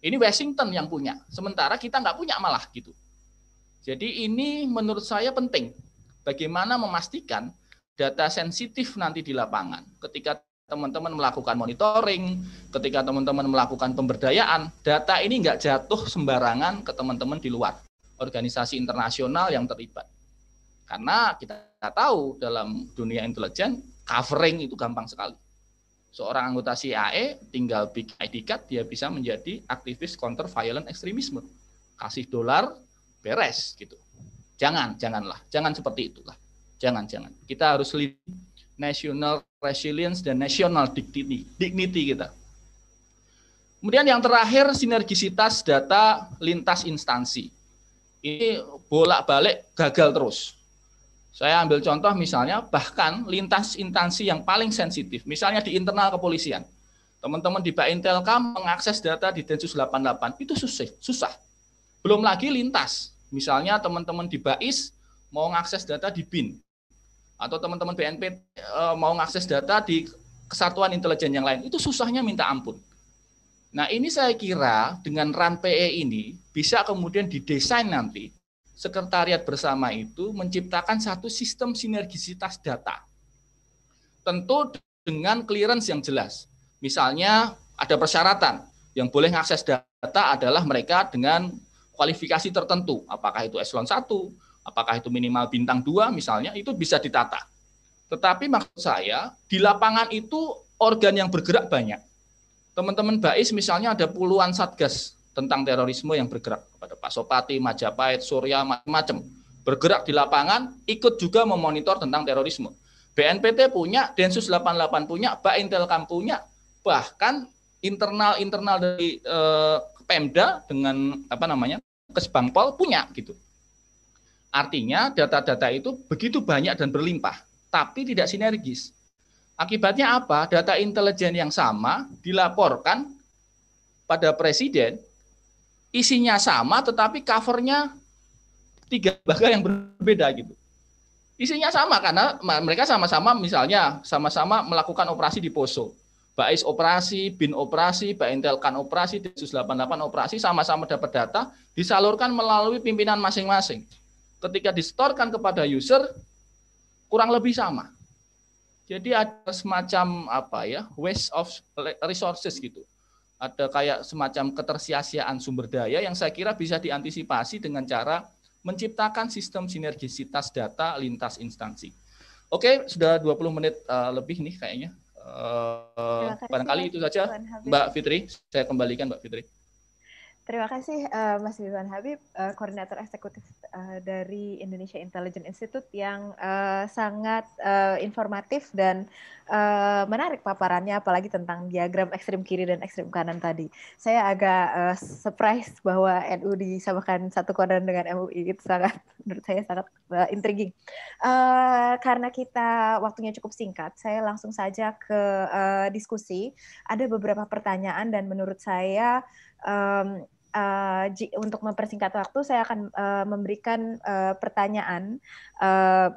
ini Washington yang punya sementara kita nggak punya malah gitu jadi ini menurut saya penting bagaimana memastikan data sensitif nanti di lapangan ketika teman-teman melakukan monitoring, ketika teman-teman melakukan pemberdayaan, data ini nggak jatuh sembarangan ke teman-teman di luar organisasi internasional yang terlibat. Karena kita tahu dalam dunia intelijen, covering itu gampang sekali. Seorang anggota CIA e tinggal bikin ID card, dia bisa menjadi aktivis counter violent extremism. Kasih dolar, beres gitu. Jangan, janganlah. Jangan seperti itulah. Jangan, jangan. Kita harus lihat national resilience dan national dignity, dignity kita. Kemudian yang terakhir sinergisitas data lintas instansi. Ini bolak-balik gagal terus. Saya ambil contoh misalnya bahkan lintas instansi yang paling sensitif, misalnya di internal kepolisian. Teman-teman di Intelkam mengakses data di Densus 88 itu susah, susah. Belum lagi lintas Misalnya teman-teman di BAIS mau mengakses data di BIN atau teman-teman BNP eh, mau mengakses data di kesatuan intelijen yang lain. Itu susahnya minta ampun. Nah, ini saya kira dengan RAN PE ini bisa kemudian didesain nanti sekretariat bersama itu menciptakan satu sistem sinergisitas data. Tentu dengan clearance yang jelas. Misalnya ada persyaratan yang boleh mengakses data adalah mereka dengan kualifikasi tertentu, apakah itu eselon 1, apakah itu minimal bintang 2 misalnya, itu bisa ditata. Tetapi maksud saya, di lapangan itu organ yang bergerak banyak. Teman-teman BAIS misalnya ada puluhan satgas tentang terorisme yang bergerak ada Pak Sopati, Majapahit, Surya, macam-macam. Bergerak di lapangan, ikut juga memonitor tentang terorisme. BNPT punya, Densus 88 punya, Telkam punya, bahkan internal-internal dari eh, Pemda dengan apa namanya Kesbangpol punya gitu. Artinya data-data itu begitu banyak dan berlimpah, tapi tidak sinergis. Akibatnya apa? Data intelijen yang sama dilaporkan pada presiden, isinya sama tetapi covernya tiga lembaga yang berbeda gitu. Isinya sama karena mereka sama-sama misalnya sama-sama melakukan operasi di Poso. Bais operasi, bin operasi, Intel kan operasi, Densus 88 operasi sama-sama dapat data disalurkan melalui pimpinan masing-masing. Ketika disetorkan kepada user kurang lebih sama. Jadi ada semacam apa ya, waste of resources gitu. Ada kayak semacam ketersia-siaan sumber daya yang saya kira bisa diantisipasi dengan cara menciptakan sistem sinergisitas data lintas instansi. Oke, sudah 20 menit eh, lebih nih kayaknya uh, barangkali itu saja Mbak Fitri. Saya kembalikan Mbak Fitri. Terima kasih uh, Mas Rizwan Habib, uh, koordinator eksekutif uh, dari Indonesia Intelligence Institute yang uh, sangat uh, informatif dan uh, menarik paparannya apalagi tentang diagram ekstrem kiri dan ekstrem kanan tadi. Saya agak uh, surprise bahwa NU disamakan satu koran dengan MUI itu sangat menurut saya sangat uh, intriguing. Uh, karena kita waktunya cukup singkat, saya langsung saja ke uh, diskusi. Ada beberapa pertanyaan dan menurut saya um, uh, untuk mempersingkat waktu saya akan uh, memberikan uh, pertanyaan uh,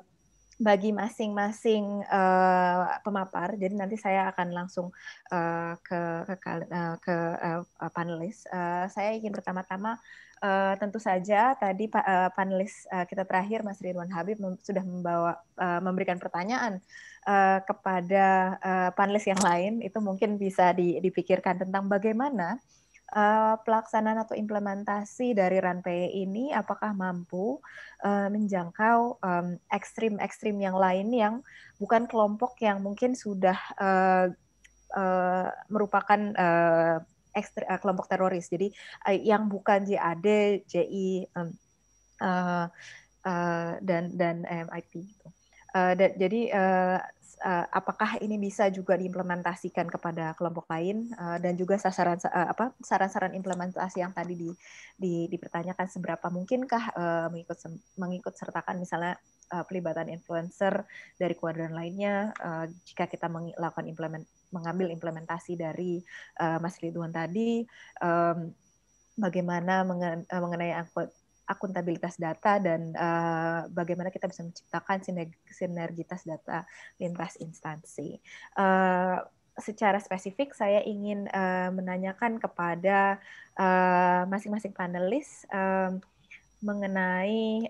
bagi masing-masing uh, pemapar. Jadi nanti saya akan langsung uh, ke ke, uh, ke uh, panelis. Uh, saya ingin pertama-tama uh, tentu saja tadi uh, panelis uh, kita terakhir Mas Ridwan Habib mem sudah membawa uh, memberikan pertanyaan uh, kepada uh, panelis yang lain. Itu mungkin bisa di dipikirkan tentang bagaimana uh, uh, pelaksanaan atau implementasi dari RANPE ini apakah mampu uh, menjangkau um, ekstrim-ekstrim yang lain yang bukan kelompok yang mungkin sudah uh, uh, merupakan uh, ekstri, uh, kelompok teroris. Jadi uh, yang bukan JAD, JI, um, uh, uh, dan dan MIP. Gitu. Uh, jadi uh, uh, apakah ini bisa juga diimplementasikan kepada kelompok lain uh, dan juga sasaran uh, apa saran-saran implementasi yang tadi di, di dipertanyakan seberapa mungkinkah uh, mengikut mengikut sertakan misalnya uh, pelibatan influencer dari kuadran lainnya uh, jika kita melakukan implement mengambil implementasi dari uh, Mas Ridwan tadi um, bagaimana mengenai angkut akuntabilitas data dan eh, bagaimana kita bisa menciptakan sinergitas data lintas instansi. Eh, secara spesifik saya ingin eh, menanyakan kepada masing-masing panelis mengenai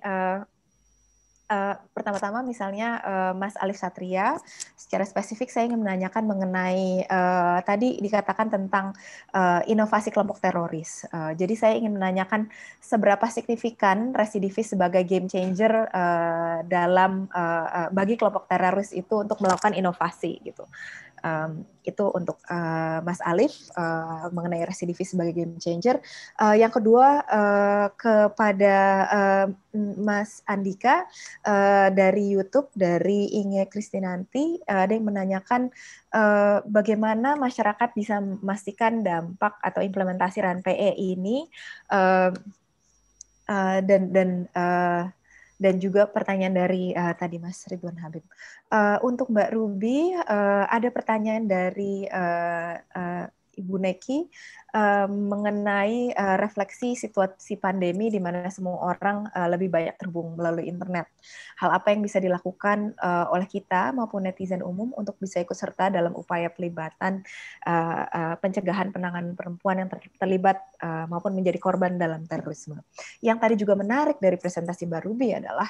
Uh, pertama-tama misalnya uh, Mas Alif Satria secara spesifik saya ingin menanyakan mengenai uh, tadi dikatakan tentang uh, inovasi kelompok teroris. Uh, jadi saya ingin menanyakan seberapa signifikan residivis sebagai game changer uh, dalam uh, uh, bagi kelompok teroris itu untuk melakukan inovasi gitu. Um, itu untuk uh, Mas Alif uh, mengenai residivis sebagai game changer. Uh, yang kedua uh, kepada uh, Mas Andika Eh, dari YouTube dari Inge Kristinanti uh, ada yang menanyakan uh, bagaimana masyarakat bisa memastikan dampak atau implementasi RANPE ini uh, uh, dan dan uh, dan juga pertanyaan dari uh, tadi Mas Ridwan Habib. Uh, untuk Mbak Ruby, uh, ada pertanyaan dari uh, uh, Ibu Neki Eh, mengenai eh, refleksi situasi pandemi di mana semua orang eh, lebih banyak terhubung melalui internet. Hal apa yang bisa dilakukan oleh kita maupun netizen umum untuk bisa ikut serta dalam upaya pelibatan pencegahan penanganan perempuan yang terlibat maupun menjadi korban dalam terorisme. Yang tadi juga menarik dari presentasi Mbak Ruby adalah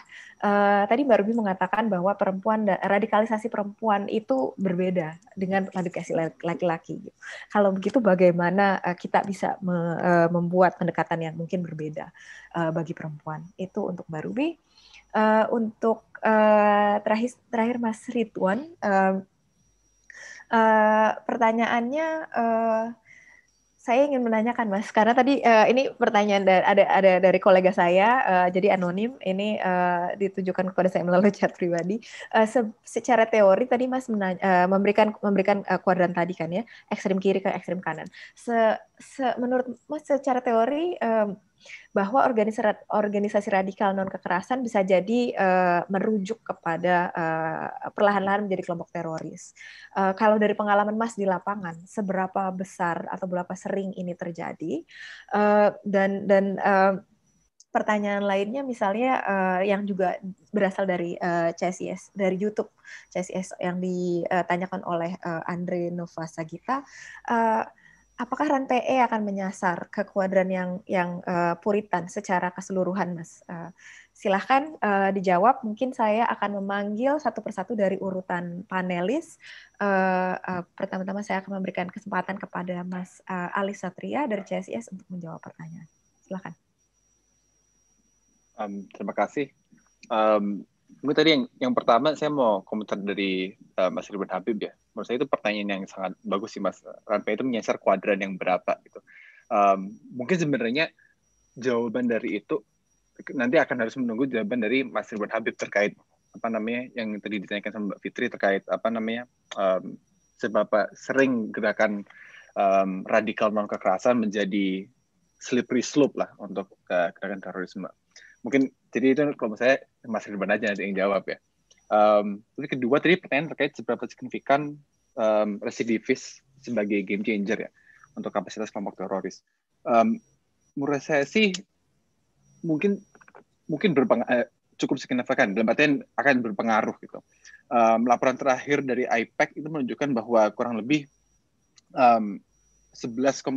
tadi Mbak Ruby mengatakan bahwa perempuan radikalisasi perempuan itu berbeda dengan radikalisasi laki-laki. Gitu. Kalau begitu bagaimana Eh, kita bisa me, uh, membuat pendekatan yang mungkin berbeda uh, bagi perempuan. Itu untuk Mbak Ruby. Uh, untuk uh, terakhir, terakhir Mas Ridwan, uh, uh, pertanyaannya uh, saya ingin menanyakan Mas karena tadi uh, ini pertanyaan dari, ada ada dari kolega saya uh, jadi anonim ini uh, ditujukan kepada saya melalui chat pribadi uh, se secara teori tadi Mas uh, memberikan memberikan uh, kuadran tadi kan ya ekstrem kiri ke ekstrem kanan se, se menurut Mas secara teori uh, bahwa organisasi, organisasi radikal non kekerasan bisa jadi uh, merujuk kepada uh, perlahan-lahan menjadi kelompok teroris. Uh, kalau dari pengalaman Mas di lapangan, seberapa besar atau berapa sering ini terjadi uh, dan dan uh, pertanyaan lainnya misalnya uh, yang juga berasal dari uh, CSIS dari YouTube CSIS yang ditanyakan oleh uh, Andre Nova Sagita uh, apakah RAN PE akan menyasar ke kuadran yang yang uh, puritan secara keseluruhan, Mas? Uh, silahkan uh, dijawab. Mungkin saya akan memanggil satu persatu dari urutan panelis. Uh, uh, Pertama-tama saya akan memberikan kesempatan kepada Mas uh, Ali Satria dari CSIS untuk menjawab pertanyaan. Silahkan. Um, terima kasih. Um, mungkin tadi yang, yang pertama saya mau komentar dari uh, Mas Ridwan Habib ya menurut saya itu pertanyaan yang sangat bagus sih mas rantai itu menyasar kuadran yang berapa gitu um, mungkin sebenarnya jawaban dari itu nanti akan harus menunggu jawaban dari Mas Ridwan Habib terkait apa namanya yang tadi ditanyakan sama Mbak Fitri terkait apa namanya um, seberapa sering gerakan um, radikal non kekerasan menjadi slippery slope lah untuk uh, gerakan terorisme. Mungkin jadi itu kalau saya Mas Ridwan aja yang jawab ya. Um, terus kedua tadi pertanyaan terkait seberapa signifikan um, residivis sebagai game changer ya untuk kapasitas kelompok teroris. Um, menurut saya sih mungkin mungkin berpeng eh, cukup signifikan dalam artian akan berpengaruh gitu. Um, laporan terakhir dari IPEC itu menunjukkan bahwa kurang lebih um, 11,4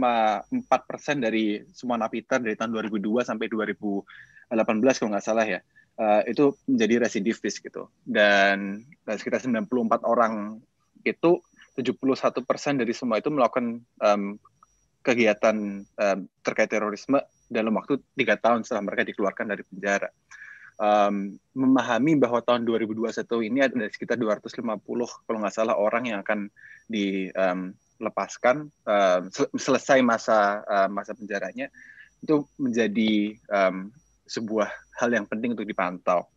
persen dari semua napiter dari tahun 2002 sampai 2018 kalau nggak salah ya Eh, itu menjadi residivis gitu. Dan, dan sekitar 94 orang itu 71 persen dari semua itu melakukan um, kegiatan um, terkait terorisme dalam waktu tiga tahun setelah mereka dikeluarkan dari penjara. Um, memahami bahwa tahun 2021 ini ada sekitar 250 kalau nggak salah orang yang akan dilepaskan um, um, selesai masa uh, masa penjaranya itu menjadi um, sebuah hal yang penting untuk dipantau.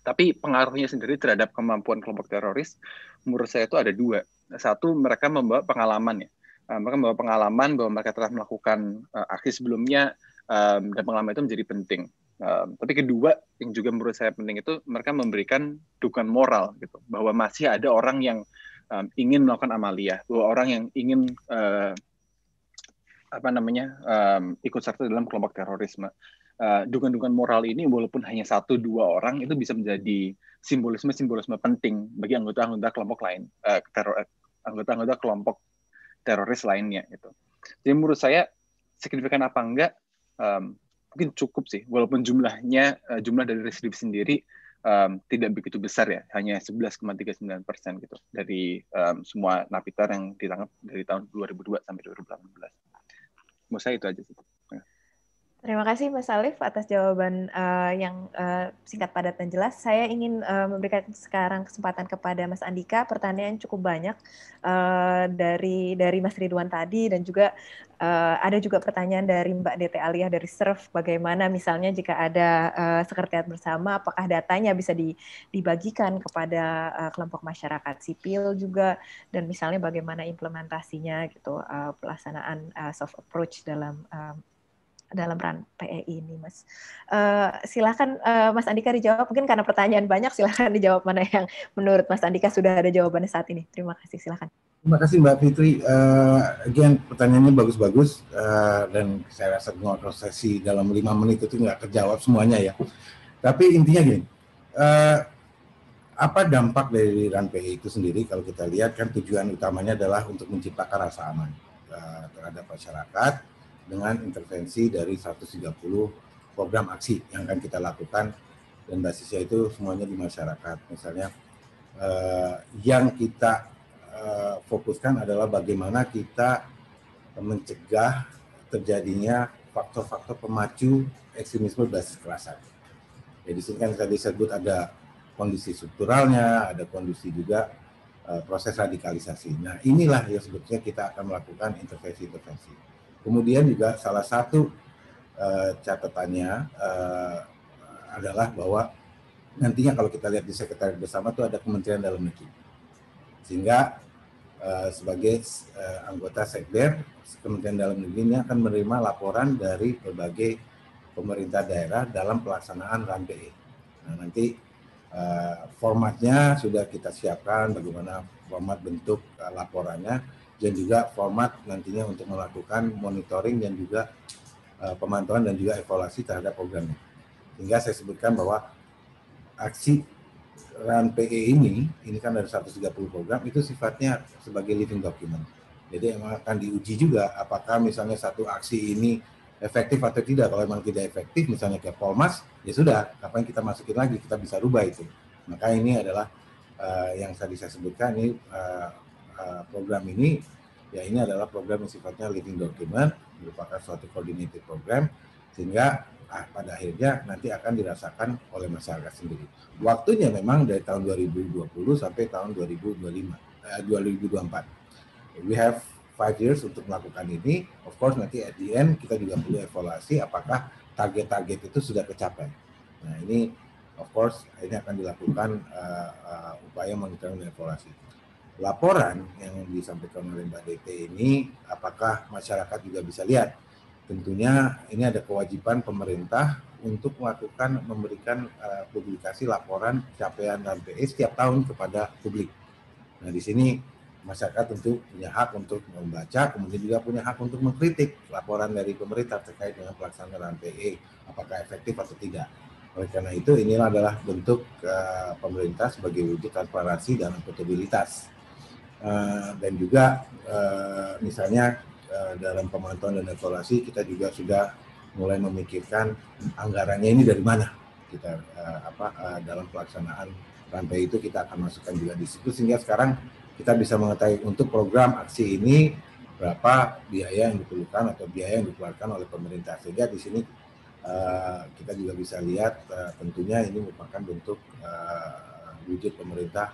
Tapi pengaruhnya sendiri terhadap kemampuan kelompok teroris, menurut saya itu ada dua. Satu, mereka membawa pengalaman ya. Eh, mereka membawa pengalaman bahwa mereka telah melakukan uh, aksi sebelumnya um, dan pengalaman itu menjadi penting. Um, tapi kedua yang juga menurut saya penting itu mereka memberikan dukungan moral gitu bahwa masih ada orang yang um, ingin melakukan amalia, bahwa orang yang ingin uh, apa namanya um, ikut serta dalam kelompok terorisme. Eh, dukungan-dukungan uh, moral ini walaupun hanya satu dua orang itu bisa menjadi simbolisme-simbolisme penting bagi anggota-anggota kelompok lain, uh, anggota-anggota kelompok teroris lainnya itu. Jadi menurut saya signifikan apa enggak um, mungkin cukup sih, walaupun jumlahnya uh, jumlah dari residif sendiri um, tidak begitu besar ya, hanya 11,39 persen gitu dari um, semua napiter yang ditangkap dari tahun 2002 sampai 2018. Menurut saya itu aja sih. Terima kasih Mas Alif atas jawaban uh, yang uh, singkat, padat, dan jelas. Saya ingin uh, memberikan sekarang kesempatan kepada Mas Andika. Pertanyaan cukup banyak uh, dari dari Mas Ridwan tadi dan juga uh, ada juga pertanyaan dari Mbak DT Aliyah dari Serv. Bagaimana misalnya jika ada uh, sekretariat bersama, apakah datanya bisa di, dibagikan kepada uh, kelompok masyarakat sipil juga dan misalnya bagaimana implementasinya gitu uh, pelaksanaan uh, soft approach dalam uh, dalam ran PEI ini, Mas. Uh, silakan uh, Mas Andika dijawab. Mungkin karena pertanyaan banyak, silakan dijawab mana yang menurut Mas Andika sudah ada jawabannya saat ini. Terima kasih, silakan. Terima kasih Mbak Fitri. Uh, again, pertanyaannya bagus-bagus uh, dan saya rasa ngobrol sesi dalam lima menit itu nggak terjawab semuanya ya. Tapi intinya gini, uh, apa dampak dari ran PE itu sendiri kalau kita lihat kan tujuan utamanya adalah untuk menciptakan rasa aman terhadap masyarakat dengan intervensi dari 130 program aksi yang akan kita lakukan dan basisnya itu semuanya di masyarakat. Misalnya eh, yang kita eh, fokuskan adalah bagaimana kita mencegah terjadinya faktor-faktor pemacu ekstremisme basis kerasan. Jadi sini kan tadi sebut ada kondisi strukturalnya, ada kondisi juga eh, proses radikalisasi. Nah inilah yang sebetulnya kita akan melakukan intervensi-intervensi. Kemudian juga salah satu uh, catatannya uh, adalah bahwa nantinya kalau kita lihat di sekretariat bersama itu ada Kementerian Dalam Negeri. Sehingga uh, sebagai uh, anggota sekber, Kementerian Dalam Negeri ini akan menerima laporan dari berbagai pemerintah daerah dalam pelaksanaan RAMPE. Nah, nanti uh, formatnya sudah kita siapkan, bagaimana format bentuk uh, laporannya dan juga format nantinya untuk melakukan monitoring dan juga uh, pemantauan dan juga evaluasi terhadap programnya. Sehingga saya sebutkan bahwa aksi RAN PE ini, ini kan dari 130 program, itu sifatnya sebagai living document. Jadi emang akan diuji juga apakah misalnya satu aksi ini efektif atau tidak. Kalau memang tidak efektif, misalnya kayak Polmas, ya sudah, kapan kita masukin lagi, kita bisa rubah itu. Maka ini adalah uh, yang tadi saya sebutkan, ini uh, Eh, program ini ya ini adalah program yang sifatnya living document merupakan suatu coordinated program sehingga ah, pada akhirnya nanti akan dirasakan oleh masyarakat sendiri. Waktunya memang dari tahun 2020 sampai tahun 2025 eh, 2024. We have five years untuk melakukan ini. Of course nanti at the end kita juga perlu evaluasi apakah target-target itu sudah tercapai. Nah ini of course ini akan dilakukan uh, uh, upaya monitoring dan evaluasi laporan yang disampaikan oleh Mbak DT ini apakah masyarakat juga bisa lihat tentunya ini ada kewajiban pemerintah untuk melakukan memberikan uh, publikasi laporan capaian PE setiap tahun kepada publik. Nah, di sini masyarakat tentu punya hak untuk membaca, kemudian juga punya hak untuk mengkritik laporan dari pemerintah terkait dengan pelaksanaan PE, apakah efektif atau tidak. Oleh karena itu, inilah adalah bentuk uh, pemerintah sebagai wujud transparansi dan akuntabilitas. Eh, dan juga uh, misalnya uh, dalam pemantauan dan evaluasi kita juga sudah mulai memikirkan anggarannya ini dari mana kita uh, apa uh, dalam pelaksanaan rantai itu kita akan masukkan juga di situ sehingga sekarang kita bisa mengetahui untuk program aksi ini berapa biaya yang diperlukan atau biaya yang dikeluarkan oleh pemerintah sehingga di sini uh, kita juga bisa lihat uh, tentunya ini merupakan bentuk uh, wujud pemerintah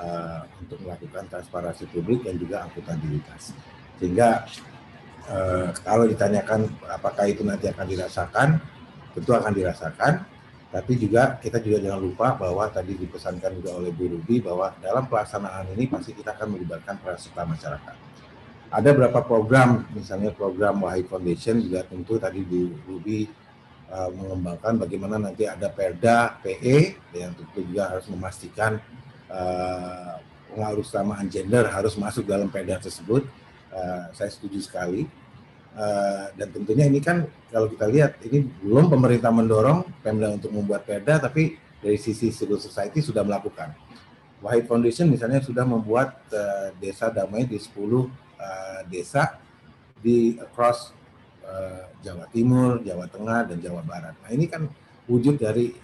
uh, untuk melakukan transparansi publik dan juga akuntabilitas. Sehingga uh, kalau ditanyakan apakah itu nanti akan dirasakan, tentu akan dirasakan. Tapi juga kita juga jangan lupa bahwa tadi dipesankan juga oleh Bu Ruby bahwa dalam pelaksanaan ini pasti kita akan melibatkan para serta masyarakat. Ada beberapa program, misalnya program Wahai Foundation juga tentu tadi Bu Ruby uh, mengembangkan bagaimana nanti ada perda PE yang tentu juga harus memastikan Eh, pengaruh samaan gender harus masuk dalam peda tersebut. Uh, saya setuju sekali. Uh, dan tentunya ini kan kalau kita lihat ini belum pemerintah mendorong Pemda untuk membuat peda tapi dari sisi civil society sudah melakukan. Wahid Foundation misalnya sudah membuat uh, desa damai di 10 uh, desa di across uh, Jawa Timur, Jawa Tengah, dan Jawa Barat. Nah ini kan wujud dari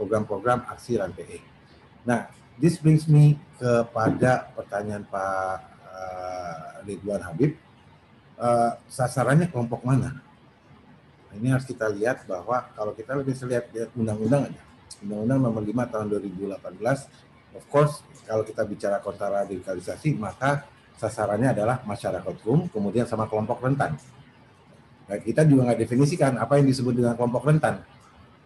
program-program uh, aksi RANPE. Nah This brings me kepada pertanyaan Pak uh, Ridwan Habib. Uh, sasarannya kelompok mana? Nah, ini harus kita lihat bahwa kalau kita lebih lihat undang-undang aja. Undang-undang nomor 5 tahun 2018, of course kalau kita bicara kota radikalisasi maka sasarannya adalah masyarakat umum kemudian sama kelompok rentan. Nah, kita juga nggak definisikan apa yang disebut dengan kelompok rentan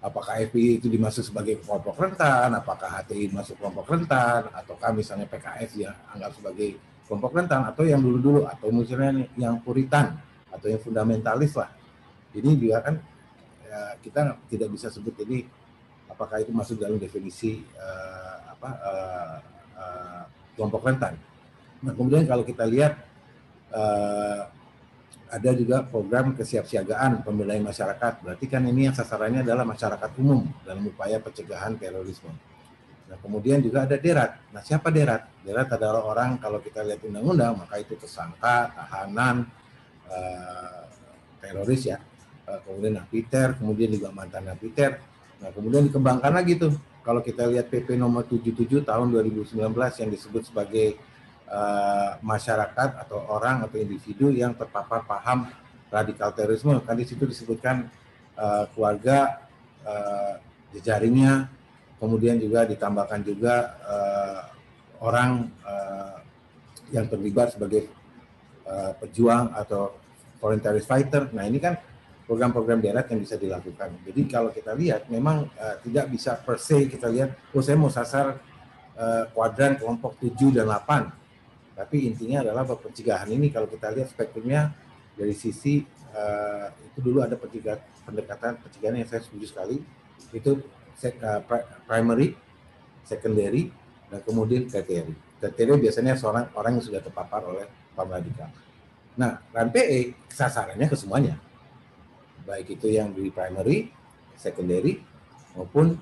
apakah FPI itu dimaksud sebagai kelompok rentan, apakah HTI masuk kelompok rentan, ataukah misalnya PKS ya anggap sebagai kelompok rentan, atau yang dulu-dulu, atau misalnya yang puritan, atau yang fundamentalis lah. Ini juga kan ya, kita tidak bisa sebut ini apakah itu masuk dalam definisi uh, apa, uh, uh, kelompok rentan. Nah kemudian kalau kita lihat uh, ada juga program kesiapsiagaan pemberdayaan masyarakat. Berarti kan ini yang sasarannya adalah masyarakat umum dalam upaya pencegahan terorisme. Nah, kemudian juga ada derat. Nah, siapa derat? Derat adalah orang kalau kita lihat undang-undang maka itu tersangka, tahanan, eh, teroris ya. Eh, kemudian napiter, kemudian juga mantan napiter. Nah, kemudian dikembangkan lagi tuh. Kalau kita lihat PP nomor 77 tahun 2019 yang disebut sebagai Eh, masyarakat atau orang atau individu yang terpapar paham radikal terorisme kan di situ disebutkan uh, keluarga uh, jejaringnya kemudian juga ditambahkan juga uh, orang uh, yang terlibat sebagai uh, pejuang atau foreign fighter nah ini kan program-program darat yang bisa dilakukan jadi kalau kita lihat memang uh, tidak bisa per se kita lihat oh saya mau sasar uh, kuadran kelompok 7 dan 8 tapi intinya adalah bahwa pencegahan ini kalau kita lihat spektrumnya dari sisi uh, itu dulu ada pencegahan pendekatan pencegahan yang saya setuju sekali itu sek, uh, primary, secondary, dan kemudian tertiary. Tertiary biasanya seorang orang yang sudah terpapar oleh paham radikal. Nah, RAMPE sasarannya ke semuanya. Baik itu yang di primary, secondary, maupun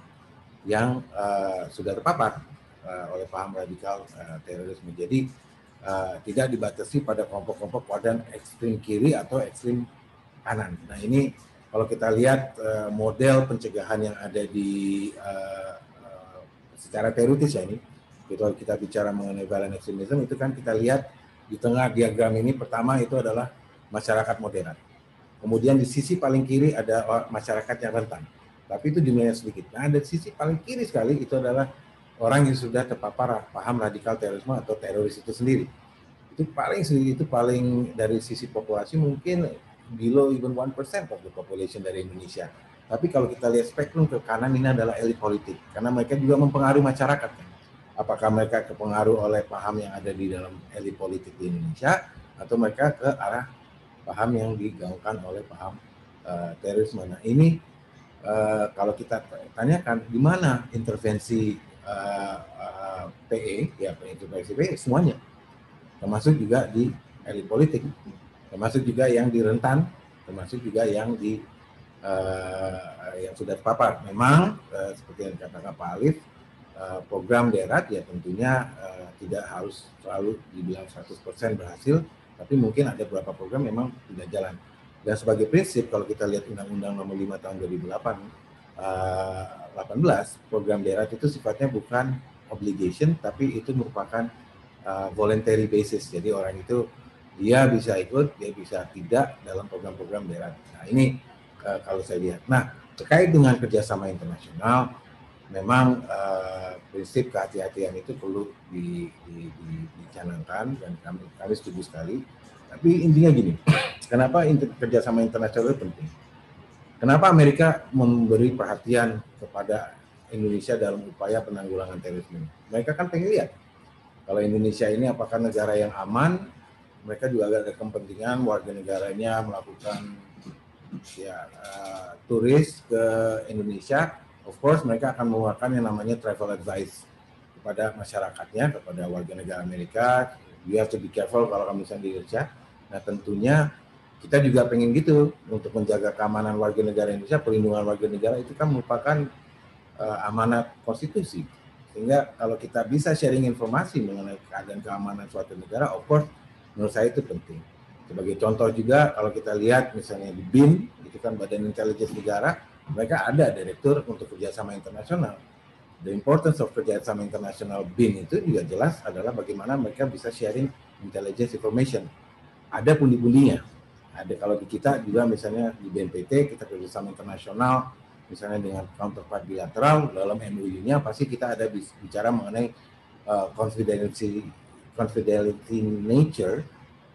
yang uh, sudah terpapar uh, oleh paham radikal uh, terorisme. Jadi uh, tidak dibatasi pada kelompok-kelompok badan ekstrim kiri atau ekstrim kanan. Nah ini kalau kita lihat uh, model pencegahan yang ada di uh, uh, secara teoritis ya ini, kalau kita bicara mengenai violent extremism itu kan kita lihat di tengah diagram ini pertama itu adalah masyarakat modern. Kemudian di sisi paling kiri ada masyarakat yang rentan. Tapi itu jumlahnya sedikit. Nah, ada sisi paling kiri sekali itu adalah orang yang sudah terpapar paham radikal terorisme atau teroris itu sendiri. Itu paling itu paling dari sisi populasi mungkin below even one percent of the population dari Indonesia. Tapi kalau kita lihat spektrum ke kanan ini adalah elit politik karena mereka juga mempengaruhi masyarakat. Kan. Apakah mereka kepengaruh oleh paham yang ada di dalam elit politik di Indonesia atau mereka ke arah paham yang digaungkan oleh paham uh, terorisme. Nah, ini uh, kalau kita tanyakan di mana intervensi Eh, eh, PE, ya PE e, e, semuanya, termasuk juga di elit politik, termasuk juga yang di rentan, termasuk juga yang di uh, yang sudah terpapar. Memang uh, seperti yang dikatakan Pak Alif, uh, program daerah ya tentunya uh, tidak harus selalu dibilang 100% berhasil, tapi mungkin ada beberapa program memang tidak jalan. Dan sebagai prinsip kalau kita lihat Undang-Undang Nomor 5 Tahun 2008 uh, 18 program daerah itu sifatnya bukan obligation tapi itu merupakan uh, voluntary basis jadi orang itu dia bisa ikut dia bisa tidak dalam program-program daerah nah ini uh, kalau saya lihat nah terkait dengan kerjasama internasional memang uh, prinsip kehati-hatian itu perlu di, di, di, dicanangkan dan kami kami setuju sekali tapi intinya gini kenapa inter, kerjasama internasional itu penting Kenapa Amerika memberi perhatian kepada Indonesia dalam upaya penanggulangan terorisme? Mereka kan pengen lihat kalau Indonesia ini apakah negara yang aman? Mereka juga ada kepentingan warga negaranya melakukan ya uh, turis ke Indonesia. Of course mereka akan mengeluarkan yang namanya travel advice kepada masyarakatnya, kepada warga negara Amerika. You have to be careful kalau kamu misalnya di Indonesia. Nah tentunya kita juga pengen gitu untuk menjaga keamanan warga negara Indonesia, perlindungan warga negara itu kan merupakan uh, amanat konstitusi. Sehingga kalau kita bisa sharing informasi mengenai keadaan keamanan suatu negara, of course menurut saya itu penting. Sebagai contoh juga kalau kita lihat misalnya di BIN, itu kan Badan Intelijen Negara, mereka ada direktur untuk kerjasama internasional. The importance of kerjasama internasional BIN itu juga jelas adalah bagaimana mereka bisa sharing intelligence information. Ada pundi-pundinya, ada kalau di kita juga misalnya di BNPT kita kerjasama internasional misalnya dengan counterpart bilateral dalam MOU-nya pasti kita ada bicara mengenai uh, confidentiality confidentiality nature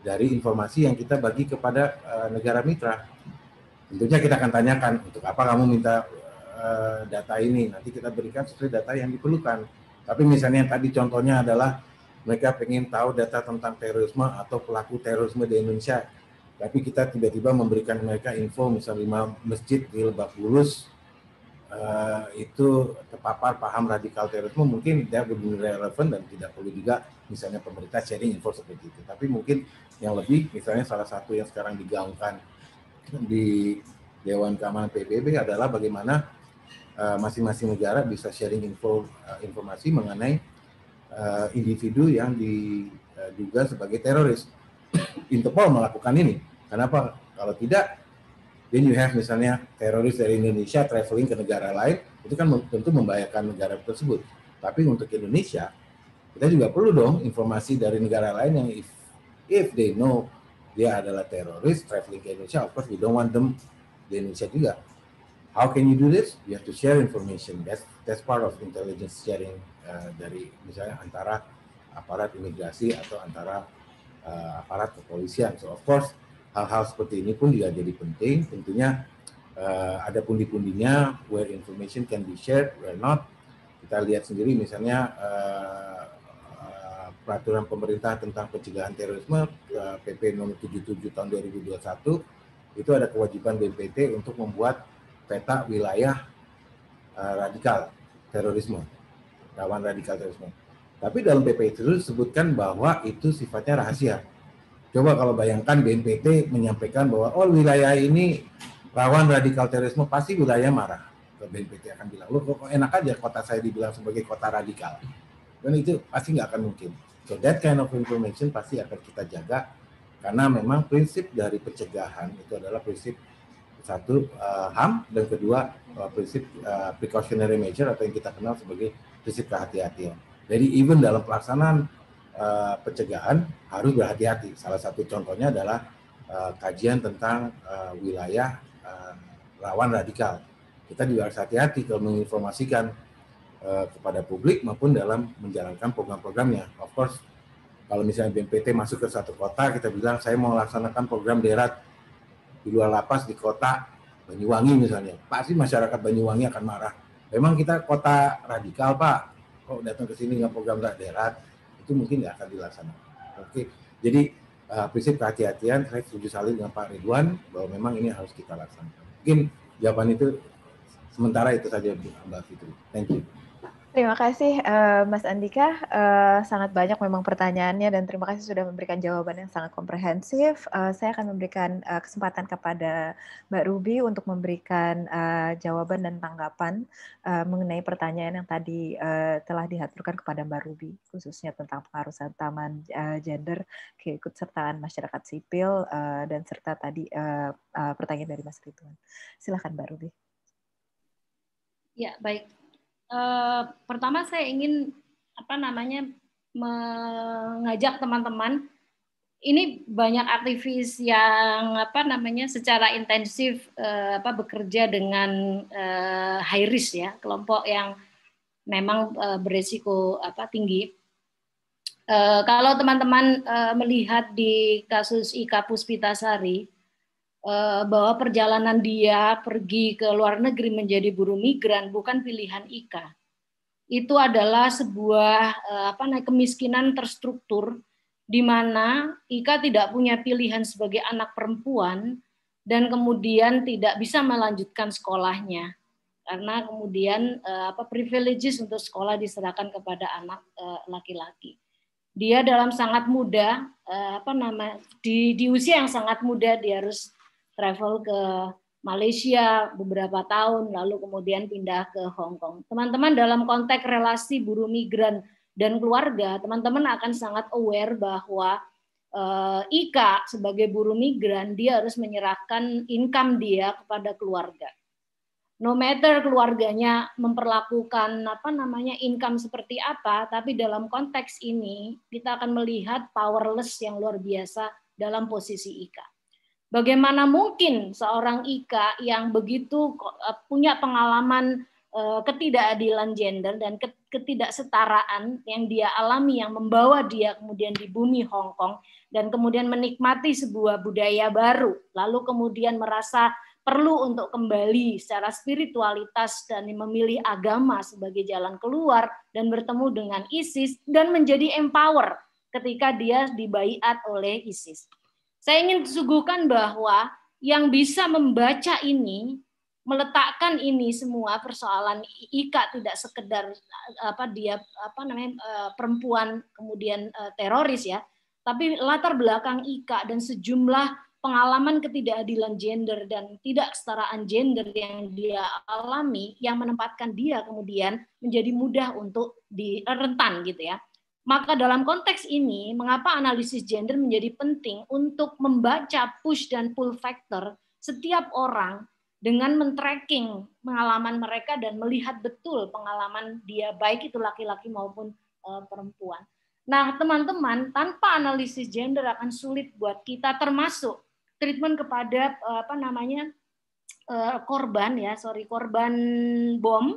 dari informasi yang kita bagi kepada uh, negara mitra tentunya kita akan tanyakan untuk apa kamu minta uh, data ini nanti kita berikan sesuai data yang diperlukan tapi misalnya yang tadi contohnya adalah mereka ingin tahu data tentang terorisme atau pelaku terorisme di Indonesia tapi kita tiba-tiba memberikan mereka info misalnya lima masjid di Lebak Bulus uh, itu terpapar paham radikal terorisme mungkin tidak benar relevan dan tidak perlu juga misalnya pemerintah sharing info seperti itu tapi mungkin yang lebih misalnya salah satu yang sekarang digaungkan di Dewan Keamanan PBB adalah bagaimana eh, masing-masing uh, negara bisa sharing info uh, informasi mengenai uh, individu yang diduga sebagai teroris Interpol melakukan ini. Kenapa? Kalau tidak, then you have misalnya teroris dari Indonesia traveling ke negara lain, itu kan tentu membahayakan negara tersebut. Tapi untuk Indonesia, kita juga perlu dong informasi dari negara lain yang if, if they know dia adalah teroris traveling ke Indonesia, of course we don't want them di Indonesia juga. How can you do this? You have to share information. That's that's part of intelligence sharing uh, dari misalnya antara aparat imigrasi atau antara uh, aparat kepolisian. So of course hal-hal seperti ini pun juga jadi penting. Tentunya uh, ada pundi-pundinya where information can be shared, where not. Kita lihat sendiri misalnya uh, uh, peraturan pemerintah tentang pencegahan terorisme uh, PP nomor 77 tahun 2021 itu ada kewajiban BPT untuk membuat peta wilayah uh, radikal terorisme, rawan radikal terorisme tapi dalam PP itu disebutkan bahwa itu sifatnya rahasia. Coba kalau bayangkan BNPT menyampaikan bahwa oh wilayah ini rawan radikal terorisme pasti wilayah marah. BNPT akan bilang, loh kok enak aja kota saya dibilang sebagai kota radikal. Dan itu pasti nggak akan mungkin. So that kind of information pasti akan kita jaga karena memang prinsip dari pencegahan itu adalah prinsip satu uh, HAM dan kedua uh, prinsip uh, precautionary measure atau yang kita kenal sebagai prinsip kehati-hatian. Jadi even dalam pelaksanaan uh, pencegahan harus berhati-hati. Salah satu contohnya adalah uh, kajian tentang uh, wilayah uh, rawan radikal. Kita juga harus hati-hati kalau menginformasikan uh, kepada publik maupun dalam menjalankan program-programnya. Of course, kalau misalnya BMPT masuk ke satu kota, kita bilang saya mau laksanakan program derat di luar lapas di kota Banyuwangi misalnya, pasti masyarakat Banyuwangi akan marah. Memang kita kota radikal, Pak kok datang ke sini nggak program daerah itu mungkin nggak akan dilaksanakan. Oke, jadi uh, prinsip kehati-hatian saya setuju sekali dengan Pak Ridwan bahwa memang ini harus kita laksanakan. Mungkin jawaban itu sementara itu saja Mbak Fitri. Thank you. Terima kasih uh, Mas Andika, uh, sangat banyak memang pertanyaannya dan terima kasih sudah memberikan jawaban yang sangat komprehensif. Uh, saya akan memberikan uh, kesempatan kepada Mbak Ruby untuk memberikan uh, jawaban dan tanggapan uh, mengenai pertanyaan yang tadi uh, telah dihaturkan kepada Mbak Ruby, khususnya tentang pengaruh taman uh, gender, keikutsertaan masyarakat sipil, uh, dan serta tadi uh, uh, pertanyaan dari Mas Ridwan. Silakan Mbak Ruby. Ya, baik. Eh, pertama saya ingin apa namanya mengajak teman-teman ini banyak aktivis yang apa namanya secara intensif eh, apa bekerja dengan eh, high risk ya kelompok yang memang eh, beresiko apa tinggi. Eh, kalau teman-teman eh, melihat di kasus Ika Puspitasari Eh, bahwa perjalanan dia pergi ke luar negeri menjadi buruh migran bukan pilihan Ika. Itu adalah sebuah eh, apa namanya kemiskinan terstruktur di mana Ika tidak punya pilihan sebagai anak perempuan dan kemudian tidak bisa melanjutkan sekolahnya karena kemudian eh, apa privileges untuk sekolah diserahkan kepada anak laki-laki. Dia dalam sangat muda apa nama di di usia yang sangat muda dia harus travel ke Malaysia beberapa tahun, lalu kemudian pindah ke Hong Kong. Teman-teman dalam konteks relasi buruh migran dan keluarga, teman-teman akan sangat aware bahwa uh, Ika sebagai buruh migran dia harus menyerahkan income dia kepada keluarga. No matter keluarganya memperlakukan apa namanya income seperti apa, tapi dalam konteks ini kita akan melihat powerless yang luar biasa dalam posisi Ika. Bagaimana mungkin seorang Ika yang begitu eh, punya pengalaman eh, ketidakadilan gender dan ketidaksetaraan yang dia alami yang membawa dia kemudian di bumi Hong Kong dan kemudian menikmati sebuah budaya baru lalu kemudian merasa perlu untuk kembali secara spiritualitas dan memilih agama sebagai jalan keluar dan bertemu dengan ISIS dan menjadi empower ketika dia dibaiat oleh ISIS. Saya ingin disuguhkan bahwa yang bisa membaca ini, meletakkan ini semua persoalan Ika tidak sekedar apa dia apa namanya eh, perempuan kemudian eh, teroris ya, tapi latar belakang Ika dan sejumlah pengalaman ketidakadilan gender dan tidak kesetaraan gender yang dia alami yang menempatkan dia kemudian menjadi mudah untuk direntan gitu ya. Maka dalam konteks ini, mengapa analisis gender menjadi penting untuk membaca push dan pull factor setiap orang dengan men-tracking pengalaman mereka dan melihat betul pengalaman dia baik itu laki-laki maupun uh, perempuan. Nah, teman-teman, tanpa analisis gender akan sulit buat kita termasuk treatment kepada uh, apa namanya? Uh, korban ya, sorry korban bom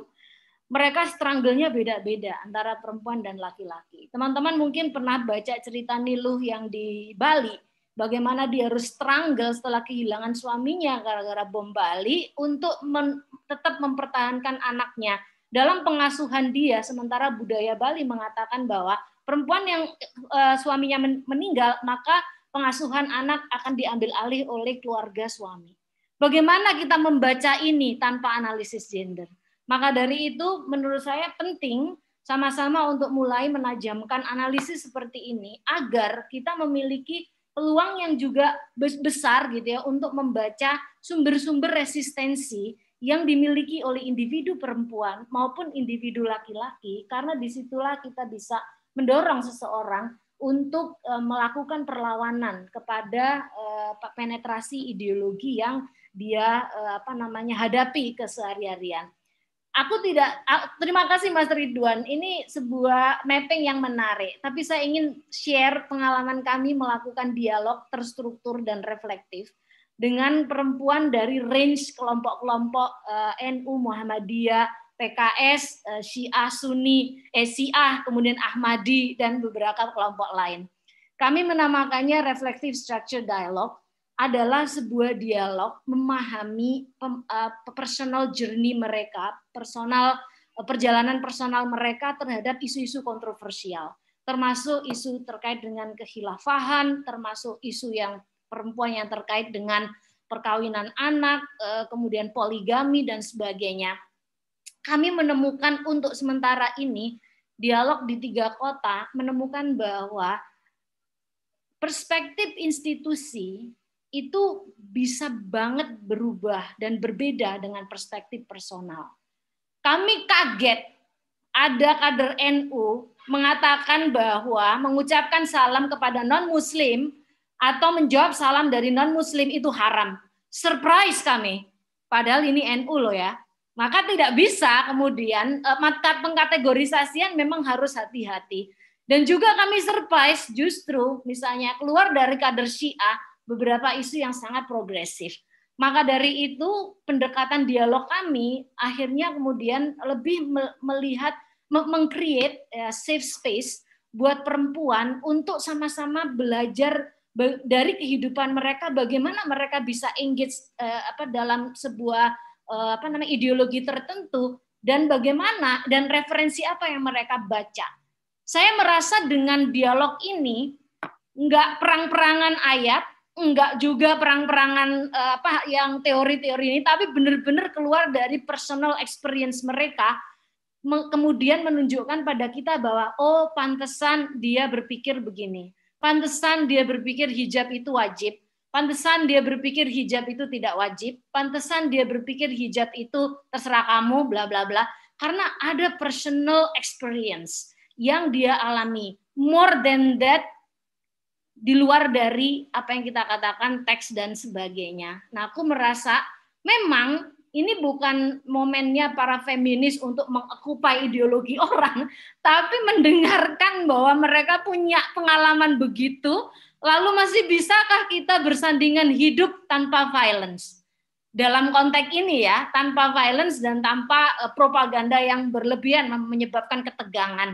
mereka stranglenya beda-beda antara perempuan dan laki-laki. Teman-teman mungkin pernah baca cerita Niluh yang di Bali, bagaimana dia harus strangle setelah kehilangan suaminya gara-gara bom Bali untuk men tetap mempertahankan anaknya dalam pengasuhan dia sementara budaya Bali mengatakan bahwa perempuan yang e, suaminya men meninggal maka pengasuhan anak akan diambil alih oleh keluarga suami. Bagaimana kita membaca ini tanpa analisis gender? Maka dari itu menurut saya penting sama-sama untuk mulai menajamkan analisis seperti ini agar kita memiliki peluang yang juga besar gitu ya untuk membaca sumber-sumber resistensi yang dimiliki oleh individu perempuan maupun individu laki-laki karena disitulah kita bisa mendorong seseorang untuk e, melakukan perlawanan kepada e, penetrasi ideologi yang dia e, apa namanya hadapi keseharian aku tidak terima kasih Mas Ridwan. Ini sebuah mapping yang menarik, tapi saya ingin share pengalaman kami melakukan dialog terstruktur dan reflektif dengan perempuan dari range kelompok-kelompok eh, NU Muhammadiyah, PKS, uh, eh, Syiah Sunni, eh, Syiah, kemudian Ahmadi dan beberapa kelompok lain. Kami menamakannya reflective structure dialogue adalah sebuah dialog memahami eh, personal journey mereka, personal eh, perjalanan personal mereka terhadap isu-isu kontroversial, termasuk isu terkait dengan kehilafahan, termasuk isu yang perempuan yang terkait dengan perkawinan anak, eh, kemudian poligami dan sebagainya. Kami menemukan untuk sementara ini dialog di tiga kota menemukan bahwa perspektif institusi itu bisa banget berubah dan berbeda dengan perspektif personal. Kami kaget ada kader NU mengatakan bahwa mengucapkan salam kepada non-muslim atau menjawab salam dari non-muslim itu haram. Surprise kami. Padahal ini NU loh ya. Maka tidak bisa kemudian eh, mata pengkategorisasian memang harus hati-hati. Dan juga kami surprise justru misalnya keluar dari kader Syiah beberapa isu yang sangat progresif. Maka dari itu pendekatan dialog kami akhirnya kemudian lebih melihat mengcreate ya, safe space buat perempuan untuk sama-sama belajar dari kehidupan mereka bagaimana mereka bisa engage eh, apa dalam sebuah eh, apa namanya ideologi tertentu dan bagaimana dan referensi apa yang mereka baca. Saya merasa dengan dialog ini nggak perang-perangan ayat, enggak juga perang-perangan eh, apa yang teori-teori ini tapi benar-benar keluar dari personal experience mereka kemudian menunjukkan pada kita bahwa oh pantesan dia berpikir begini pantesan dia berpikir hijab itu wajib pantesan dia berpikir hijab itu tidak wajib pantesan dia berpikir hijab itu terserah kamu bla bla bla karena ada personal experience yang dia alami more than that di luar dari apa yang kita katakan teks dan sebagainya. Nah, aku merasa memang ini bukan momennya para feminis untuk mengekupai ideologi orang, tapi mendengarkan bahwa mereka punya pengalaman begitu, lalu masih bisakah kita bersandingan hidup tanpa violence? Dalam konteks ini ya, tanpa violence dan tanpa eh, propaganda yang berlebihan menyebabkan ketegangan.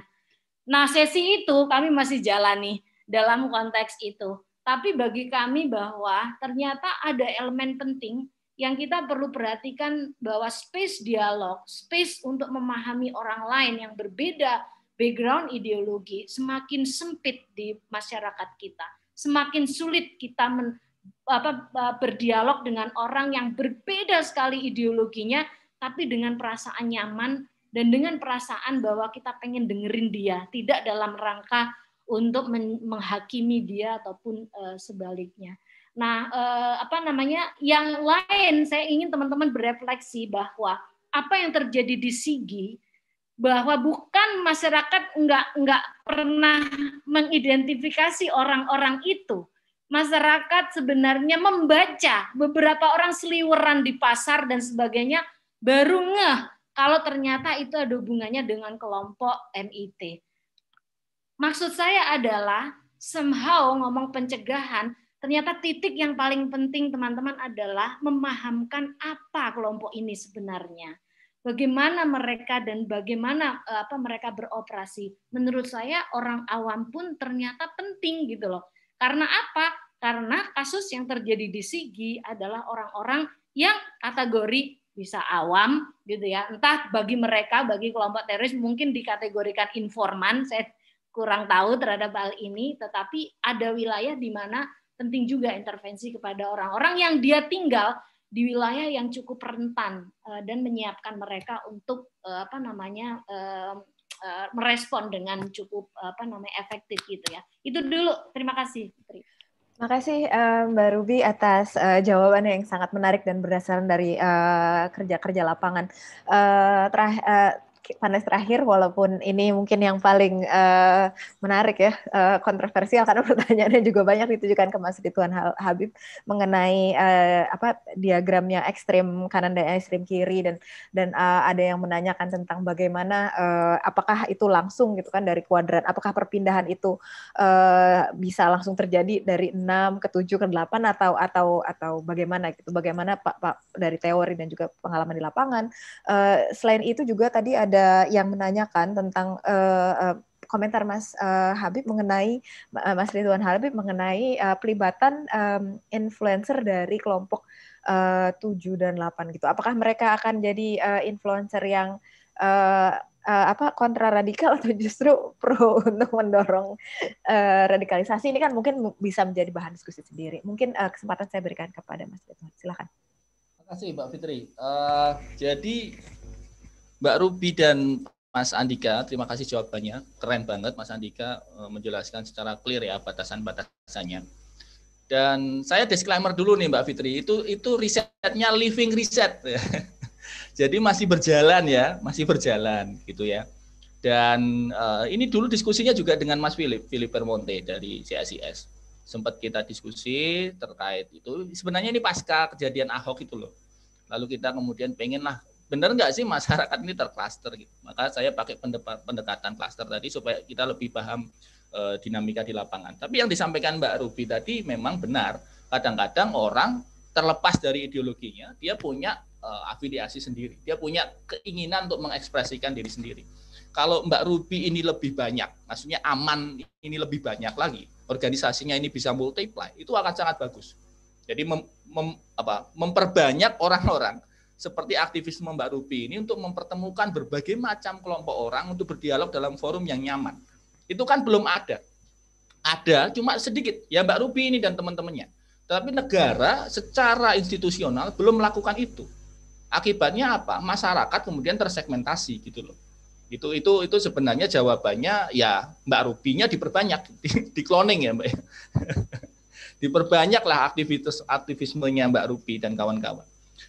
Nah, sesi itu kami masih jalani dalam konteks itu. Tapi bagi kami bahwa ternyata ada elemen penting yang kita perlu perhatikan bahwa space dialog, space untuk memahami orang lain yang berbeda background ideologi semakin sempit di masyarakat kita. Semakin sulit kita men, apa, e, berdialog dengan orang yang berbeda sekali ideologinya, tapi dengan perasaan nyaman dan dengan perasaan bahwa kita pengen dengerin dia, tidak dalam rangka untuk menghakimi dia ataupun uh, sebaliknya. Nah, uh, apa namanya? Yang lain saya ingin teman-teman berefleksi bahwa apa yang terjadi di Sigi bahwa bukan masyarakat nggak nggak pernah mengidentifikasi orang-orang itu. Masyarakat sebenarnya membaca beberapa orang seliweran di pasar dan sebagainya baru ngeh kalau ternyata itu ada hubungannya dengan kelompok MIT. Maksud saya adalah somehow ngomong pencegahan, ternyata titik yang paling penting teman-teman adalah memahamkan apa kelompok ini sebenarnya. Bagaimana mereka dan bagaimana eh, apa mereka beroperasi. Menurut saya orang awam pun ternyata penting gitu loh. Karena apa? Karena kasus yang terjadi di Sigi adalah orang-orang yang kategori bisa awam gitu ya. Entah bagi mereka, bagi kelompok teroris mungkin dikategorikan informan, saya kurang tahu terhadap hal ini, tetapi ada wilayah di mana penting juga intervensi kepada orang-orang yang dia tinggal di wilayah yang cukup rentan eh, dan menyiapkan mereka untuk eh, apa namanya eh, merespon dengan cukup apa namanya efektif gitu ya. Itu dulu. Terima kasih, Terima kasih Mbak Ruby atas jawaban jawabannya yang sangat menarik dan berdasarkan dari kerja-kerja lapangan. terakhir panas terakhir walaupun ini mungkin yang paling uh, menarik ya uh, kontroversial karena pertanyaannya juga banyak ditujukan ke Mas Rituan Habib mengenai uh, apa diagramnya ekstrem kanan dan ekstrem kiri dan dan uh, ada yang menanyakan tentang bagaimana uh, apakah itu langsung gitu kan dari kuadrat apakah perpindahan itu uh, bisa langsung terjadi dari 6 ke 7 ke 8 atau atau atau bagaimana gitu bagaimana Pak, Pak dari teori dan juga pengalaman di lapangan uh, selain itu juga tadi ada ada yang menanyakan tentang uh, uh, komentar Mas uh, Habib mengenai uh, Mas Ridwan Habib mengenai uh, pelibatan um, influencer dari kelompok tujuh dan 8 gitu. Apakah mereka akan jadi uh, influencer yang uh, uh, apa kontra radikal atau justru pro untuk mendorong uh, radikalisasi ini kan mungkin bisa menjadi bahan diskusi sendiri. Mungkin uh, kesempatan saya berikan kepada Mas Ridwan. Silakan. Terima kasih Mbak Fitri. Uh, jadi Mbak Ruby dan Mas Andika, terima kasih jawabannya. Keren banget Mas Andika eh, menjelaskan secara clear ya batasan-batasannya. Dan saya disclaimer dulu nih Mbak Fitri, itu itu risetnya living riset. Jadi masih berjalan ya, masih berjalan gitu ya. Dan uh, ini dulu diskusinya juga dengan Mas Philip, Philip Permonte dari CSIS. Sempat kita diskusi terkait itu. Sebenarnya ini pasca kejadian Ahok itu loh. Lalu kita kemudian pengenlah benar nggak sih masyarakat ini terklaster gitu. Maka saya pakai pendekatan klaster tadi supaya kita lebih paham e, dinamika di lapangan. Tapi yang disampaikan Mbak Ruby tadi memang benar. Kadang-kadang orang terlepas dari ideologinya, dia punya e, afiliasi sendiri. Dia punya keinginan untuk mengekspresikan diri sendiri. Kalau Mbak Ruby ini lebih banyak, maksudnya aman ini lebih banyak lagi, organisasinya ini bisa multiply, itu akan sangat bagus. Jadi mem, mem, apa, memperbanyak orang-orang seperti aktivisme Mbak Rupi ini untuk mempertemukan berbagai macam kelompok orang untuk berdialog dalam forum yang nyaman. Itu kan belum ada. Ada cuma sedikit ya Mbak Rupi ini dan teman-temannya. Tapi negara secara institusional belum melakukan itu. Akibatnya apa? Masyarakat kemudian tersegmentasi gitu loh. Itu itu itu sebenarnya jawabannya ya Mbak Rupinya diperbanyak, di, di cloning ya Mbak. Ya. Diperbanyaklah aktivitas aktivismenya Mbak Rupi dan kawan-kawan.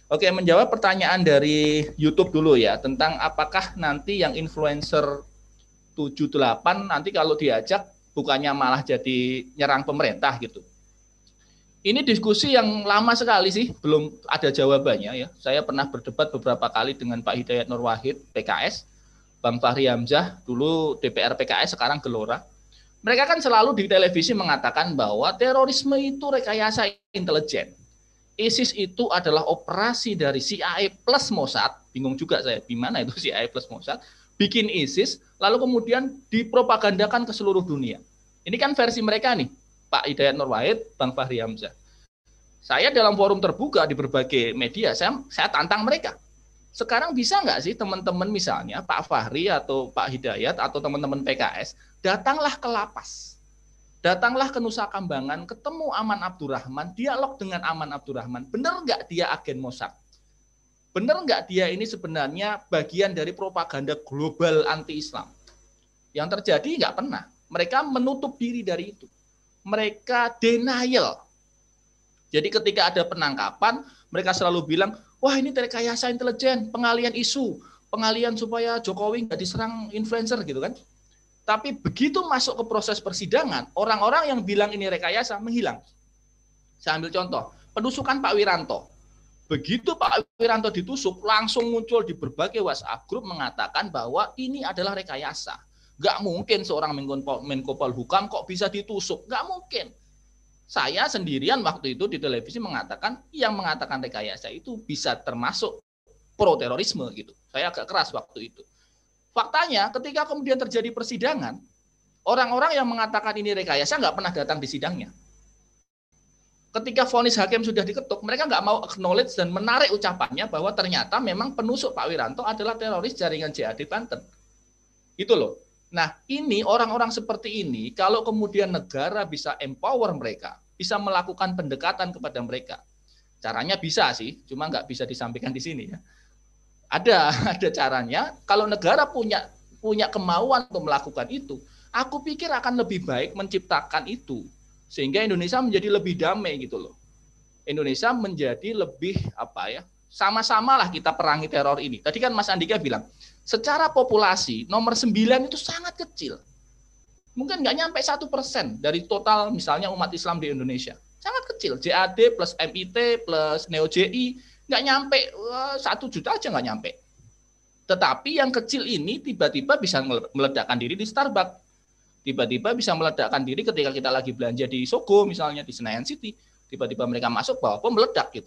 Oke, menjawab pertanyaan dari YouTube dulu ya tentang apakah nanti yang influencer 78 nanti kalau diajak bukannya malah jadi nyerang pemerintah gitu. Ini diskusi yang lama sekali sih, belum ada jawabannya ya. Saya pernah berdebat beberapa kali dengan Pak Hidayat Nur Wahid PKS, Bang Fahri Hamzah dulu DPR PKS sekarang Gelora. Mereka kan selalu di televisi mengatakan bahwa terorisme itu rekayasa intelijen ISIS itu adalah operasi dari CIA plus Mossad, bingung juga saya, gimana itu CIA plus Mossad, bikin ISIS, lalu kemudian dipropagandakan ke seluruh dunia. Ini kan versi mereka nih, Pak Hidayat Nurwahid, Bang Fahri Hamzah. Saya dalam forum terbuka di berbagai media, saya, saya tantang mereka. Sekarang bisa nggak sih teman-teman misalnya Pak Fahri atau Pak Hidayat atau teman-teman PKS, datanglah ke lapas Datanglah ke Nusa Kambangan, ketemu Aman Abdurrahman, dialog dengan Aman Abdurrahman. Benar nggak dia agen Mossad? Benar nggak dia ini sebenarnya bagian dari propaganda global anti-Islam? Yang terjadi nggak pernah. Mereka menutup diri dari itu. Mereka denial. Jadi ketika ada penangkapan, mereka selalu bilang, wah ini rekayasa intelijen, pengalian isu, pengalian supaya Jokowi nggak diserang influencer gitu kan. Tapi begitu masuk ke proses persidangan, orang-orang yang bilang ini rekayasa menghilang. Saya ambil contoh, penusukan Pak Wiranto. Begitu Pak Wiranto ditusuk, langsung muncul di berbagai WhatsApp grup mengatakan bahwa ini adalah rekayasa. Gak mungkin seorang Menko Polhukam kok bisa ditusuk. Gak mungkin. Saya sendirian waktu itu di televisi mengatakan yang mengatakan rekayasa itu bisa termasuk pro terorisme gitu. Saya agak keras waktu itu. Faktanya ketika kemudian terjadi persidangan, orang-orang yang mengatakan ini rekayasa nggak pernah datang di sidangnya. Ketika vonis hakim sudah diketuk, mereka nggak mau acknowledge dan menarik ucapannya bahwa ternyata memang penusuk Pak Wiranto adalah teroris jaringan JAD Banten. Itu loh. Nah, ini orang-orang seperti ini, kalau kemudian negara bisa empower mereka, bisa melakukan pendekatan kepada mereka, caranya bisa sih, cuma nggak bisa disampaikan di sini ya. Ada ada caranya. Kalau negara punya punya kemauan untuk melakukan itu, aku pikir akan lebih baik menciptakan itu sehingga Indonesia menjadi lebih damai gitu loh. Indonesia menjadi lebih apa ya? sama sama lah kita perangi teror ini. Tadi kan Mas Andika bilang, secara populasi nomor 9 itu sangat kecil. Mungkin nggak nyampe satu persen dari total misalnya umat Islam di Indonesia. Sangat kecil, JAD plus MIT plus NeoJI nggak nyampe satu juta aja nggak nyampe. Tetapi yang kecil ini tiba-tiba bisa meledakkan diri di Starbucks. Tiba-tiba bisa meledakkan diri ketika kita lagi belanja di Soko misalnya di Senayan City. Tiba-tiba mereka masuk bawa bahwa meledak gitu.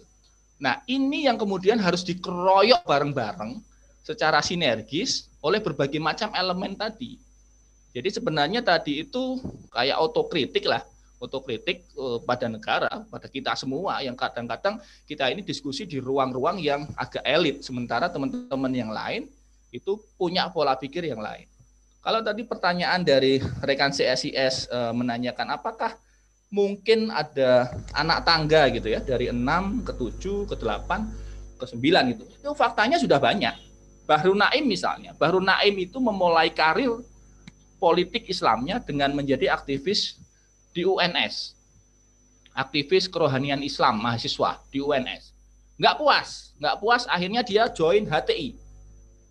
Nah ini yang kemudian harus dikeroyok bareng-bareng secara sinergis oleh berbagai macam elemen tadi. Jadi sebenarnya tadi itu kayak otokritik lah otokritik eh, pada negara, pada kita semua yang kadang-kadang kita ini diskusi di ruang-ruang yang agak elit, sementara teman-teman yang lain itu punya pola pikir yang lain. Kalau tadi pertanyaan dari rekan CSIS eh, menanyakan apakah mungkin ada anak tangga gitu ya dari 6 ke 7 ke 8 ke 9 gitu. Itu faktanya sudah banyak. Bahru Naim misalnya, Bahru Naim itu memulai karir politik Islamnya dengan menjadi aktivis di UNS. Aktivis kerohanian Islam, mahasiswa di UNS. Nggak puas, nggak puas akhirnya dia join HTI.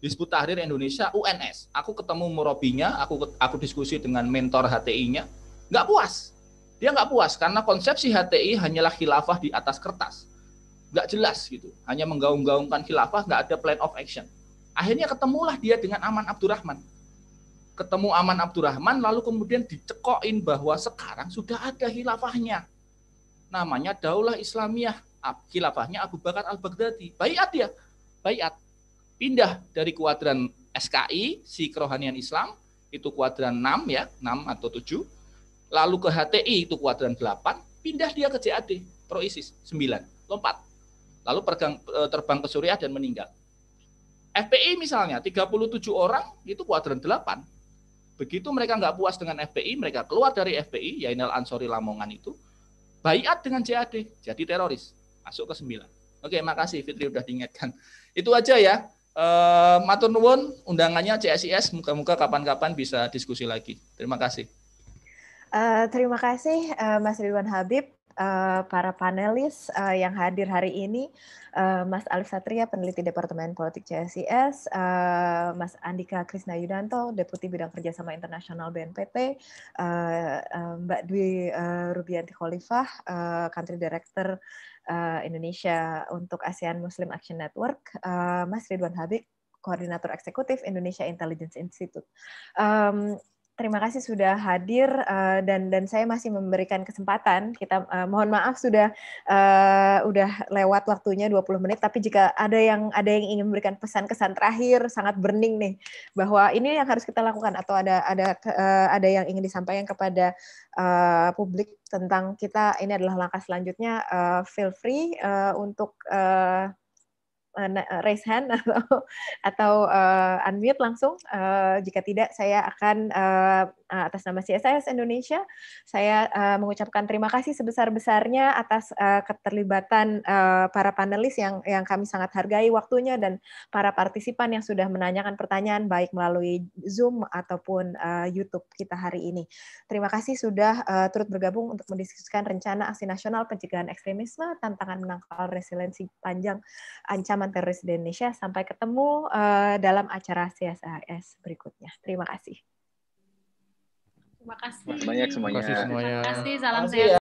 Hizbut Tahrir Indonesia UNS. Aku ketemu murabinya, aku aku diskusi dengan mentor HTI-nya, nggak puas. Dia nggak puas karena konsepsi HTI hanyalah khilafah di atas kertas. Nggak jelas gitu, hanya menggaung-gaungkan khilafah, nggak ada plan of action. Akhirnya ketemulah dia dengan Aman Abdurrahman ketemu Aman Abdurrahman lalu kemudian dicekokin bahwa sekarang sudah ada khilafahnya. Namanya Daulah Islamiyah. Khilafahnya Abu Bakar Al-Baghdadi. Baiat ya Baiat. Pindah dari kuadran SKI, si kerohanian Islam, itu kuadran 6 ya, 6 atau 7. Lalu ke HTI itu kuadran 8, pindah dia ke JAD, pro ISIS 9, lompat. Lalu pergang, e, terbang ke Suriah dan meninggal. FPI misalnya 37 orang itu kuadran 8, Begitu mereka nggak puas dengan FPI, mereka keluar dari FPI, Yainal Ansori Lamongan itu, bayat dengan JAD, jadi teroris. Masuk ke sembilan. Oke, makasih Fitri udah diingatkan. Itu aja ya. E, Matur nuwun undangannya CSIS, muka-muka kapan-kapan bisa diskusi lagi. Terima kasih. Uh, terima kasih uh, Mas Ridwan Habib Eh, para panelis uh, yang hadir hari ini, uh, Mas Alif Satria, peneliti Departemen Politik CSIS, uh, Mas Andika Krisna Yudanto, Deputi Bidang Kerjasama Internasional BNPT, uh, Mbak Dwi uh, Rubianti Khalifah, uh, Country Director uh, Indonesia untuk ASEAN Muslim Action Network, uh, Mas Ridwan Habib, Koordinator Eksekutif Indonesia Intelligence Institute. Um, terima kasih sudah hadir uh, dan dan saya masih memberikan kesempatan kita uh, mohon maaf sudah uh, udah lewat waktunya 20 menit tapi jika ada yang ada yang ingin memberikan pesan-kesan terakhir sangat burning nih bahwa ini yang harus kita lakukan atau ada ada uh, ada yang ingin disampaikan kepada uh, publik tentang kita ini adalah langkah selanjutnya uh, feel free uh, untuk uh, Eh, eh, raise hand atau atau uh, unmute langsung. Uh, jika tidak, saya akan uh, atas nama CSIS Indonesia, saya uh, mengucapkan terima kasih sebesar-besarnya atas uh, keterlibatan uh, para panelis yang yang kami sangat hargai waktunya dan para partisipan yang sudah menanyakan pertanyaan baik melalui Zoom ataupun uh, YouTube kita hari ini. Terima kasih sudah uh, turut bergabung untuk mendiskusikan rencana aksi nasional pencegahan ekstremisme, tantangan menangkal resiliensi panjang ancaman teman teroris di Indonesia. Sampai ketemu uh, dalam acara CSIS berikutnya. Terima kasih. Terima kasih. Terima kasih banyak semuanya. Terima kasih semuanya. Terima kasih. Salam sehat. Ya.